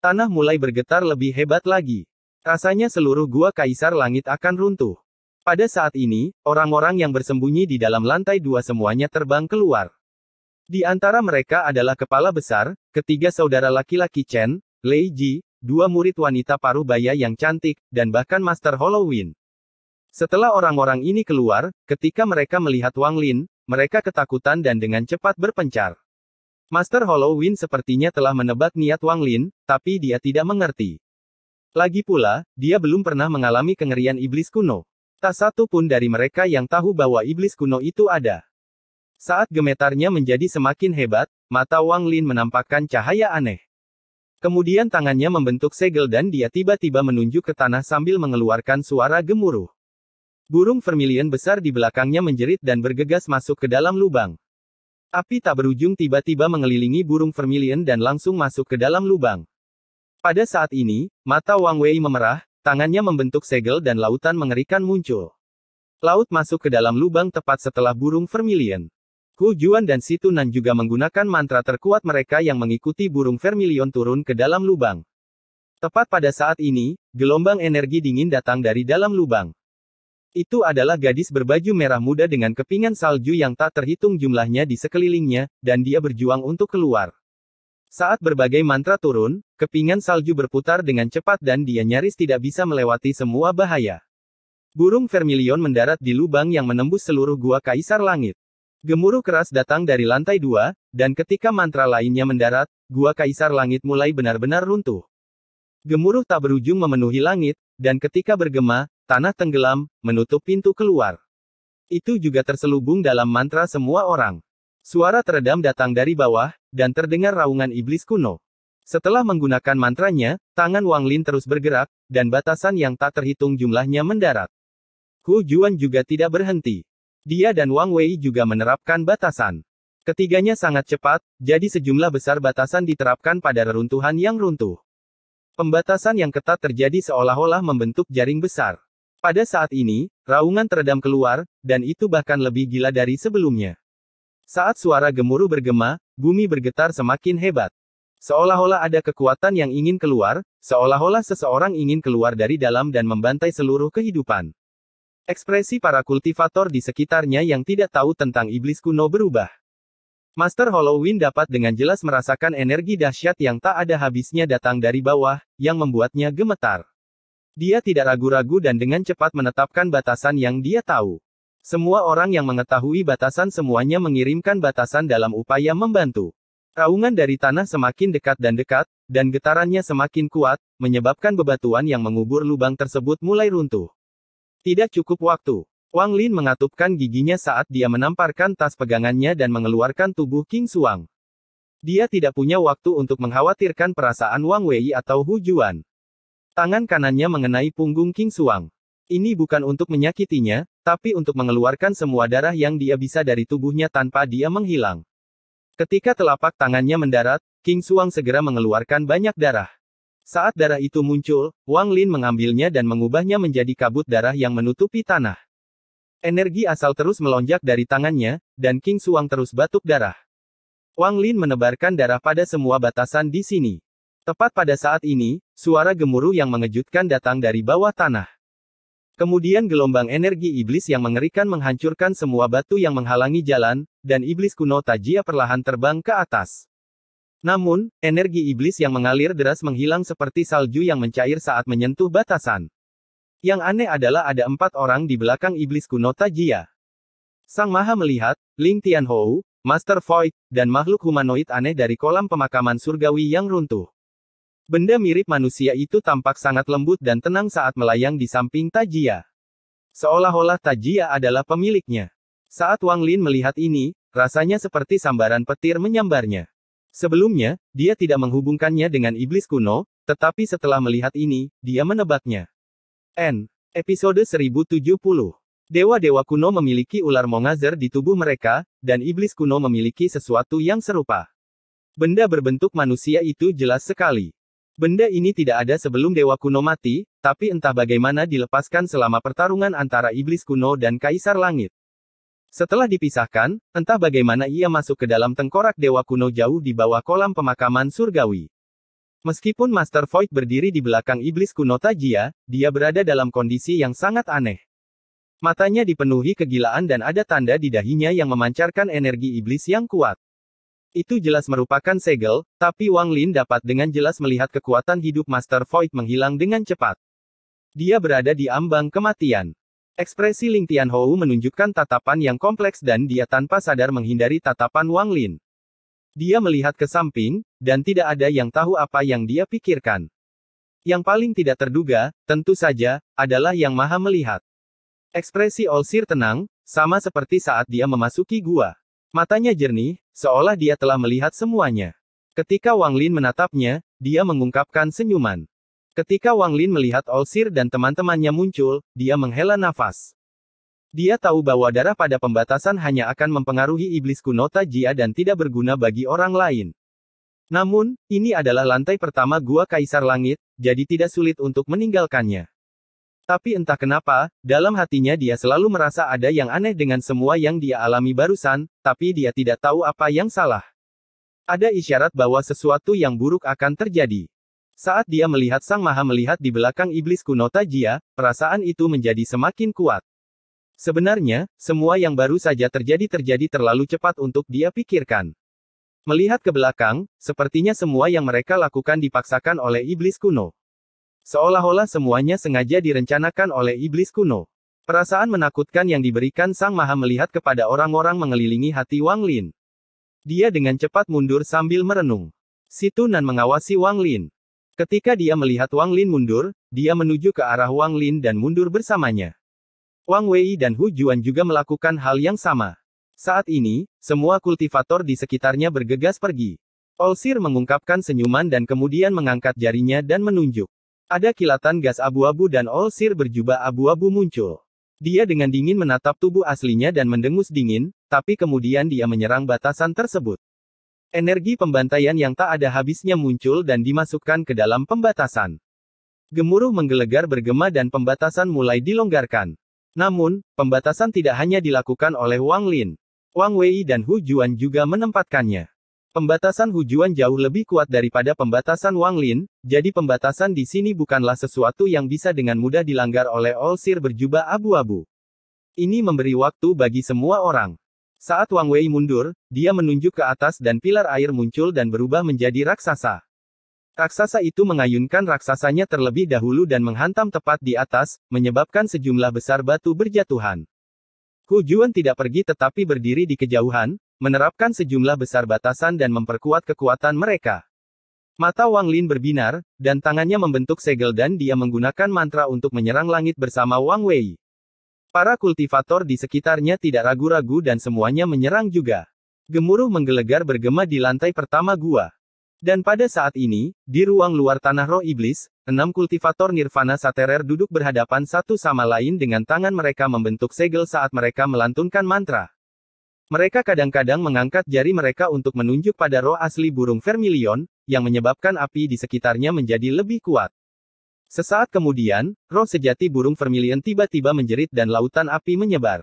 A: Tanah mulai bergetar lebih hebat lagi. Rasanya seluruh gua kaisar langit akan runtuh. Pada saat ini, orang-orang yang bersembunyi di dalam lantai dua semuanya terbang keluar. Di antara mereka adalah kepala besar, ketiga saudara laki-laki Chen, Lei Ji, dua murid wanita paruh baya yang cantik, dan bahkan Master Halloween. Setelah orang-orang ini keluar, ketika mereka melihat Wang Lin, mereka ketakutan dan dengan cepat berpencar. Master Halloween sepertinya telah menebak niat Wang Lin, tapi dia tidak mengerti. Lagi pula, dia belum pernah mengalami kengerian iblis kuno. Tak satu pun dari mereka yang tahu bahwa iblis kuno itu ada. Saat gemetarnya menjadi semakin hebat, mata Wang Lin menampakkan cahaya aneh. Kemudian tangannya membentuk segel dan dia tiba-tiba menunjuk ke tanah sambil mengeluarkan suara gemuruh. Burung vermilion besar di belakangnya menjerit dan bergegas masuk ke dalam lubang. Api tak berujung tiba-tiba mengelilingi burung vermilion dan langsung masuk ke dalam lubang. Pada saat ini, mata Wang Wei memerah, tangannya membentuk segel dan lautan mengerikan muncul. Laut masuk ke dalam lubang tepat setelah burung vermilion. Hu Juan dan Situ Nan juga menggunakan mantra terkuat mereka yang mengikuti burung vermilion turun ke dalam lubang. Tepat pada saat ini, gelombang energi dingin datang dari dalam lubang. Itu adalah gadis berbaju merah muda dengan kepingan salju yang tak terhitung jumlahnya di sekelilingnya, dan dia berjuang untuk keluar. Saat berbagai mantra turun, kepingan salju berputar dengan cepat dan dia nyaris tidak bisa melewati semua bahaya. Burung vermilion mendarat di lubang yang menembus seluruh gua kaisar langit. Gemuruh keras datang dari lantai dua, dan ketika mantra lainnya mendarat, gua kaisar langit mulai benar-benar runtuh. Gemuruh tak berujung memenuhi langit, dan ketika bergema, Tanah tenggelam, menutup pintu keluar. Itu juga terselubung dalam mantra semua orang. Suara teredam datang dari bawah, dan terdengar raungan iblis kuno. Setelah menggunakan mantranya, tangan Wang Lin terus bergerak, dan batasan yang tak terhitung jumlahnya mendarat. Hu Juan juga tidak berhenti. Dia dan Wang Wei juga menerapkan batasan. Ketiganya sangat cepat, jadi sejumlah besar batasan diterapkan pada reruntuhan yang runtuh. Pembatasan yang ketat terjadi seolah-olah membentuk jaring besar. Pada saat ini, raungan teredam keluar, dan itu bahkan lebih gila dari sebelumnya. Saat suara gemuruh bergema, bumi bergetar semakin hebat. Seolah-olah ada kekuatan yang ingin keluar, seolah-olah seseorang ingin keluar dari dalam dan membantai seluruh kehidupan. Ekspresi para kultivator di sekitarnya yang tidak tahu tentang iblis kuno berubah. Master Halloween dapat dengan jelas merasakan energi dahsyat yang tak ada habisnya datang dari bawah, yang membuatnya gemetar. Dia tidak ragu-ragu dan dengan cepat menetapkan batasan yang dia tahu. Semua orang yang mengetahui batasan semuanya mengirimkan batasan dalam upaya membantu. Raungan dari tanah semakin dekat dan dekat, dan getarannya semakin kuat, menyebabkan bebatuan yang mengubur lubang tersebut mulai runtuh. Tidak cukup waktu. Wang Lin mengatupkan giginya saat dia menamparkan tas pegangannya dan mengeluarkan tubuh King Suang. Dia tidak punya waktu untuk mengkhawatirkan perasaan Wang Wei atau Hu Juan. Tangan kanannya mengenai punggung King Suang. Ini bukan untuk menyakitinya, tapi untuk mengeluarkan semua darah yang dia bisa dari tubuhnya tanpa dia menghilang. Ketika telapak tangannya mendarat, King Suang segera mengeluarkan banyak darah. Saat darah itu muncul, Wang Lin mengambilnya dan mengubahnya menjadi kabut darah yang menutupi tanah. Energi asal terus melonjak dari tangannya, dan King Suang terus batuk darah. Wang Lin menebarkan darah pada semua batasan di sini. Tepat pada saat ini, suara gemuruh yang mengejutkan datang dari bawah tanah. Kemudian gelombang energi iblis yang mengerikan menghancurkan semua batu yang menghalangi jalan, dan iblis kuno Tajia perlahan terbang ke atas. Namun, energi iblis yang mengalir deras menghilang seperti salju yang mencair saat menyentuh batasan. Yang aneh adalah ada empat orang di belakang iblis kuno Tajia. Sang Maha melihat, Ling Tianhou, Master Void, dan makhluk humanoid aneh dari kolam pemakaman surgawi yang runtuh. Benda mirip manusia itu tampak sangat lembut dan tenang saat melayang di samping Tajia. Seolah-olah Tajia adalah pemiliknya. Saat Wang Lin melihat ini, rasanya seperti sambaran petir menyambarnya. Sebelumnya, dia tidak menghubungkannya dengan iblis kuno, tetapi setelah melihat ini, dia menebaknya. N. Episode 1070. Dewa-dewa kuno memiliki ular mongazer di tubuh mereka, dan iblis kuno memiliki sesuatu yang serupa. Benda berbentuk manusia itu jelas sekali. Benda ini tidak ada sebelum dewa kuno mati, tapi entah bagaimana dilepaskan selama pertarungan antara iblis kuno dan kaisar langit. Setelah dipisahkan, entah bagaimana ia masuk ke dalam tengkorak dewa kuno jauh di bawah kolam pemakaman surgawi. Meskipun Master Void berdiri di belakang iblis kuno Tajia, dia berada dalam kondisi yang sangat aneh. Matanya dipenuhi kegilaan dan ada tanda di dahinya yang memancarkan energi iblis yang kuat. Itu jelas merupakan segel, tapi Wang Lin dapat dengan jelas melihat kekuatan hidup Master Void menghilang dengan cepat. Dia berada di ambang kematian. Ekspresi Ling Tianhou menunjukkan tatapan yang kompleks dan dia tanpa sadar menghindari tatapan Wang Lin. Dia melihat ke samping, dan tidak ada yang tahu apa yang dia pikirkan. Yang paling tidak terduga, tentu saja, adalah yang maha melihat. Ekspresi Olsir tenang, sama seperti saat dia memasuki gua. Matanya jernih, seolah dia telah melihat semuanya. Ketika Wang Lin menatapnya, dia mengungkapkan senyuman. Ketika Wang Lin melihat Olsir dan teman-temannya muncul, dia menghela nafas. Dia tahu bahwa darah pada pembatasan hanya akan mempengaruhi iblis kuno Jia dan tidak berguna bagi orang lain. Namun, ini adalah lantai pertama Gua Kaisar Langit, jadi tidak sulit untuk meninggalkannya. Tapi entah kenapa, dalam hatinya dia selalu merasa ada yang aneh dengan semua yang dia alami barusan, tapi dia tidak tahu apa yang salah. Ada isyarat bahwa sesuatu yang buruk akan terjadi. Saat dia melihat Sang Maha melihat di belakang iblis kuno Tajia, perasaan itu menjadi semakin kuat. Sebenarnya, semua yang baru saja terjadi terjadi terlalu cepat untuk dia pikirkan. Melihat ke belakang, sepertinya semua yang mereka lakukan dipaksakan oleh iblis kuno. Seolah-olah semuanya sengaja direncanakan oleh iblis kuno. Perasaan menakutkan yang diberikan Sang Maha melihat kepada orang-orang mengelilingi hati Wang Lin. Dia dengan cepat mundur sambil merenung. Situ Nan mengawasi Wang Lin. Ketika dia melihat Wang Lin mundur, dia menuju ke arah Wang Lin dan mundur bersamanya. Wang Wei dan Hu Juan juga melakukan hal yang sama. Saat ini, semua kultivator di sekitarnya bergegas pergi. Olsir mengungkapkan senyuman dan kemudian mengangkat jarinya dan menunjuk. Ada kilatan gas abu-abu dan Olsir berjubah abu-abu muncul. Dia dengan dingin menatap tubuh aslinya dan mendengus dingin, tapi kemudian dia menyerang batasan tersebut. Energi pembantaian yang tak ada habisnya muncul dan dimasukkan ke dalam pembatasan. Gemuruh menggelegar bergema dan pembatasan mulai dilonggarkan. Namun, pembatasan tidak hanya dilakukan oleh Wang Lin. Wang Wei dan Hu Juan juga menempatkannya. Pembatasan Hujuan jauh lebih kuat daripada pembatasan Wang Lin. jadi pembatasan di sini bukanlah sesuatu yang bisa dengan mudah dilanggar oleh Olsir berjubah abu-abu. Ini memberi waktu bagi semua orang. Saat Wang Wei mundur, dia menunjuk ke atas dan pilar air muncul dan berubah menjadi raksasa. Raksasa itu mengayunkan raksasanya terlebih dahulu dan menghantam tepat di atas, menyebabkan sejumlah besar batu berjatuhan. Hujuan tidak pergi tetapi berdiri di kejauhan, menerapkan sejumlah besar batasan dan memperkuat kekuatan mereka. Mata Wang Lin berbinar, dan tangannya membentuk segel dan dia menggunakan mantra untuk menyerang langit bersama Wang Wei. Para kultivator di sekitarnya tidak ragu-ragu dan semuanya menyerang juga. Gemuruh menggelegar bergema di lantai pertama gua. Dan pada saat ini, di ruang luar tanah roh iblis, enam kultivator nirvana saterer duduk berhadapan satu sama lain dengan tangan mereka membentuk segel saat mereka melantunkan mantra. Mereka kadang-kadang mengangkat jari mereka untuk menunjuk pada roh asli burung vermilion, yang menyebabkan api di sekitarnya menjadi lebih kuat. Sesaat kemudian, roh sejati burung vermilion tiba-tiba menjerit dan lautan api menyebar.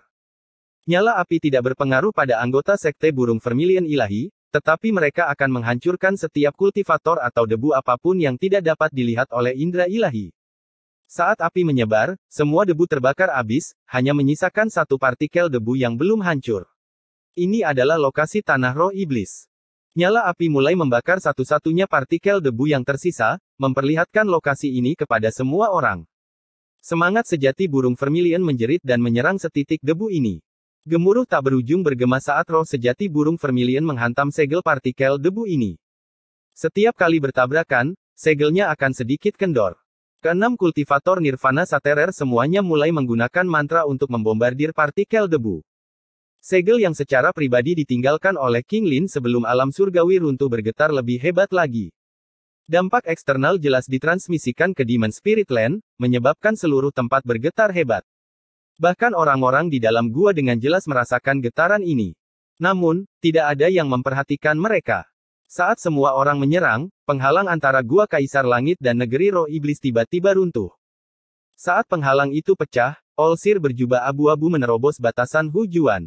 A: Nyala api tidak berpengaruh pada anggota sekte burung vermilion ilahi, tetapi mereka akan menghancurkan setiap kultivator atau debu apapun yang tidak dapat dilihat oleh indera ilahi. Saat api menyebar, semua debu terbakar habis, hanya menyisakan satu partikel debu yang belum hancur. Ini adalah lokasi tanah roh iblis. Nyala api mulai membakar satu-satunya partikel debu yang tersisa, memperlihatkan lokasi ini kepada semua orang. Semangat sejati burung vermilion menjerit dan menyerang setitik debu ini. Gemuruh tak berujung bergema saat roh sejati burung vermilion menghantam segel partikel debu ini. Setiap kali bertabrakan, segelnya akan sedikit kendor. Keenam kultivator Nirvana Saterer semuanya mulai menggunakan mantra untuk membombardir partikel debu. Segel yang secara pribadi ditinggalkan oleh King Lin sebelum alam surgawi runtuh bergetar lebih hebat lagi. Dampak eksternal jelas ditransmisikan ke Demon Spirit Land, menyebabkan seluruh tempat bergetar hebat. Bahkan orang-orang di dalam gua dengan jelas merasakan getaran ini. Namun, tidak ada yang memperhatikan mereka. Saat semua orang menyerang, penghalang antara gua Kaisar Langit dan negeri roh iblis tiba-tiba runtuh. Saat penghalang itu pecah, Olsir berjubah abu-abu menerobos batasan hujuan.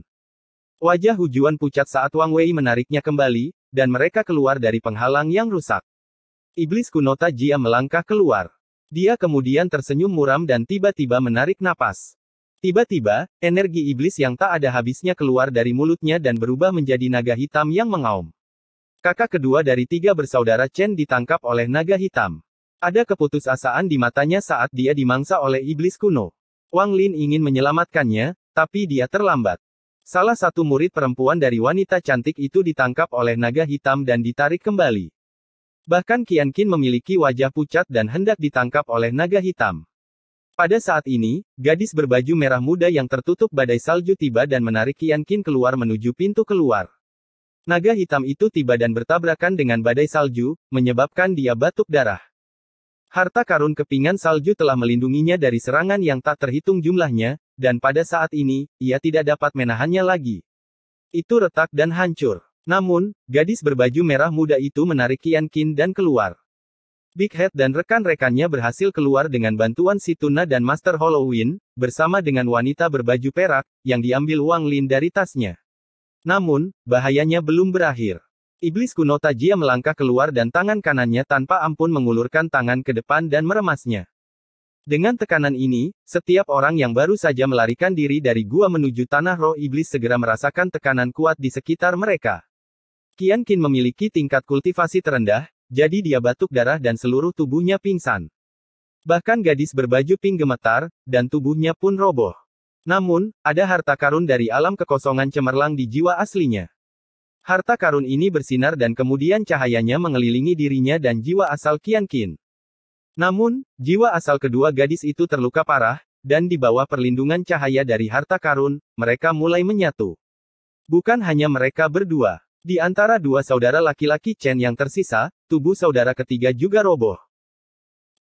A: Wajah Hujuan pucat saat Wang Wei menariknya kembali, dan mereka keluar dari penghalang yang rusak. Iblis kuno Tajia melangkah keluar. Dia kemudian tersenyum muram dan tiba-tiba menarik napas. Tiba-tiba, energi iblis yang tak ada habisnya keluar dari mulutnya dan berubah menjadi naga hitam yang mengaum. Kakak kedua dari tiga bersaudara Chen ditangkap oleh naga hitam. Ada keputusasaan di matanya saat dia dimangsa oleh iblis kuno. Wang Lin ingin menyelamatkannya, tapi dia terlambat. Salah satu murid perempuan dari wanita cantik itu ditangkap oleh naga hitam dan ditarik kembali. Bahkan Kian Kin memiliki wajah pucat dan hendak ditangkap oleh naga hitam. Pada saat ini, gadis berbaju merah muda yang tertutup badai salju tiba dan menarik Kian Kin keluar menuju pintu keluar. Naga hitam itu tiba dan bertabrakan dengan badai salju, menyebabkan dia batuk darah. Harta karun kepingan salju telah melindunginya dari serangan yang tak terhitung jumlahnya, dan pada saat ini, ia tidak dapat menahannya lagi. Itu retak dan hancur. Namun, gadis berbaju merah muda itu menarik Kian Kin dan keluar. Big Head dan rekan-rekannya berhasil keluar dengan bantuan Situna dan Master Halloween, bersama dengan wanita berbaju perak, yang diambil Wang Lin dari tasnya. Namun, bahayanya belum berakhir. Iblis kuno Tajia melangkah keluar dan tangan kanannya tanpa ampun mengulurkan tangan ke depan dan meremasnya. Dengan tekanan ini, setiap orang yang baru saja melarikan diri dari gua menuju tanah roh iblis segera merasakan tekanan kuat di sekitar mereka. Kian Kin memiliki tingkat kultivasi terendah, jadi dia batuk darah dan seluruh tubuhnya pingsan. Bahkan gadis berbaju pink gemetar, dan tubuhnya pun roboh. Namun, ada harta karun dari alam kekosongan cemerlang di jiwa aslinya. Harta karun ini bersinar dan kemudian cahayanya mengelilingi dirinya dan jiwa asal Kian Kin. Namun, jiwa asal kedua gadis itu terluka parah, dan di bawah perlindungan cahaya dari harta karun, mereka mulai menyatu. Bukan hanya mereka berdua. Di antara dua saudara laki-laki Chen yang tersisa, tubuh saudara ketiga juga roboh.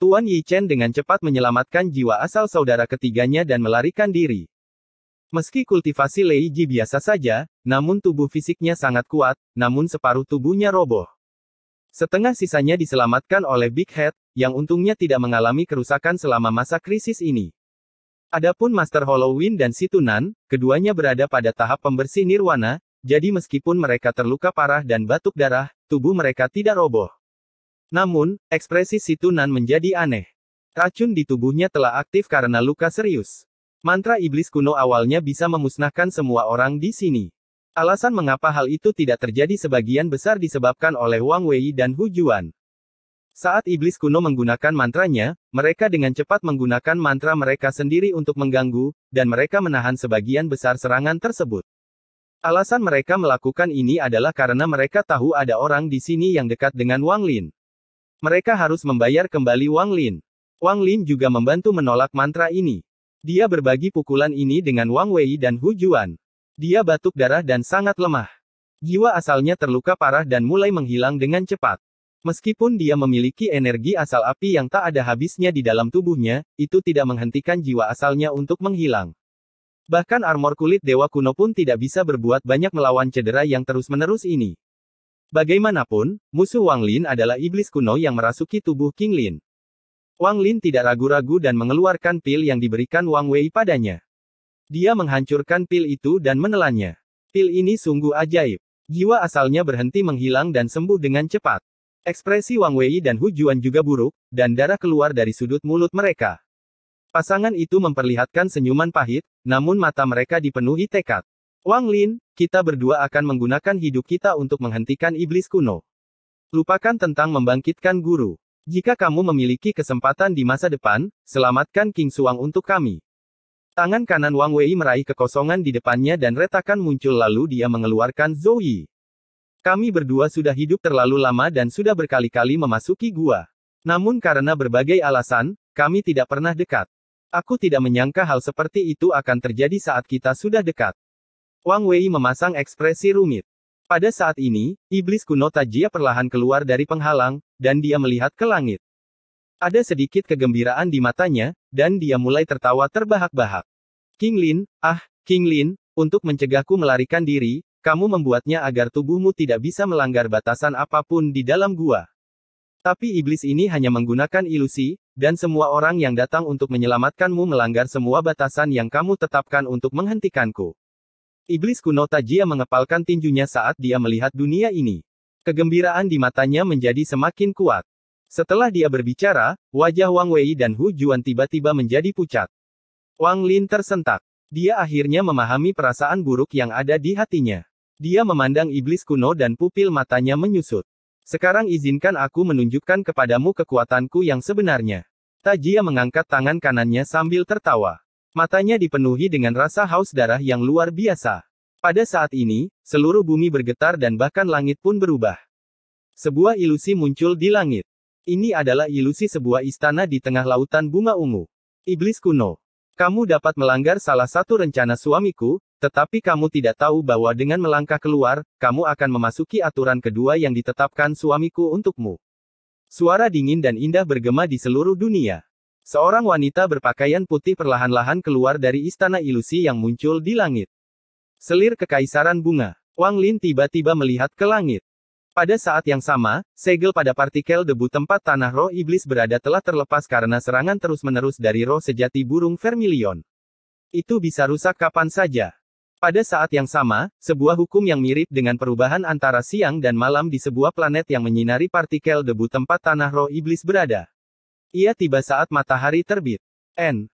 A: Tuan Yi Chen dengan cepat menyelamatkan jiwa asal saudara ketiganya dan melarikan diri. Meski kultivasi Lei Ji biasa saja, namun tubuh fisiknya sangat kuat, namun separuh tubuhnya roboh. Setengah sisanya diselamatkan oleh Big Head, yang untungnya tidak mengalami kerusakan selama masa krisis ini. Adapun Master Halloween dan Situnan, keduanya berada pada tahap pembersih nirwana, jadi meskipun mereka terluka parah dan batuk darah, tubuh mereka tidak roboh. Namun, ekspresi Situnan menjadi aneh. Racun di tubuhnya telah aktif karena luka serius. Mantra iblis kuno awalnya bisa memusnahkan semua orang di sini. Alasan mengapa hal itu tidak terjadi sebagian besar disebabkan oleh Wang Wei dan Hu Juan. Saat iblis kuno menggunakan mantranya, mereka dengan cepat menggunakan mantra mereka sendiri untuk mengganggu, dan mereka menahan sebagian besar serangan tersebut. Alasan mereka melakukan ini adalah karena mereka tahu ada orang di sini yang dekat dengan Wang Lin. Mereka harus membayar kembali Wang Lin. Wang Lin juga membantu menolak mantra ini. Dia berbagi pukulan ini dengan Wang Wei dan Hu Juan. Dia batuk darah dan sangat lemah. Jiwa asalnya terluka parah dan mulai menghilang dengan cepat. Meskipun dia memiliki energi asal api yang tak ada habisnya di dalam tubuhnya, itu tidak menghentikan jiwa asalnya untuk menghilang. Bahkan armor kulit dewa kuno pun tidak bisa berbuat banyak melawan cedera yang terus-menerus ini. Bagaimanapun, musuh Wang Lin adalah iblis kuno yang merasuki tubuh King Lin. Wang Lin tidak ragu-ragu dan mengeluarkan pil yang diberikan Wang Wei padanya. Dia menghancurkan pil itu dan menelannya. Pil ini sungguh ajaib. Jiwa asalnya berhenti menghilang dan sembuh dengan cepat. Ekspresi Wang Wei dan Hu Juan juga buruk, dan darah keluar dari sudut mulut mereka. Pasangan itu memperlihatkan senyuman pahit, namun mata mereka dipenuhi tekad. Wang Lin, kita berdua akan menggunakan hidup kita untuk menghentikan iblis kuno. Lupakan tentang membangkitkan guru. Jika kamu memiliki kesempatan di masa depan, selamatkan King Suang untuk kami. Tangan kanan Wang Wei meraih kekosongan di depannya dan retakan muncul lalu dia mengeluarkan Zhou Yi. Kami berdua sudah hidup terlalu lama dan sudah berkali-kali memasuki gua. Namun karena berbagai alasan, kami tidak pernah dekat. Aku tidak menyangka hal seperti itu akan terjadi saat kita sudah dekat. Wang Wei memasang ekspresi rumit. Pada saat ini, iblis kuno Tajia perlahan keluar dari penghalang, dan dia melihat ke langit. Ada sedikit kegembiraan di matanya, dan dia mulai tertawa terbahak-bahak. King Lin, ah, King Lin, untuk mencegahku melarikan diri, kamu membuatnya agar tubuhmu tidak bisa melanggar batasan apapun di dalam gua. Tapi iblis ini hanya menggunakan ilusi, dan semua orang yang datang untuk menyelamatkanmu melanggar semua batasan yang kamu tetapkan untuk menghentikanku. Iblis kuno Tajia mengepalkan tinjunya saat dia melihat dunia ini. Kegembiraan di matanya menjadi semakin kuat. Setelah dia berbicara, wajah Wang Wei dan Hu Juan tiba-tiba menjadi pucat. Wang Lin tersentak. Dia akhirnya memahami perasaan buruk yang ada di hatinya. Dia memandang iblis kuno dan pupil matanya menyusut. Sekarang izinkan aku menunjukkan kepadamu kekuatanku yang sebenarnya. Tajia mengangkat tangan kanannya sambil tertawa. Matanya dipenuhi dengan rasa haus darah yang luar biasa. Pada saat ini, seluruh bumi bergetar dan bahkan langit pun berubah. Sebuah ilusi muncul di langit. Ini adalah ilusi sebuah istana di tengah lautan bunga ungu. Iblis kuno. Kamu dapat melanggar salah satu rencana suamiku, tetapi kamu tidak tahu bahwa dengan melangkah keluar, kamu akan memasuki aturan kedua yang ditetapkan suamiku untukmu. Suara dingin dan indah bergema di seluruh dunia. Seorang wanita berpakaian putih perlahan-lahan keluar dari istana ilusi yang muncul di langit. Selir kekaisaran bunga. Wang Lin tiba-tiba melihat ke langit. Pada saat yang sama, segel pada partikel debu tempat tanah roh iblis berada telah terlepas karena serangan terus-menerus dari roh sejati burung vermilion. Itu bisa rusak kapan saja. Pada saat yang sama, sebuah hukum yang mirip dengan perubahan antara siang dan malam di sebuah planet yang menyinari partikel debu tempat tanah roh iblis berada. Ia tiba saat matahari terbit. N.